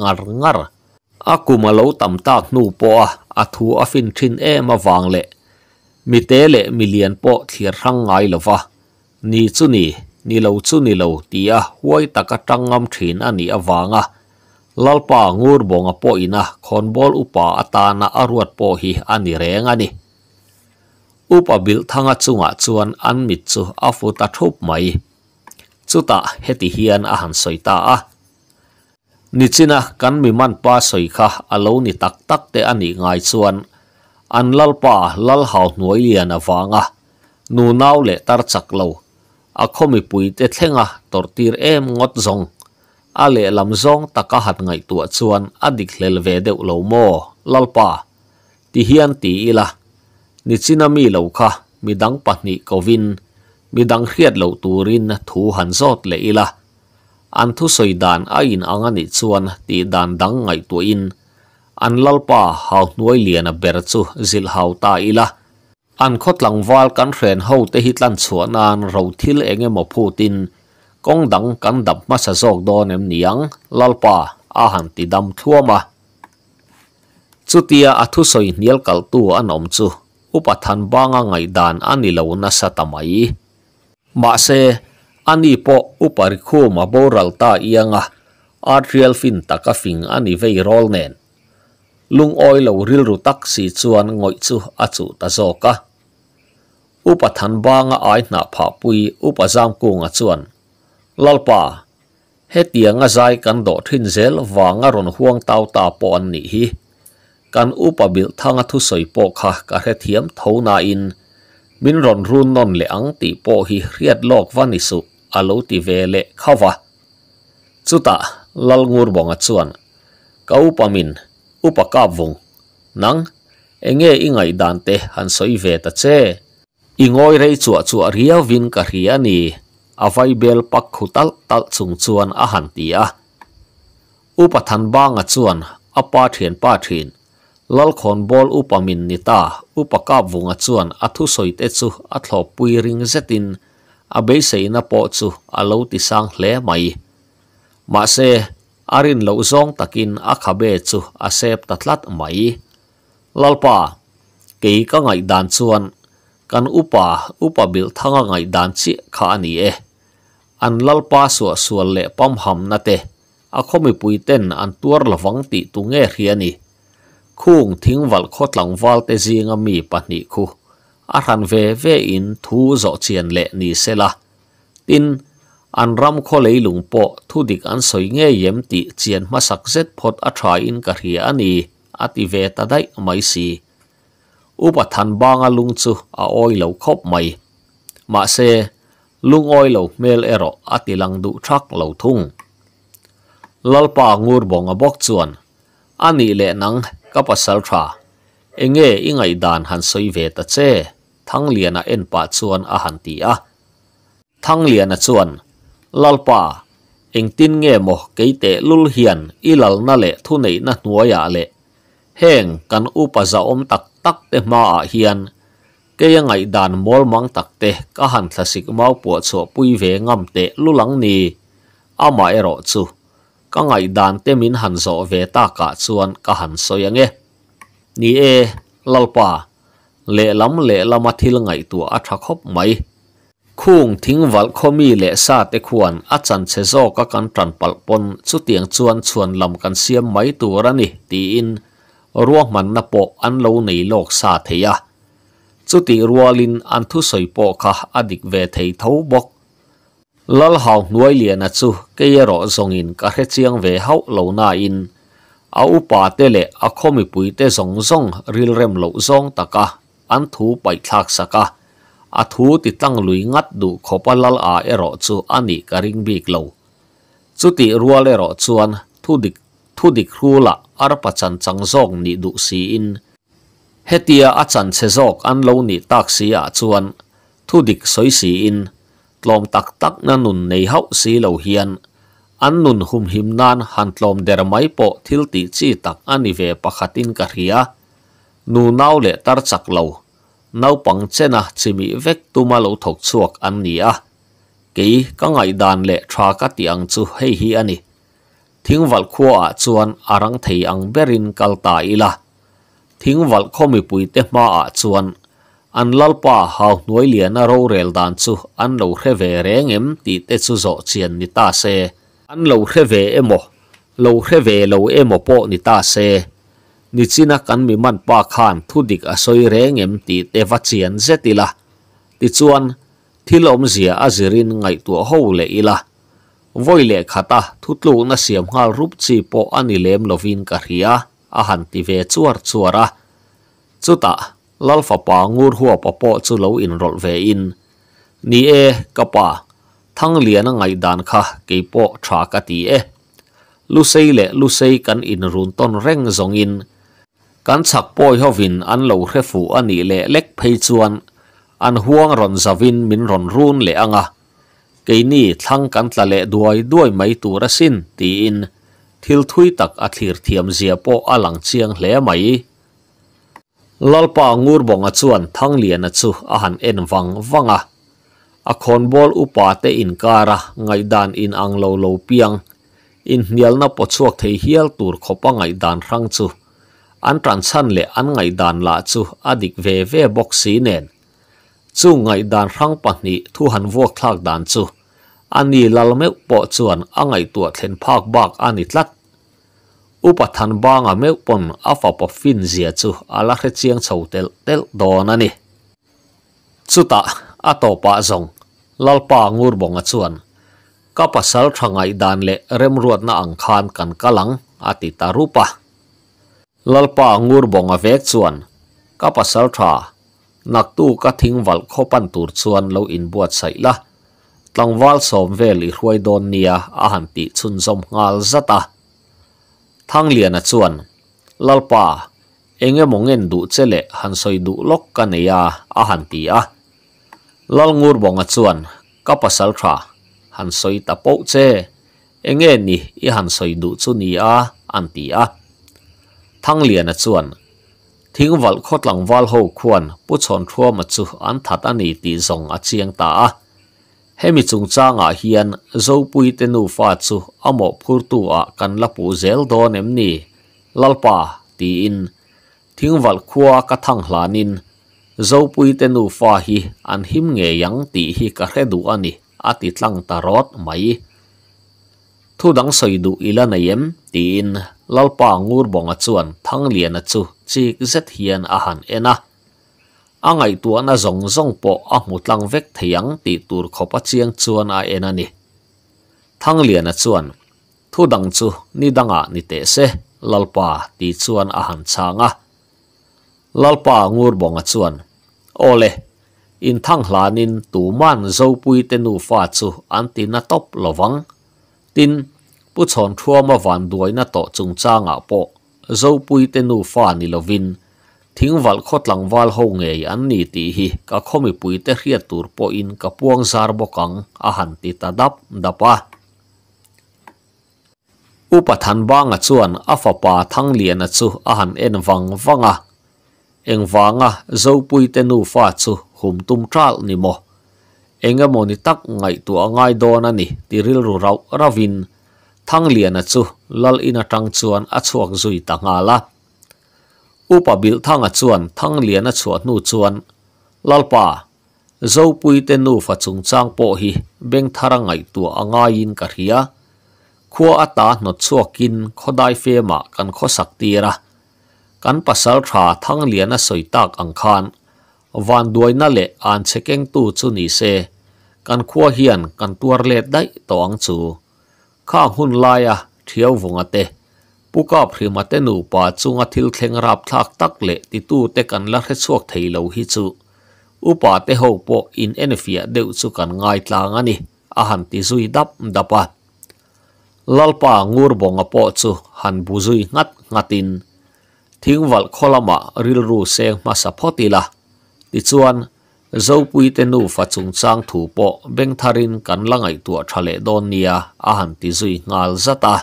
ngar ngar a kumalo tam po a thu a e ma le mi te le million po thir rang ngai lova ni chu nilau chu nilau tia huai taka tangam thin ani awanga lalpa ngur bonga poina ina khonbol upa atana aruat po hi ani renga ni upa bil thanga chunga chuan an mi chu afu ta thup mai chuta heti hian a han soita a nichina kan mi man pa soikha alo ni tak tak te ani ngai chuan an lalpa lal hal nuai lian awanga nu naw le tar chak lo a khomi pui te thlenga tortir em ngot zong a le lam zong taka hat ngai tua chuan a dikhlel ve deuh lo mo lalpa ti hian ti ila ni chinami lo kha mi midang pahni kovin mi midang hriat lo turin thu han zot le ila an thu soi dan a in anga ni chuan ti dan dang ngai tu in an lalpa hau nuai lian a ber chu zil hau ta ila an khot lang wal kan ren ho te hit lan chuan nan ro thil enge mo putin kong dang kan dap ma sa zok do nem niang lalpa a han ti dam thua ma chutia a thu soi nial kal tu an om upathan banga ngai dan ani lo na sa ma se ani po upar khu ma boral ta ianga atrial fin taka fing ani vei lung oi lo ril si chuan ngoi chu a ta zo อุปทานบางอาหนาผาปุยอุปจามกงอจวนลลปาเฮตียงอาใจกันโดดทินเซลวางอรอนห่วงเตาตาปอนนี่ฮีกันอุปบิลทางทุสอยโกค่ะกบเฮเทียมเทานาอินมินรอนรุนนนเหลียงตีโอฮีเรียดโลกวันิสุอาลูติเวเลเข้าวะสุตาลลงูรบองอจวนกอุปมินอุปกาบวงนังเอเงอิงไงดันเตหันสอยเวตเช่อิงอยไรจวจวเรียวินกะเรียนีอาไฟเบลพักหุตัลตัลสุงจวนอาหารเตียอุปทานบางจวนอาปาเทียนปาเทียนลลคอนบอลอุปมินนิตาอุปกาบวงจวนอัทุสอยเตจุอัทลอปุยริงเซตินอาเบสเซนาปอจุอาลูติสังเล่ไม่มาเซอารินลูซงตะกินอาคาเบจุอาเซปตัดลัดไม่ลลปาเกยก็ไงดันจวน kan upa upa bil thanga ngai dan chi kha ani e an lal pa so sual le pam ham na te a khomi pui ten an tuar la wang ti tu nge hriani khung thing wal khot lang wal te zinga mi pa ni khu a ran ve in thu zo chien le ni sela tin an ram kho le lung po dik an soi nge yem ti chien ma sak ka hri ati ve ta dai อุปทันบางลุงจูอาอ้อยเหลาคบไม่มาเซลุงอ้อยเหลาเมลเอรออติลังดุชักเหลาทุ่งลลปางูรบงอบกจวนอันนี้เละนังกับปัสสาวะเองเออิงไอดานหันสวยเวตเจทั้งเลียนเอ็นปาจวนอาหันตีอะทั้งเลียนจวนลลปาเองตินเงมอกเกเตลุลเฮียนอีลลนั่นเละทุนไหนนั่นหัวยาเละแห่งกันอุปจาอมตัก tak te ma'a hien ke ya ngay dan mol mang tak te ka hant la sik ma'o pua chua pui we ngam te lulang ni ama e ro chu ka ngay dan te min hanzo we ta ka chuan ka hant so ya nge. Ni e lalpa le lam le lama til ngay tuwa atrakhop mai. Khuung tingwal komi le sa te khuan atchan che zo ka kan tranpal pon chu tiang chuan chuan lam kan siem mai tuwa rani ti in rua ruwa man lâu po an lo thế à, sa theya chuti rualin an thu soi po kha adik ve thei tho bok lal hau nuai lian a chu keiro in ka he chiang về hau lâu na in a upa tele a khomi pui te zong zong ril rem lo zong taka an thu pai thak saka a thu ti tlang lui ngat du khopa lal a ero chu ani ka ring bik lo chuti rual ero chuan thu địch thudikhrula arpachan changzog ni du si in hetia achan chezog anlo ni taksi a chuan thudik soi si in tlom tak tak na nun nei hau si lo hian an nun hum han tlom der mai po tak ani ve pakhatin nu nau le tar chak lo nau pang vek tuma lo an ni a ke kangai dan le thra ka tiang chu hei hi thing val khua chuan arang thầy ang berin kalta ila thing val khomi puite ma a chuan an lalpa hau nuai lian a ro rel dan chu an lo hre ve rengem ti te chu zo chian ni ta se an lo hre ve emo lo hre ve lo emo po ni ta se ni china kan mi man pa khan thu dik a soi rengem ti te va chian zetila ti chuan thilom zia azirin ngay tu ho le ila voi le khata thutlu na siam nga rup chi po ani lem lovin ka hria a han ti ve chuar chuara chuta lalfa pa ngur huwa pa po chu lo in rol ve in ni e kapa thang liana ngai dan kha ke po tha ka ti e lu sei le lu sei kan in run ton reng zong in kan chak poi hovin an lo hrefu ani le lek phei chuan an huang ron zavin min ron run le anga กี่นี่ทั้งกันทะเลด้วยด้วยไม่ตัวรัสินตีอินทิลทุยตักอธิรเทียมเสียโปอลังเชียงเหล่ไม่ลลปางูรบงจวนทั้งเลียนชูอาหารเอ็นฟังวังอ่ะอะคอนบอลอุปาเตอินการะไงดานอินอังโลโลเปียงอินเนียลนับปัจจุบันที่เฮียลตูร์ขบังไงดานรังชูอันทรันชันเลอันไงดานลาชูอดีกเวเวบ็อกซีเนนจู่ไงดานรังปันนี้ทุหันวกลาดดานจูอันนี้ลาลเมลปอดส่วนอังไงตัวเทนภาคบากอันนี้ลัดอุปทานบางอเมลปนอาฟาปฟินเสียจูอลาเซียงโซเตลเตลดอนันนี้จุตาอัตโตปะจงลาลปางูรบงจส่วนก็ับสัลทังไงดานเลเริมรวดนาอังคานกันกลังอาทิตารูปะลาลปางูรบงอเวกส่วนก็ับสัลทา nak tu ka thing wal kho pan tur chuan lo in buat sai la tlangwal som vel i hruai don nia a han ti chun zom ngal zata thang lian a chuan lalpa enge mongen du chele han soi du lok ka neya a han ti a lal ngur bonga chuan ka pasal kha han soi ta po che enge ni i han soi du chu ni a an ti a thang lian a chuan thing wal khotlang wal ho khuan pu chon thua ma chu an that ani ti zong a chiang ta a hemi chung changa hian zo pui te lalpa ti in thing wal khuwa ka an him ti hi ka re tarot mai thu dang soi ti in lalpa ngur bonga chuan chik zet hian a han ena a ngai tua na zong zong po a mutlang vek theyang ti tur khopa chiang chuan a ena ni thang liền à chuan thu dang chu ni à ni te se lalpa ti chuan a han changa lalpa ngur bonga chuan ole in thang hlanin tu man zo pui te nu fa chu an ti na top lovang tin pu chon thua mà van đuôi na to chung changa po zo pui te nu fa ni lovin thing wal khot lang wal ho nge an ni ti hi ka khomi pui te hria tur po in ka puang zar bokang a han ti ta dap dapa upathan banga chuan afapa thang lian a chu a han en wang wanga eng wanga zo pui te nu fa chu hum tum tral ni mo enga ngay tak ngai tu angai don ani tiril ru rau ravin thang lian a chu lal in a tang chuan a chuak zui ta nga la upa bil thang a chuan thang lian a chuat nu chuan lal pa zo pui te nu fa chung chang po hi beng tharangai tu anga in ka ria khuwa ata no chuakin khodai fe ma kan kho sakti ra kan pasal tha thang lian a tak ang khan van duai na le an chekeng tu chu ni se kan khuwa kan tuar le dai to ang chu khang hun laya thiao vunga te puka phrima te nu pa chunga thil theng rap thak tak le ti tu te kan la re chuak thei lo te ho po in enfia deu chu kan ngai tlang ani a han ti zui dap dapa lalpa ngur bonga po chu han bu ngat ngatin thingwal kholama rilru seng ma sapotila ti chuan zopui te nu fachung chang thu po beng tharin kan langai tua thale don nia zui ngal zata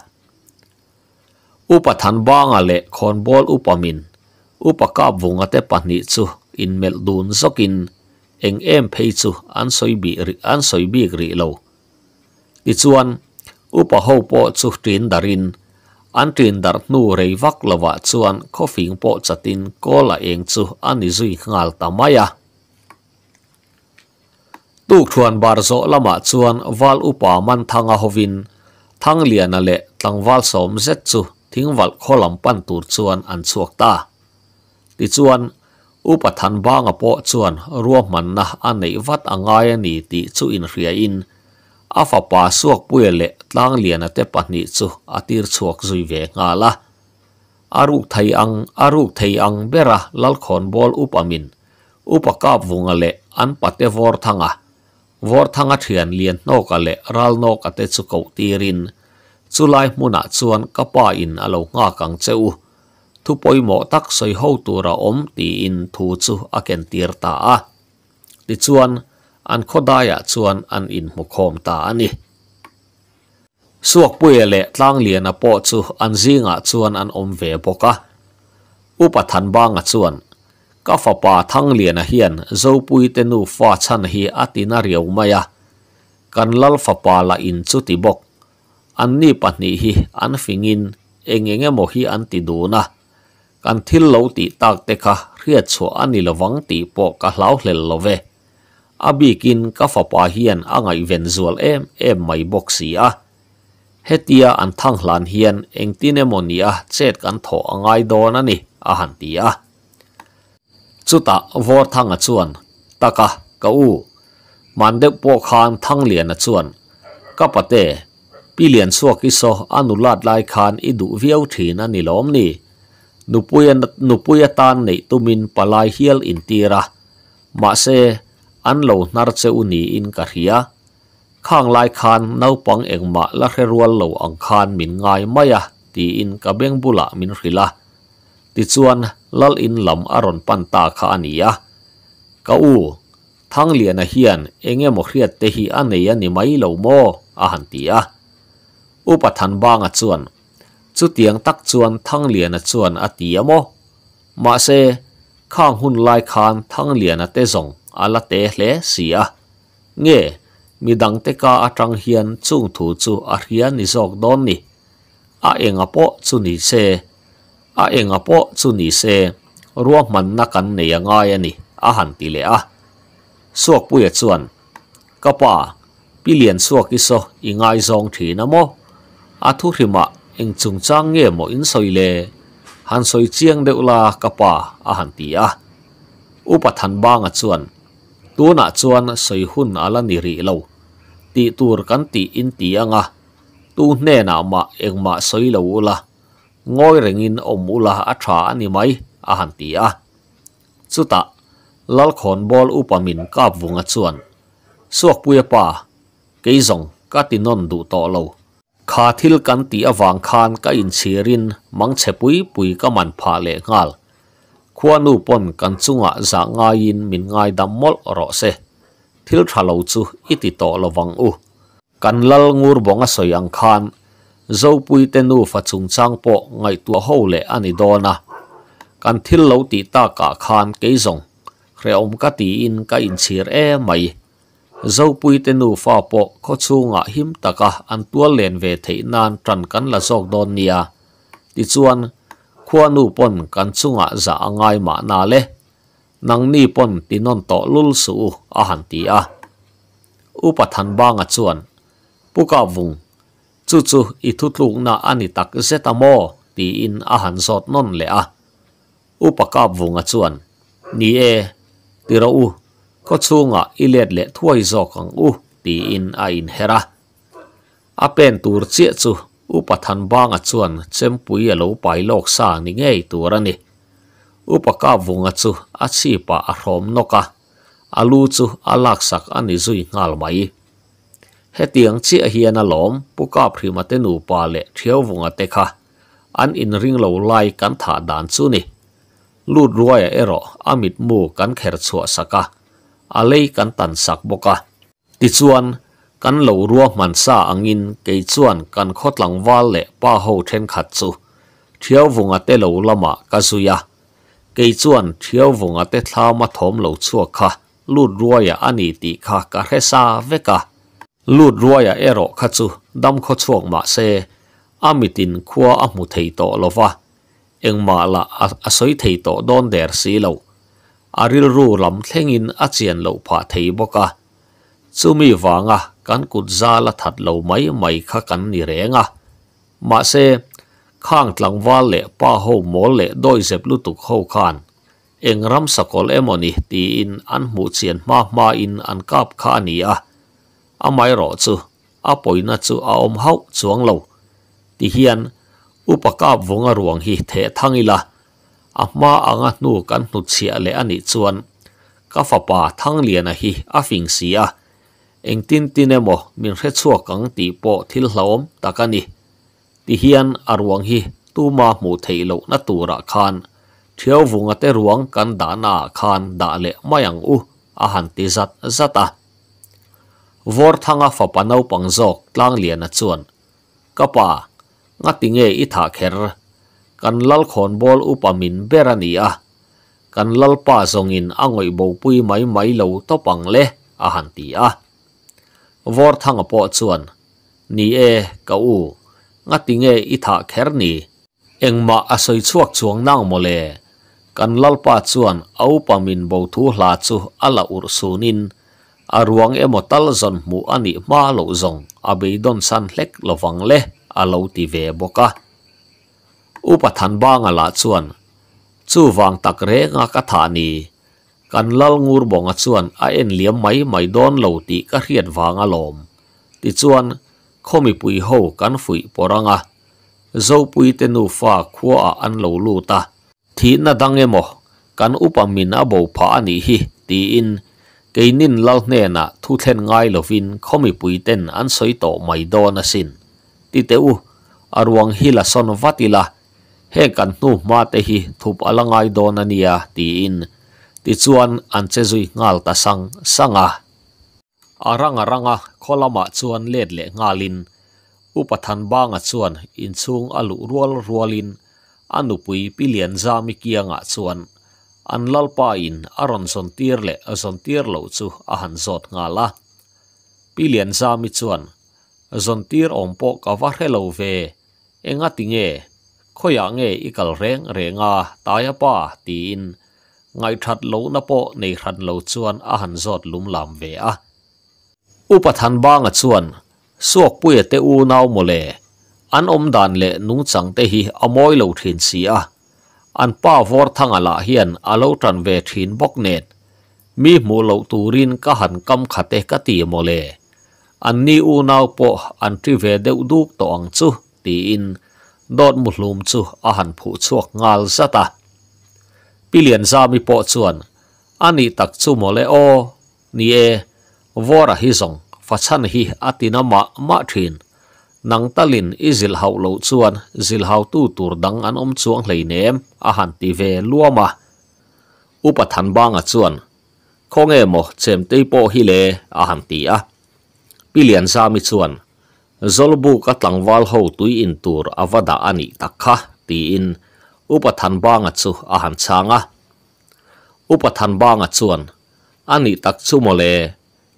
upathan ba nga le khon bol upamin upaka vunga te pahni chu in mel dun zokin eng em phei chu an soi bi ri an soi bi gri lo i chuan upa ho po chu nu rei vak lawa chuan coffee kola eng chu ani zui ngal tamaya tuk chuan bar lama chuan wal upa man thanga hovin thang liana le tang wal som zet chu thing wal kholam pan tur chuan an chuak ta ti chuan upa than ba nga po chuan ruam man na anei wat angai ni ti chu in ria in afa pa suak puya le tlang liana te pa ni chu atir chuak zui ve nga la aruk thai ang aruk thai ang bera lal khon bol upamin upa kap le, an pate vor thanga vor thanga thian lien no ka le ral no ka te chu ko tirin chu lai muna chuan kapa in alo nga kang cheu thu poi mo tak sei ho tu ra om ti in thu chu a ken tir ta a ti chuan an khodaya chuan an in mu suak pui le tlang lian a po chu an an om ve poka upathan ba nga ka fa pa thang lian na hian zo pui te nu fa chan hi atina riau maya kan lal fa pa la in chu ti bok an ni pa ni hi an fingin eng eng mo hi an ti du na kan thil lo ti tak te kha khia po ka hlau lowe abi kin ka fa pa hian angai ven zual em em mai boxi a hetia an thang hlan hian engtine monia chet kan tho angai do na ni ahantia ah. จุตาวอทังอาชวนตะกะกะอูมันเด็กปวคานทั้งเหรียนอาชวนก็ปะเตพี่เหรียนสวกิโซอนุลาดลายคานอิดุเวียวถีนันนิลอมนี่นุปุยนุปุยตานในตุมินปลายเฮียลอินตีระมาเซอันโลนารเซอุนีอินกะเฮียข้างลายคานนาปังเองมาละเรัวลโลอังคานมินงายไม่ะตีอินกะเบงบุละมินริลา ti chuan lal in lam aron pan ta kha ania ka u thang lian a hian enge mo khriat te hi a nei ani mai lo mo a han ti a u pa than bang a chuan chu tiang tak chuan thang lian a chuan a mo ma se khang hun lai khan thang lian te zong ala te si a nge mi dang te ka atang hian chung thu chu a hian ni zok don ni a eng a po chu ni se a enga po chu ni se ruwa man na kan nei angai ani a han ti le a suak puya chuan kapa pilian suak iso ingai zong thi na mo a thu ma eng chung chang nge mo in soi le han soi chiang deula kapa a han ti a upathan banga chuan tuna chuan soi hun ala ni ri lo ti tur kan ti in ti anga tu hne na ma engma soi lo la ngoi rengin om ula a tha ani mai a han ti a chuta lal khon bol upamin kap vunga suan. suak puya pa zong keizong katinon du to lo kha thil kan ti awang khan ka in chirin mang chepui pui pui ka man pha le ngal khuanu pon kan chunga za ngain min ngai dam mol ro se thil thalo chu iti to lowang u kan lal ngur bong bonga soyang khan zo pui te nu fa chung chang po ngai tu ho le ani dona kan thil lo ti ta cả khan kế zong khre ông ka ti in ka in chir e mai zo pui te nu có po kho hiếm him taka an tual lên về thei nan tran kan là zok don nia ti chuan khua nu pon kan chunga giả ngay ma na le nang ni pon ti non to lul su a han ti a upathan banga chuan puka vùng chu chu i thu thu na ani tak zeta mo ti in a han sot non le a upaka vunga chuan ni e ti ra u ko chunga i let le thuai zo kang u ti in a in hera a pen tur che chu upathan ba nga chuan chem pui a lo ni nge turani upaka vunga chu a chi noka alu chu alak sak ani เฮตียงเชียเฮียนาลอมปุกาพริมาเตนูปาเลเทียววงอเตคาอันอินริงเหลาไลกันถาดานซูนิลูดรวยเอรออามิดมูกันแขรชสวสกะอะไรกันตันสักบกะติชวนกันเหลารัวมันซาอังอินเกยชวนกันขดหลังวาเลป้าโฮเทนขัดซูเทียววงอเตเหลาละมากะซุยะเกยชวนเทียววงอเตทามาถมเหลาชัวกะลูดรวยอันอีติคากะเฮซาเวกะ lu ruaya ero à, khachu đâm kho chuang ma xe, amitin khua a mu thei to lova engma la a soi thei to don der si lo aril ru lam thlengin a chian lo pha thei boka chumi wanga kan kut za la that lo mấy mai kha kan ni à, ma xe, khang tlang wal lệ, pa ho mol lệ đôi zep lu tục ho khan eng ram sakol emoni ti in an mu chian ma ma in an kap kha ni a mai ro zu, a poi na zu a om hau zuang lo. Ti hian, u paka vunga ruang hi te tangi la, a ma a nga nu kan nu chia le a ni zuan, ka fa pa tang lia na hi a fingsi ya. Eng tin ti ne mo, min he chua kang ti po til la om Ti hian, a hi tu ma mu te na tu ra kan, tio vungate ruang kan da naa da le mayang u ahan ti zat a vor thanga fa panau pang zok tlang lian a chuan kapa nga tinge i tha kher kan lal khon bol upamin berani a kan lal pa zongin angoi bo pui mai mai lo to pang le a han ti a vor thanga po chuan ni e ka u nga tinge i tha kher ni engma asoi chuak chuang nang mole kan lal pa chuan au pamin bo thu hla chu ala ur sunin so aruang emo talzon mu ani ma lo zong abeidon san hlek lovang le alo ti ve boka upathan banga la chuan chu wang tak re nga ka tha ni kan lal ngur bonga chuan a en liam mai mai don lo ti ka riat wanga lom ti chuan khomi pui ho kan fui poranga zo pui te nu fa khua an lo lu ta thi na dang emo kan upamin abo pha ani hi ti in กินนินเล่าเนน่ะทุเทนง่ายลวินเขามีปุยเต็นอันสวยโต่อไม่โดอนสินติเตอูอรวงฮิลาสอนวัติลาเฮกันนูมาเตหิทุบอลังไงโดอนนียตีอินติชวนอันเจซุยงาลตาสังสังอาอรังอรังอ่ะคลามาชวนเล็ดเลงาลินอุปทานบางอ่ชวนอินซุงอลุรวลรวลินอันนุปุยพิเลียนจามิกียงอ่ชวน an lalpa in aron son tirle a son tirlo chu a han zot nga la pilian sa mi chuan a son tir om po ka va helo ve enga tinge khoya nge ikal reng renga ta ya pa tin ngai that lo na po nei khan lo chuan a han zot lum lam ve a upathan ba nga chuan suak pui te u nau mole an le nu chang te hi amoi lo thin si ān pā vōr thāngā lā hien ālau trānvē thīn bōk nēt, mī mū lau tū rīn kā hān kam khateh ka tī mō lē. ān nī ū nāu pō ān tri vē deudūk tō āng tsū, tī in, dōt muhlūm tsū ā hān pū tsū ak ngāl zata. Pī liān zāmi pō cuan, ā tak tsū mō lē ō, e, vō rā hī zōng, fa chān hī ā tī na mā nang talin izil hau lo chuan zil hau tu tur dang an om chuang hlei nem a han ti ve luama upa than banga chuan khong emo chem te po hi le a han ti a pilian sa mi chuan zolbu ka tlangwal ho tui in tur avada ani takha ti in upa than banga chu a han changa upa than banga chuan ani tak chu mole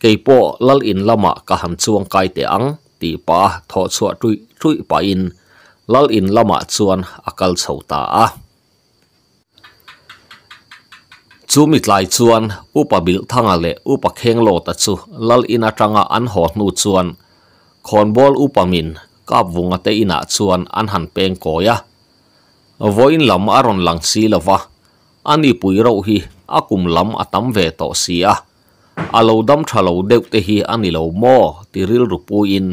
keipo lal in lama ka han chuang kai te ang ti pa tho chua trui trui pa in lal in lama chuan akal chhota a chu mi lai chuan upa bil thanga le upa kheng lo ta chu lal in atanga an ho nu chuan khon bol upa min kap vunga te ina chuan an han peng ko ya voin lam aron lang si lova ani pui ro hi akum lam atam ve to si a alo dam thalo deuh te hi ani lo mo tiril rupu in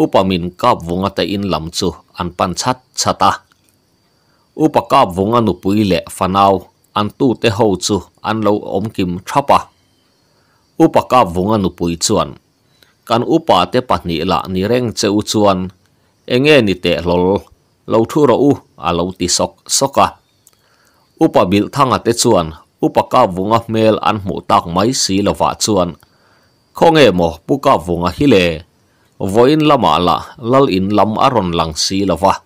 อุปมินกับวงแต่อินลำจูอันปันชัดชะตาอุปกับวงอนุปุยเละฟันเอาอันตู้เตหูจูอันเลวอมกิมชับปะอุปกับวงอนุปุยจวนการอุปาเตปัตนิละนิเร่งเจ้าจวนเองเงนิเตะลลเลวทุรอูอาเลวติสกสกะอุปบิลทังอเตจวนอุปกาวงเมลอันหมูตักไม้สีลวะจวนข้องเอ๋หมอปุกาวงหิเล voin lama la lal in lam a ron lang si lova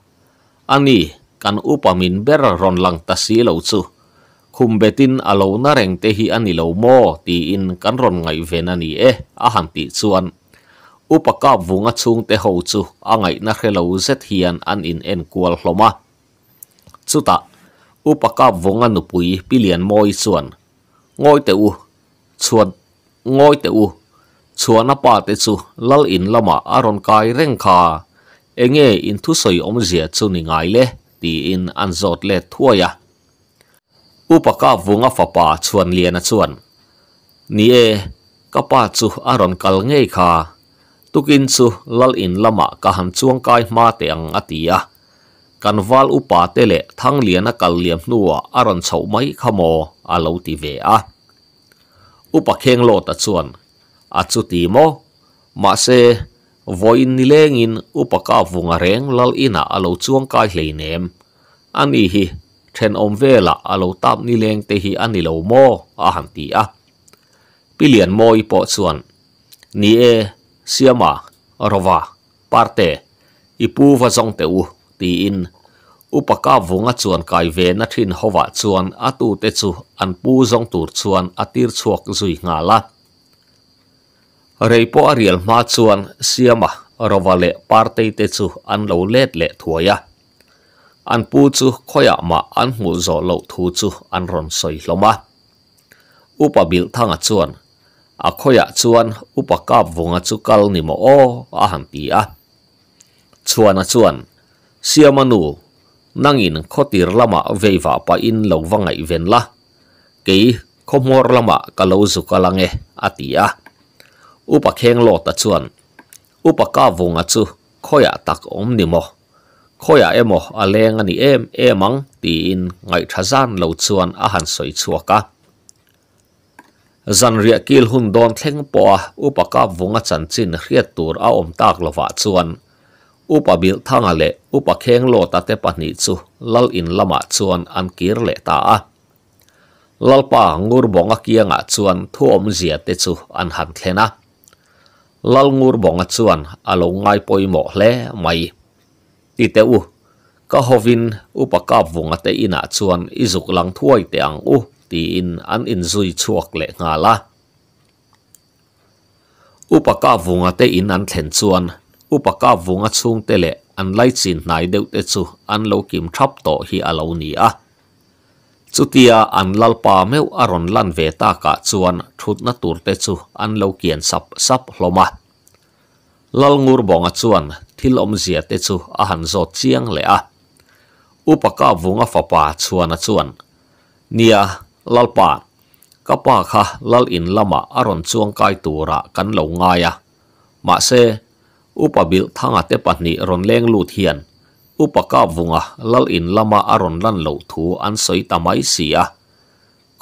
ani kan upamin ber ron lang ta si lo chu khumbetin alo na reng te hi ani lo mo ti in kan ron ngay ven ani e a han ti chuan upaka vunga chung te ho chu angai na khelo zet hian an in en kual hloma chuta upaka vunga nupui pilian moi chuan ngoi te u chuan ngoi te u chua na pa te chu lal in lama aron kai reng kha enge in thu soi om zia chu ni ngai le ti in an zot le thua ya upaka vunga fa pa chuan lian na chuan ni e ka pa aron kal ngei kha tukin chu lal in lama ka ham kai ma te ang atia kanwal upa le thang lian kal liam nuwa aron chau mai khamo alo ti ve a upakheng lo ta chuan achuti mo ma se voin ni lengin upaka vunga reng lal ina alo chuang kai hleinem ani hi then om vela alo tap ni leng te hi ani lo mo a han ti a pilian moi po chuan ni e siama rova parte ipu va zong te u ti in upaka vunga chuan kai ve na thin hova chuan atu te chu an pu zong tur chuan atir chuak zui nga reipo arial ma chuan siama rovale Partei te chu an lo let le thuaya an pu chu khoya ma an hmu zo lo thu chu an ron soi hloma upa bil thanga chuan a khoya chuan upa kap vunga chu kal ni mo o a han ti a chuan a chuan siama nu nangin khotir lama veiva pa in lo vangai ven la ke khomor lama kalozu kalange atia อุปเคงโลตะชวนอุปกาวงอาจูข้อยตักอมนิโมข้อยเอโมอาเลงอันนี้เอมเอมังตีอินไงทะจานโลชวนอาหารสวยชัวกะจันเรียกิลหุ่นโดนเท่งปออุปกาวงอาจันจินเรียตูรอาอมตากลวะชวนอุปบิลทางเลอุปเคงโลตะเตปนิจูลลอินละมาชวนอันกีรเลตาอ lalpa ngur bonga kia nga chuan thuam zia te chu an han thlena lal ngur bong a chuan alo à ngai poimo hle mai ti te u ka hovin upakap vunga te ina chuan izuk lang thuai te ang u ti in an in zui chuak le nga la upaka vunga te in an thlen chuan upaka vunga chung te le an lai chin nai deuh te chu an lo kim thap to hi alo à ni a สุดที่อันลลปาเมื่ออรณ์ลันเวตาก้าชวนชุดนัตุรเตชูอันเลวเกียนสับสับลมะลลงูร์บองชวนทิลอมเสียเตชูอาหารโซเชียงเลอาอุปกาวงอฟปาชวนัชวนเนียลัลปากะปาคะลลอินลมะอรณ์ชวงกายตัวระกันเลวงายะมาเซอุปบิลทั้งอาเตปันนีรณ์เลงลูเทียน upaka vunga lal in lama aron lan lo thu an soi tamai sia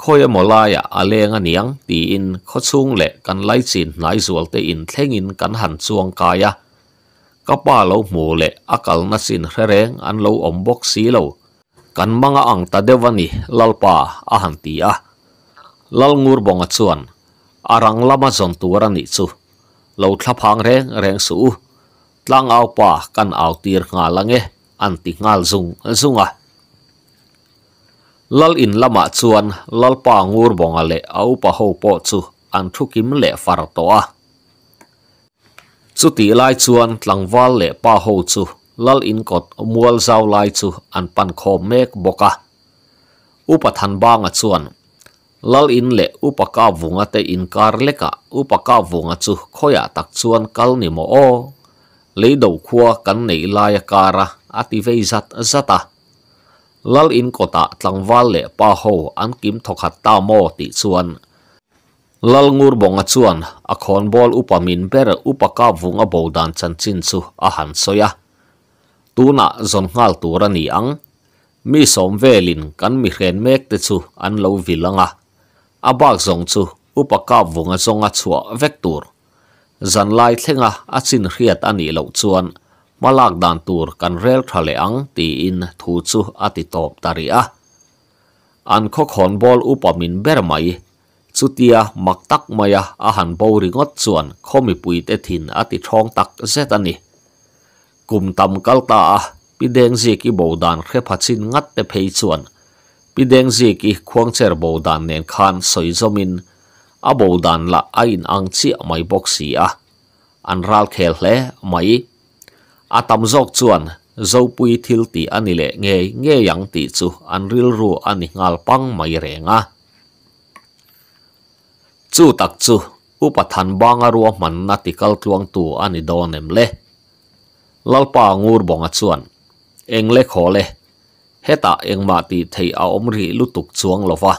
khoya molaya alenga niang ti in khochung le kan lai chin nai zual te in thlengin kan han chuang kaya kapa lo mu le akal na sin rereng an lo om bok si lo kan manga ang ta devani lalpa a han ti a lal ngur bonga chuan arang lama zon turani chu lo thlaphang reng reng su tlang au pa kan au tir nga lange an ti ngal zung zunga lal in lama chuan lal pa ngur bonga le au pa ho po chu an thukim le far to a chu ti lai chuan tlangwal le pa ho chu lal in kot mual zau lai chu an pan kho mek boka upathan banga chuan lal in le upaka vunga te in kar leka upaka vunga chu khoya tak chuan kal ni mo o lấy đầu khua cắn nảy lai cà cara ati vei zat zata lal in kota tlang val le pa ho an kim thok hat ta mo ti chuan lal ngur bonga chuan a khon bol upamin ber upaka vunga bodan chan chin chu a han soya tuna zon ngal tura ni ang mi som velin kan mi hren mek te chu an lo vilanga abak zong chu upaka vunga zonga chua vector zan lai thlenga a chin hriat ani lo chuan malak dan tur kan rel tha le ang ti in thu chu ati top tari a an kho khon bol upamin ber mai chutia mak tak maya a han bo ringot chuan khomi pui te thin ati thong tak zet ani kum tam kalta a pideng ji ki bodan khre phachin ngat te phei chuan pideng ji ki khwang cher bodan nen khan soizomin zomin อาบูดันละอินอังซีไม่บอกสีอ่ะอันรัลเคลเล่ไม่อาตมจอกจวนจูปุยทิลตีอันนี่เลงยเงยยังติจูอันริลรูอันนี้งอลปังไม่เร่งอ่ะจูตักจูอุปทานบางรัวมันนัดกิกลตวงตัวอันนี่โดนเอ็มเล่ลลปางูร์บงจวนเอ็งเล่ขอเล่เหตุอ้าเอ็งมาตีที่เอาอมรีลุตุกจวงลวะ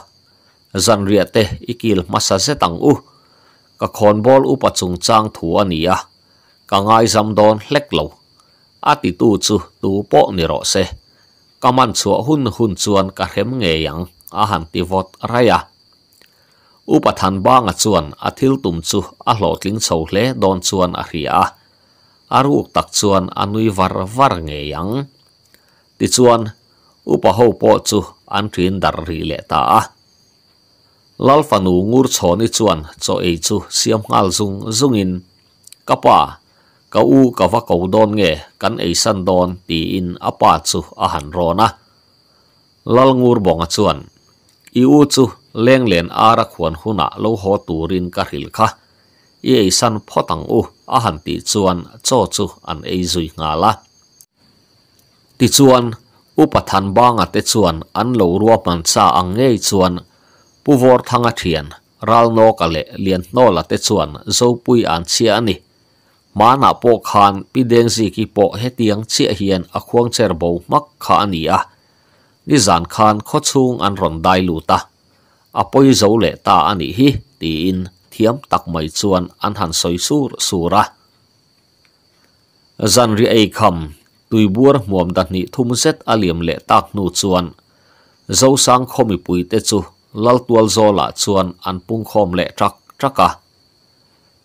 zan ria te ikil masa se tang u ka khon bol u pa chung chang thu ania ka ngai zam don hlek lo ati tu chu tu po ni ro se kaman chu hun hun chuan ka hem nge yang a han ti vot raya u pa than ba nga chuan a thil tum chu a hlo tling chho hle don chuan a hria aruk tak chuan anui var var nge yang ti chuan upa ho po chu an thin dar ri le ta a lalfanu ngur chhawni chuan chaw ei chu siam ngal zung zungin kapa ka u ka va ko don nge kan ei san don ti in apa chu a han rona lal ngur bonga chuan i u chu leng len ara khuan huna lo ho turin ka ril kha i san photang u a han ti chuan chaw chu an ei zui nga la ti chuan upathan banga te chuan an lo ruwa man cha ang ngei chuan puwar thanga thian ral no ka le lian no la te chuan zo pui an chia ani na po khan pi pideng zi ki po hetiang chia hian a khuang cher bo mak kha ani a ni zan khan kho chung an ron dai lu ta a poi zo le ta ani hi ti in thiam tak mai chuan an han soi sur sura zan ri ei kham tui buar muam dat ni thum set aliam le tak nu chuan zo sang khomi pui te chu lal tual zola chuan an pung khom le trak traka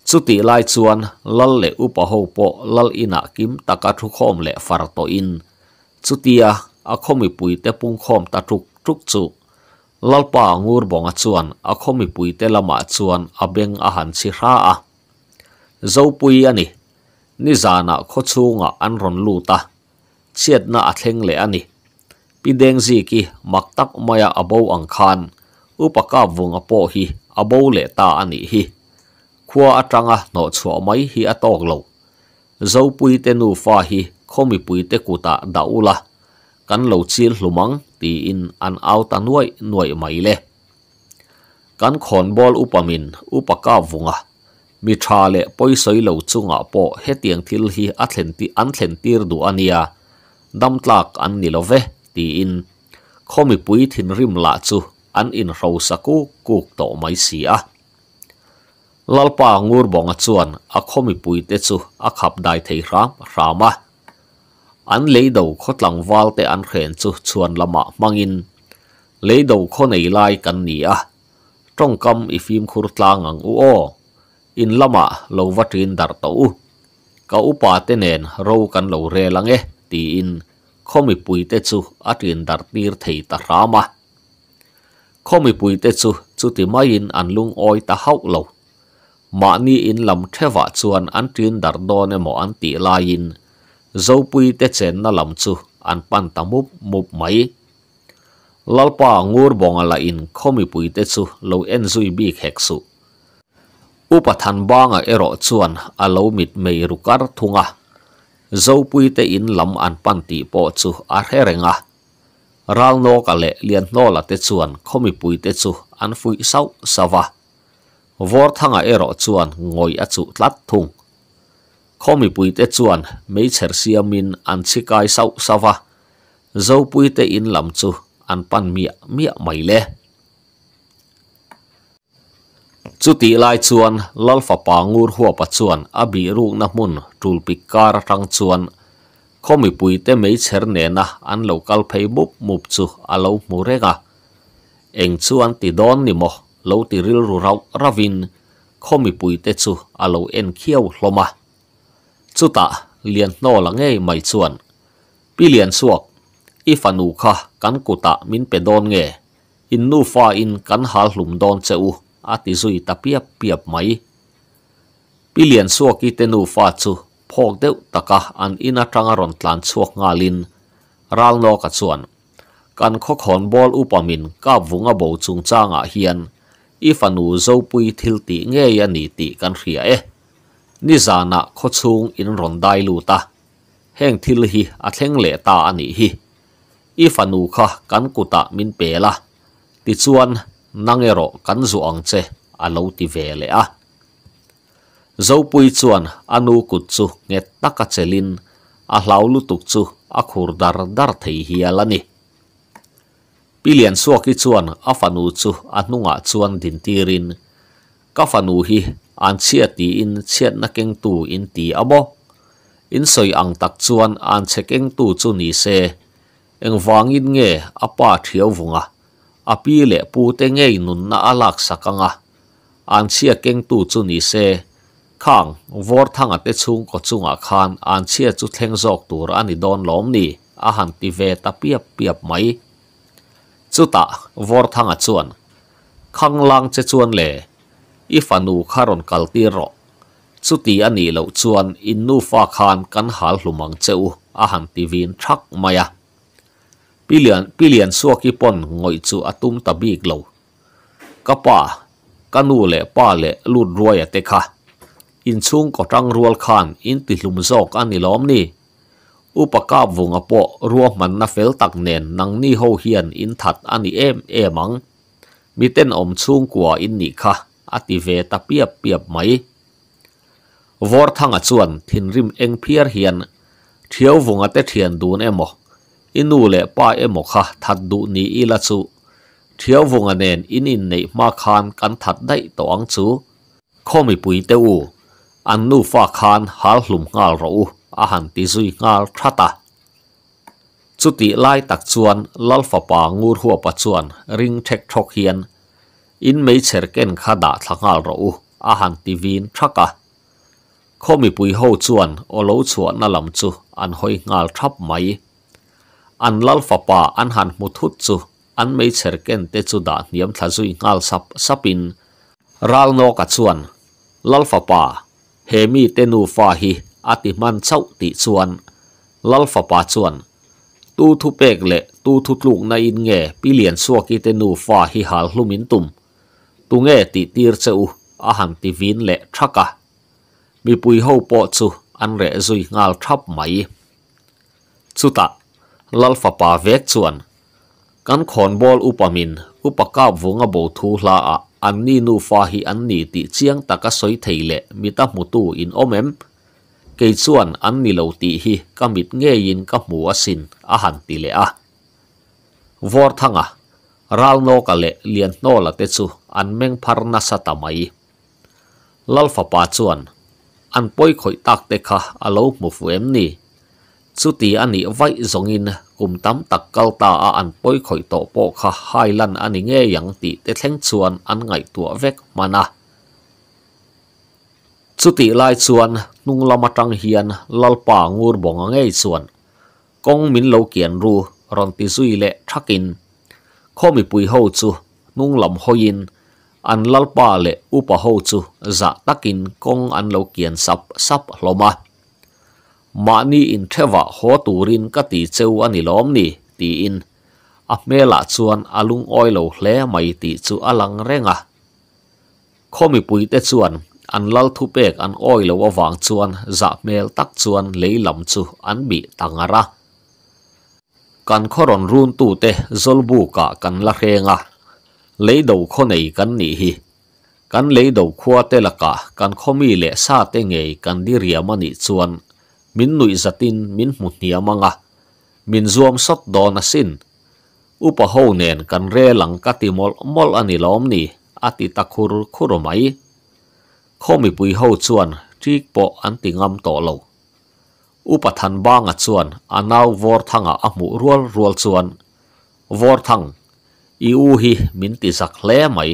chu ti lai chuan lal le upa ho po lal ina kim taka thu khom le far to in chu tia a khomi pui te pung khom ta truk truk chu lal pa ngur bonga chuan a khomi pui te lama ah chuan a beng a han si ra a zo pui ani ni zana kho chunga an ron lu ta chiat na a theng le ani pideng zi ki mak tak maya abo ang khan upa upaka vunga po hi abo le ta ani hi khua atanga no chua mai hi atok lo zo pui te nu fa hi khomi pui te kuta daula kan lo chil hlumang ti in an au ta nuai nuai mai le kan khon bol upamin upa upaka vunga mi tha le poi soi lo chunga po hetiang thil hi athlen ti an thlen tir du ania dam tlak an ni love ti in khomi pui thin rim la chu an in ro saku kuk to mai si a lalpa ngur bonga chuan a khomi pui te chu a khap dai thei ram rama an lấy leido khotlang wal te an khen chu chuan in lấy leido kho nei lai kan ni a trong kam i phim khur tlang ang u o in lama lo watin dar to u ka upa te nen ro lâu lo re lange ti in khomi pui te chu atin dar tir thei ta rama không bị bùi tê chu chu thì mai in an lung oi ta hậu lâu mà ni in làm thế vả chu an trên tin dar nè ne mo an ti la in dâu bùi tê chen na làm chu an pan ta mup mup mai lalpa ngur bonga la in không bị bùi tê chu lâu en zui bi khek su upathan a ero chuan alo mit mei rukar thunga zo pui te in lam an pan ti po chu a herenga ral no ka le lian no la te chuan khomi pui te chu an fui sau sawa vor thanga ero chuan ngoi a chu tlat thung khomi pui te chuan mei cher siamin an chikai sau sawa zo pui te in lam chu an pan mia mia mai le chu ti lai chuan lalfa pangur huapa chuan abi ruk na mun tulpikar rang chuan ข้อมีปุยเตไม่เชิญเนนะอันโลกาลเพย์บุบมุบจูอาโลมูเรงะเองชวนติดอนนิโมโลติริลรูราราวินข้อมีปุยเตจูอาโลเอ็นเคียวลมะจุตะเลียนโนละเงยไม่ชวนพี่เลียนสวกอีฟานูค่ะกันกุตะมินเปดอนเงยอินนูฟาอินกันหาหลุมดอนเจ้าอาติซุยตะเปียบเปียบไหมพี่เลียนสวกอีเตนูฟาจูพกเดวตะกะอันอินาจังรอนตลานชวกงาลินรางโลกัดส่วนกันขคอนบอลอุปมินกับวุงอโบจุงจางอาเฮียนอีฟานูโจปุยทิลติเงยนิติกันเรียเอนิจานะขชุงอินรอนไดลูตาแห่งทิลฮีอัเทงเลตาอันนี้ฮีอีฟานูค่ะกันกุตะมินเปละติ่วนนังเอโรกันจวงเจอาลูติเวเลอะ zopui chuan anu kut chu nge taka chelin a hlau lutuk chu a khur dar dar thei hialani pilian suaki chuan a fanu chu a ngã chuan din tirin ka fanu hi an chia ti in chiat na keng tu in ti abo in soi ang tak chuan an che keng tu chu ni se eng wangin nge apa thiau vunga api le pu te ngei nun na alak sakanga an chia keng tu chu ni se ข้างวอร์ทังอัดชุงก็จุงอาคารอันเชียจุดเทงจอกตัวอันนี้โดนล้อมนี่อาหารตีเวตาเปียบเปียบไหมจุตะวอร์ทังอัดชวนข้างล่างจะชวนเล่อีฟานูคารอนกัลตีรอจุตีอันนี้เหล่าชวนอินนูฟ้าคานกันหาหลุมังเจ้าอาหารตีวินชักมายะพิเลียนพิเลียนสัวกิปอนงอยจูอตุมตะบีกเหล่ากะป้ากะนูเล่ป้าเล่ลุดรวยเตค่ะ in chung ko tang rual khan in ti hlum zawk ani lawm ni upaka vung apo ruwa man na fel tak nen nang ni ho hian in that ani à em e à em emang miten om chung kwa in ni kha ati ve ta piap piap mai vor thang a thin rim eng phiar hian thiau vunga te thian dun emo inu le pa emo kha that du ni ila chu thiau vunga nen in in nei ma khan kan that dai to ang chu khomi pui te u an nu fa khan hal hlum ngal ro a han ti zui ngal thata chu ti lai tak chuan lal fa pa ngur hua pa chuan ring thek thok hian in mei cher ken kha da thangal ro a han ti vin thaka khomi pui ho chuan olo chuan na lam chu an hoi ngal thap mai an lal fa pa an han mu thut chu an mei cher ken te chu da niam thla zui ngal sap sapin ral no ka chuan lal fa pa he mi te nu fa hi ati man chau ti chuan lal fa pa chuan tu thu pek le tu thu tluk na in nge pilian suak ki te fa hi hal hlumin tum tu nge ti tir cheu a han ti vin le thaka mi pui ho po chu an re zui ngal thap mai chuta lal fa pa vek chuan kan khon bol upamin upakap vunga bo thu hla a an ni nu fa hi an ni ti chiang taka soi thei le mi ta mu tu in omem em ke chuan an ni lo ti hi ka mit nge in ka mu a sin a han ti le a vor thanga ral no ka le lian no la te chu an meng phar na sa ta mai lal fa pa chuan an poi khoi tak te kha alo mu fu em ni chu ti ani vai zongin cùng tam tắc kal ta à an poi khoi to po kha hai lan ani nge yang ti te thleng chuan an ngai tua vek mana chu ti lai chuan nung lama tang hian lalpa ngur bonga nge chuan kong min lâu kian ru ron ti zui le thakin khomi pui ho chu nung lam hoin an lalpa lệ upa ho chu za takin kong an lo kian sap sap hloma mà ni in thewa ho turin ka ti cheu ani anh ni ti in a mela ah chuan alung oi lo hle mai ti chu alang renga khomi puite chuan an lal thu pek an oi lo awang chuan za mel tak chuan leilam chu an bị bi ra, kan khoron run tu te zolbu ka kan la renga leido kho nei kan ni hi kan leido khuate laka kan khomi le sa te ngei kan di mani chuan min nui zatin min mu ni amanga min zuam sot do na sin upa ho nen kan re lang ka mol mol ani lom ni ati takhur khuromai khomi pui ho chuan tik po antingam ti ngam to lo upa than ba nga chuan anau vor thanga amu rual rual chuan vor thang i u hi min ti sak le mai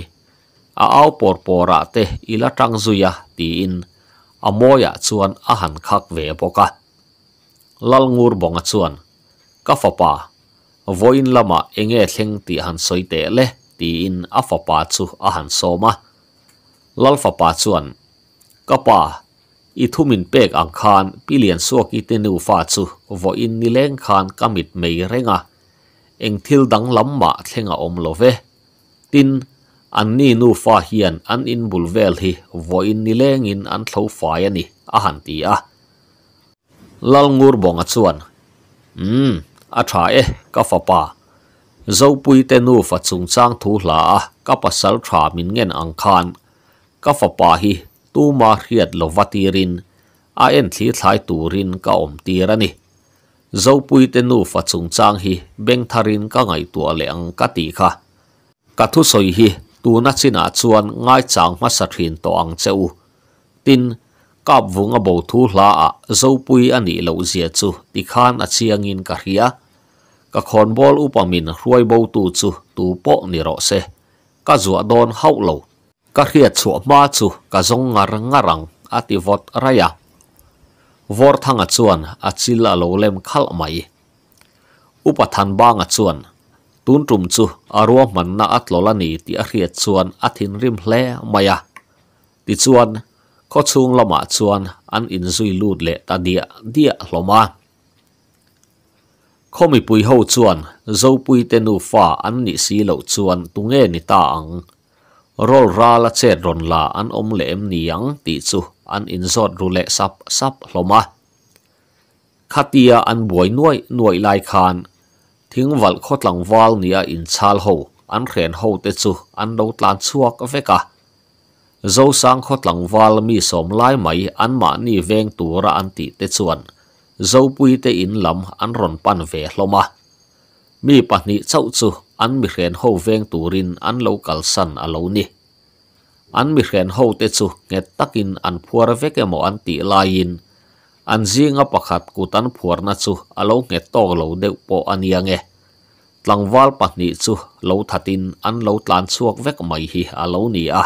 a au por pora te ila tang zuya ti in amoya chuan a han khak ve boka lal ngur bonga chuan ka fapa voin lama enge thleng ti han soite le ti in a fapa chu a han soma lal fapa chuan ka pa i thumin pek ang khan pilian so ki te nu fa chu vo in ni leng kamit mei renga eng thil dang lamma thlenga om lo an ni nu fa hian an in bul vel hi voin ni leng in an thlo fai ani a han ti a lal ngur bonga chuan um a tha e ka fa pa zo pui te nu fa chung chang thu la a ka sal tha min ngen ang khan ka fa pa hi tu ma riat lo vatirin, a en thli thlai turin ka om tir ani zo pui te nu fa chung chang hi beng tharin ka ngai tua le ang ka ti kha ka thu soi hi tu tuna china chuan ngai chang ma sa thrin to ang cheu tin kap vunga bo thu hla a zo pui ani lo zia chu ti khan a chiang in ka hria ka khon bol upamin hruai bo tu chu tu po ni ro se ka zua don hau lo ka hria chu ma chu ka zong ngar ngarang ati vot raya vor thanga chuan achila lo lem khal mai upathan banga chuan tun trum chu arwa man na atlola ni ti a khia chuan athin rim hle maya ti chuan kho chung lama chuan an in zui lut le ta dia dia hloma kho mi pui ho chuan zo pui te fa an ni si lo chuan tu nge ni ta ang rol ra la che dron la an om le em ni yang ti chu an in zot ru le sap sap hloma khatia an boi noi noi lai khan thing vật khot lòng wal nia in chal ho an hren ho te chu an lo tlan chuak cả zo sang khot lòng wal mi som lai mai an ma ni veng ra an ti te chuan zo pui te in lam an ron pan ve hloma mi pahnih chau chu an mi hren ho veng turin an lo kal san alo ni an mi hren ho te chu nge takin an phuar veke mo an ti lai in an zi nga pakhat kutan phuar na chu alo nge tok lo de po aniange tlangwal pahni chu lo thatin an lo tlan chuak vek mai hi alo ni a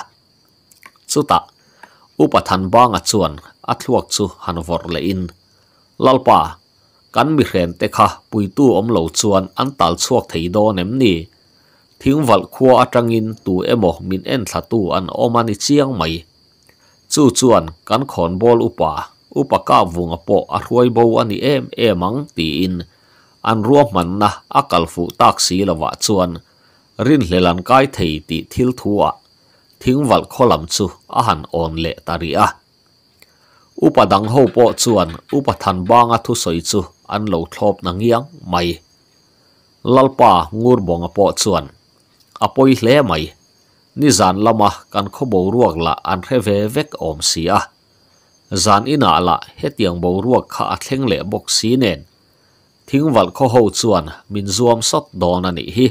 chuta upathan bang a chuan a thluak chu han vor le in lalpa kan mi hren te kha pui tu om lo chuan an tal chuak thei do nem ni thingwal khuwa tu emo min en thatu an omani chiang mai chu chuan kan อุปกาวงปออารวยบัวนี่เอมเอมังตีอินอันรวมมันนะอักลฟุตักสีละวัชวนรินเลลันไกเทยติทิลทัวทิ้งวัลคลัมซุอาหันออนเลตารีอาอุปดังหปอชวนอุปทันบางอทุสอยซุอันเลาทบนังยังไม่ลลปางูบงอปอชวนอปอยเลไม่นิจันละมะกันขบวรวกละอันเทเววกอมเสีย zan ina la hetiang bo ruak kha a thleng le bok si nen thingwal kho ho chuan min zuam sot don ani hi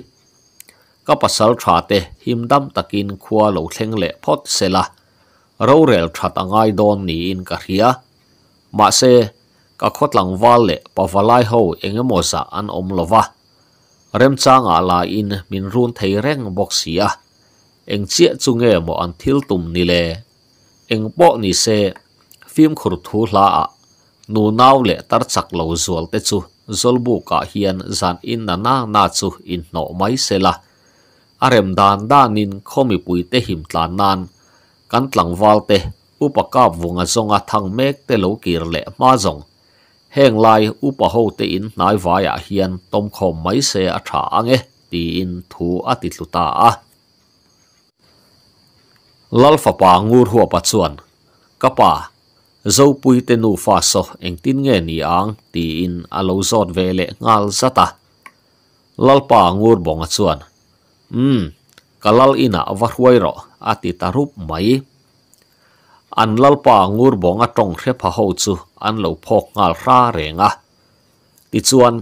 ka pasal tha te him dam takin khua lo thleng le phot sela ro rel that angai don ni in ka hria ma se ka khotlang wal le pawalai ho engemaw za dạ an om lova rem changa la in min run thei reng bok sia eng chia chunge mo an thil tum ni le eng po ni se fim khur thu hla a nu nau le tar chak lo zual te chu zolbu ka hian zan in nà na na chu in no mai sela arem dan danin khomi pui te him tlan nan kan tlang wal te upakap vunga zonga thang mek te lo kir le ma zong heng lai upa ho te in nai vaya hiền tom khom máy xe a tha ange ti in thu atitluta a lalfa pa ngur huwa pa chuan kapa zo pui te nu fa so eng tin nge ni ang ti in alo zot ve le ngal zata lalpa ngur bonga chuan um kalal ina varhuai ro ati tarup mai an lalpa ngur bonga tong hre pha ho chu an lo phok ngal ra renga ti chuan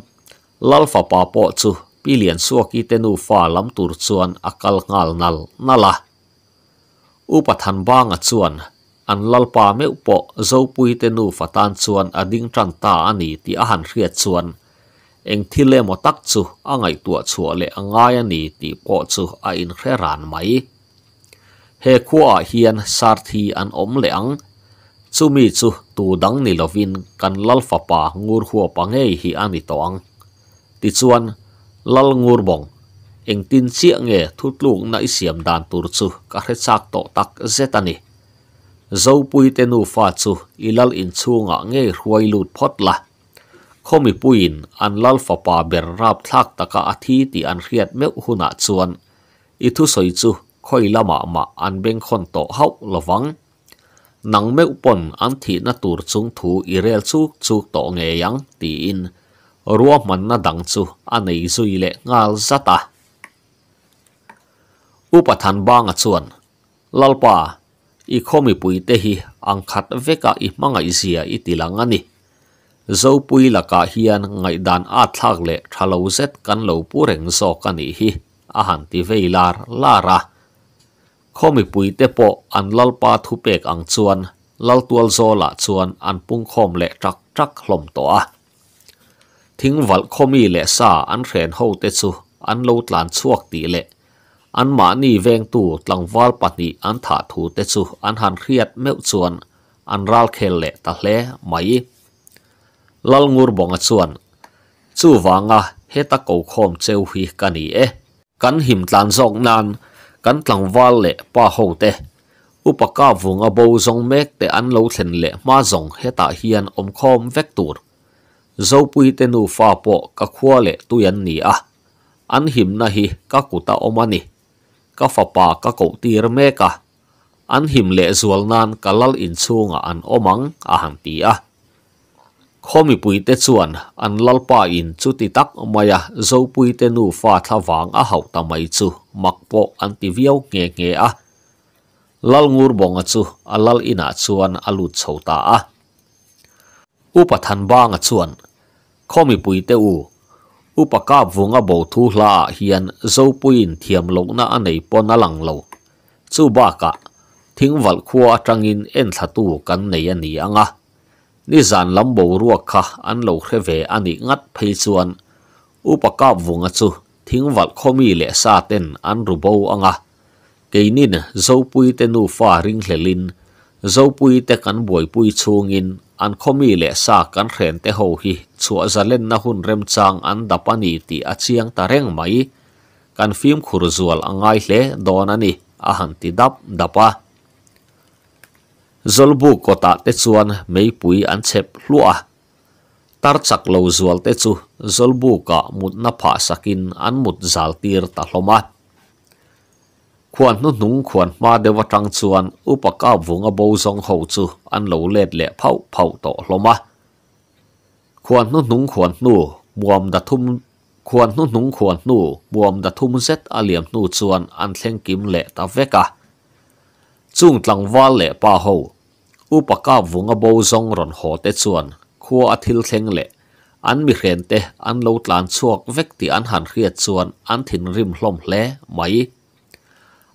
lalfa pa po chu pilian suaki tenu fa lam tur chuan akal ngal nal nala upathan banga chuan an lalpa me upo zo pui te nu fatan chuan ading tran ta ani ti a han hriat chuan eng thile mo tak chu angai tua chua le angai ani ti po chu a in hre ran mai he khua hian sarthi an om le ang chumi chu tu dang ni lovin kan lalfa pa ngur hua pa ngei hi ani to ang ti chuan lal ngur bong eng tin chia nge thutlung na isiam dan tur chu ka hre chak to tak zetani zau pui te nu fa chu ilal in chu nga nge ruai lut phot khomi puin an lal fa pa ber thak taka athi ti an riat me huna chuan ithu soi chu khoi lama ma an beng khon to hau lawang nang me upon an thi na tur chung thu i rel chu chu to nge yang ti in ruwa man na dang chu anei zui le ngal zata upathan ba nga chuan lalpa i khomi pui te hi ang khat veka i mangai zia i tilanga ni zo pui laka hian ngai dan a thlak le thalo zet kan lo pu reng zo ka hi a han ti veilar lara khomi pui te po an lal pa thu pek ang chuan lal tual zo la chuan an pung khom le trak trak hlom to a thing wal khomi le sa an ren ho te chu an lo tlan chuak ti le an mà ni veng tu tlang wal patni an tha thu te chu an han khriat meu chuan an ral khel le ta hle mai lal ngur bonga chuan chu wanga heta ko khom cheu hi kani e kan him tlan zok nan kan tlang wal le pa ho te upaka vung abo zong mek te an lo thlen le ma zong ta hian om khom vek tur zo pui te nu fa po ka khua tu tuyan ni a an him na hi ka kuta omani ka fapa ka ko tir meka an him le zual nan kalal in chunga an omang a hang ti a khomi pui te chuan an lalpa in chu ti tak maya zo pui te nu fa thawang a hau ta mai chu makpo an ti viau nge nge a lal ngur bonga chu alal ina chuan alut chhota a upathan banga chuan khomi pui te u upakap vunga bo thu hla hian zopuin thiam lo na anei pon alang lo chu ba ka thingwal khuwa in en thatu kan nei ani anga ni zan lam bo ruak kha an lo khre ve ani ngat phei chuan upakap vunga chu thingwal khomi le sa ten an rubo anga keinin pui te nu fa ring hlelin pui te kan buai pui chungin an khomi le sa kan hren te ho hi ชัวจะเล่นนะหุ่นเริ่มจางอันดับนี้ที่อาชียงตาเร่งไมมกันฟิล์มขุรจวลอังไอเล่ดอนันนี่อาหารติดดับดับปะจลบุกตัดเตจวนไม่ปุยอันเช็บลัวตัดจักเลวจวลเตจูจลบุกหมุดนับผาสกินอันมุดจัลตีร์ตะลมะควันนุ่นงควันมาเดวตังจวนอุปการวงอโบซองเขาจูอันเลวเล็ดเล่เผาเผาต่อลมะควรนุนุงควรนูบวมดัทุมควรนุนุงควรนูบวมดัทุมเซตอาเลียมนูจวนอันเทงกิมเละตาเวกะจุงตังวาเละปาโฮอุปกาวุงอโบซงรอนโหเตจวนขัวอธิลเทงเละอันมีเรนเตอันโลดลานชวกเวกติอันหันเรียดจวนอันถินริมลมเละไหม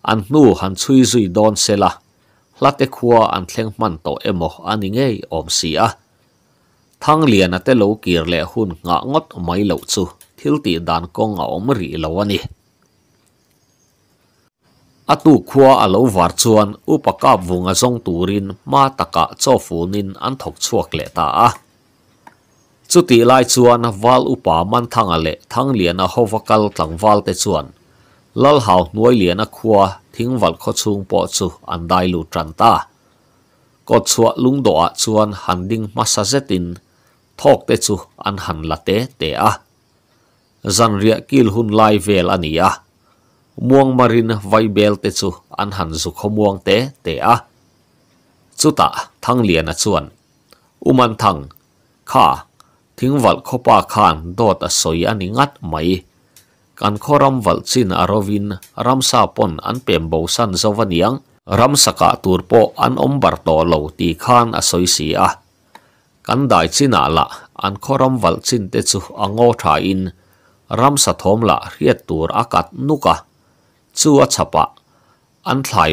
อันนูหันชุยซุยดอนเซละลัดเตขัวอันเทงมันโตเอโมอันนิเงยอมเสีย thang lian te lo kir le hun nga ngot mai lo chu thil ti dan ko nga om ri lo ani atu khuwa alo war chuan upaka vunga zong turin ma taka cho funin an thok chuak le ta a chuti lai chuan wal upa man thang ale thang lian hovakal tlang wal te chuan lal hau noi lian a khuwa thing po chu an dai lu tran ta ko handing masazetin thok te chu an han là te te a zan ria kil hun lai về là ani a muang marin vai bel te chu an han zu kho muang te te a chuta thang lian a chuan uman thang kha thing wal kho pa khan dot a soi ani ngat mai kan kho ram wal chin arovin ram sa pon an pem bo san zovaniang ram saka turpo an om bar to lâu tì khan a soi si a kandai china la an khoram wal chin te chu ango tha in ram sa thom la riat tur akat nuka chuwa chapa an thlai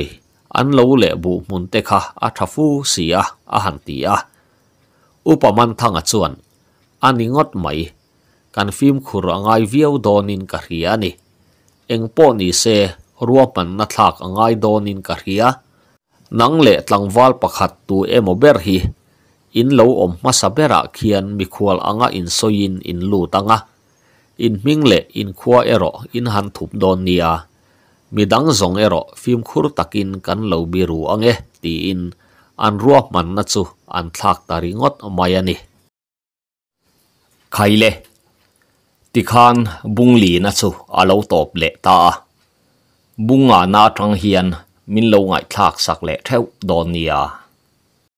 an lo le bu mun te kha a tha fu sia a han ti upaman thang a chuan kan phim khur angai viau donin ka se ruapan na thlak angai donin ka ria nang pakhat tu emo ber in lo om masa bera khian mi khual anga in soin in lu tanga in mingle in khua ero in han thup don nia mi dang zong ero phim khur takin kan lo biru ange ti in an ruak man na chu an thak tari ngot mayani khaile tikhan bungli na chu alo top le ta bunga na thang hian min lo ngai thak sak le theu don nia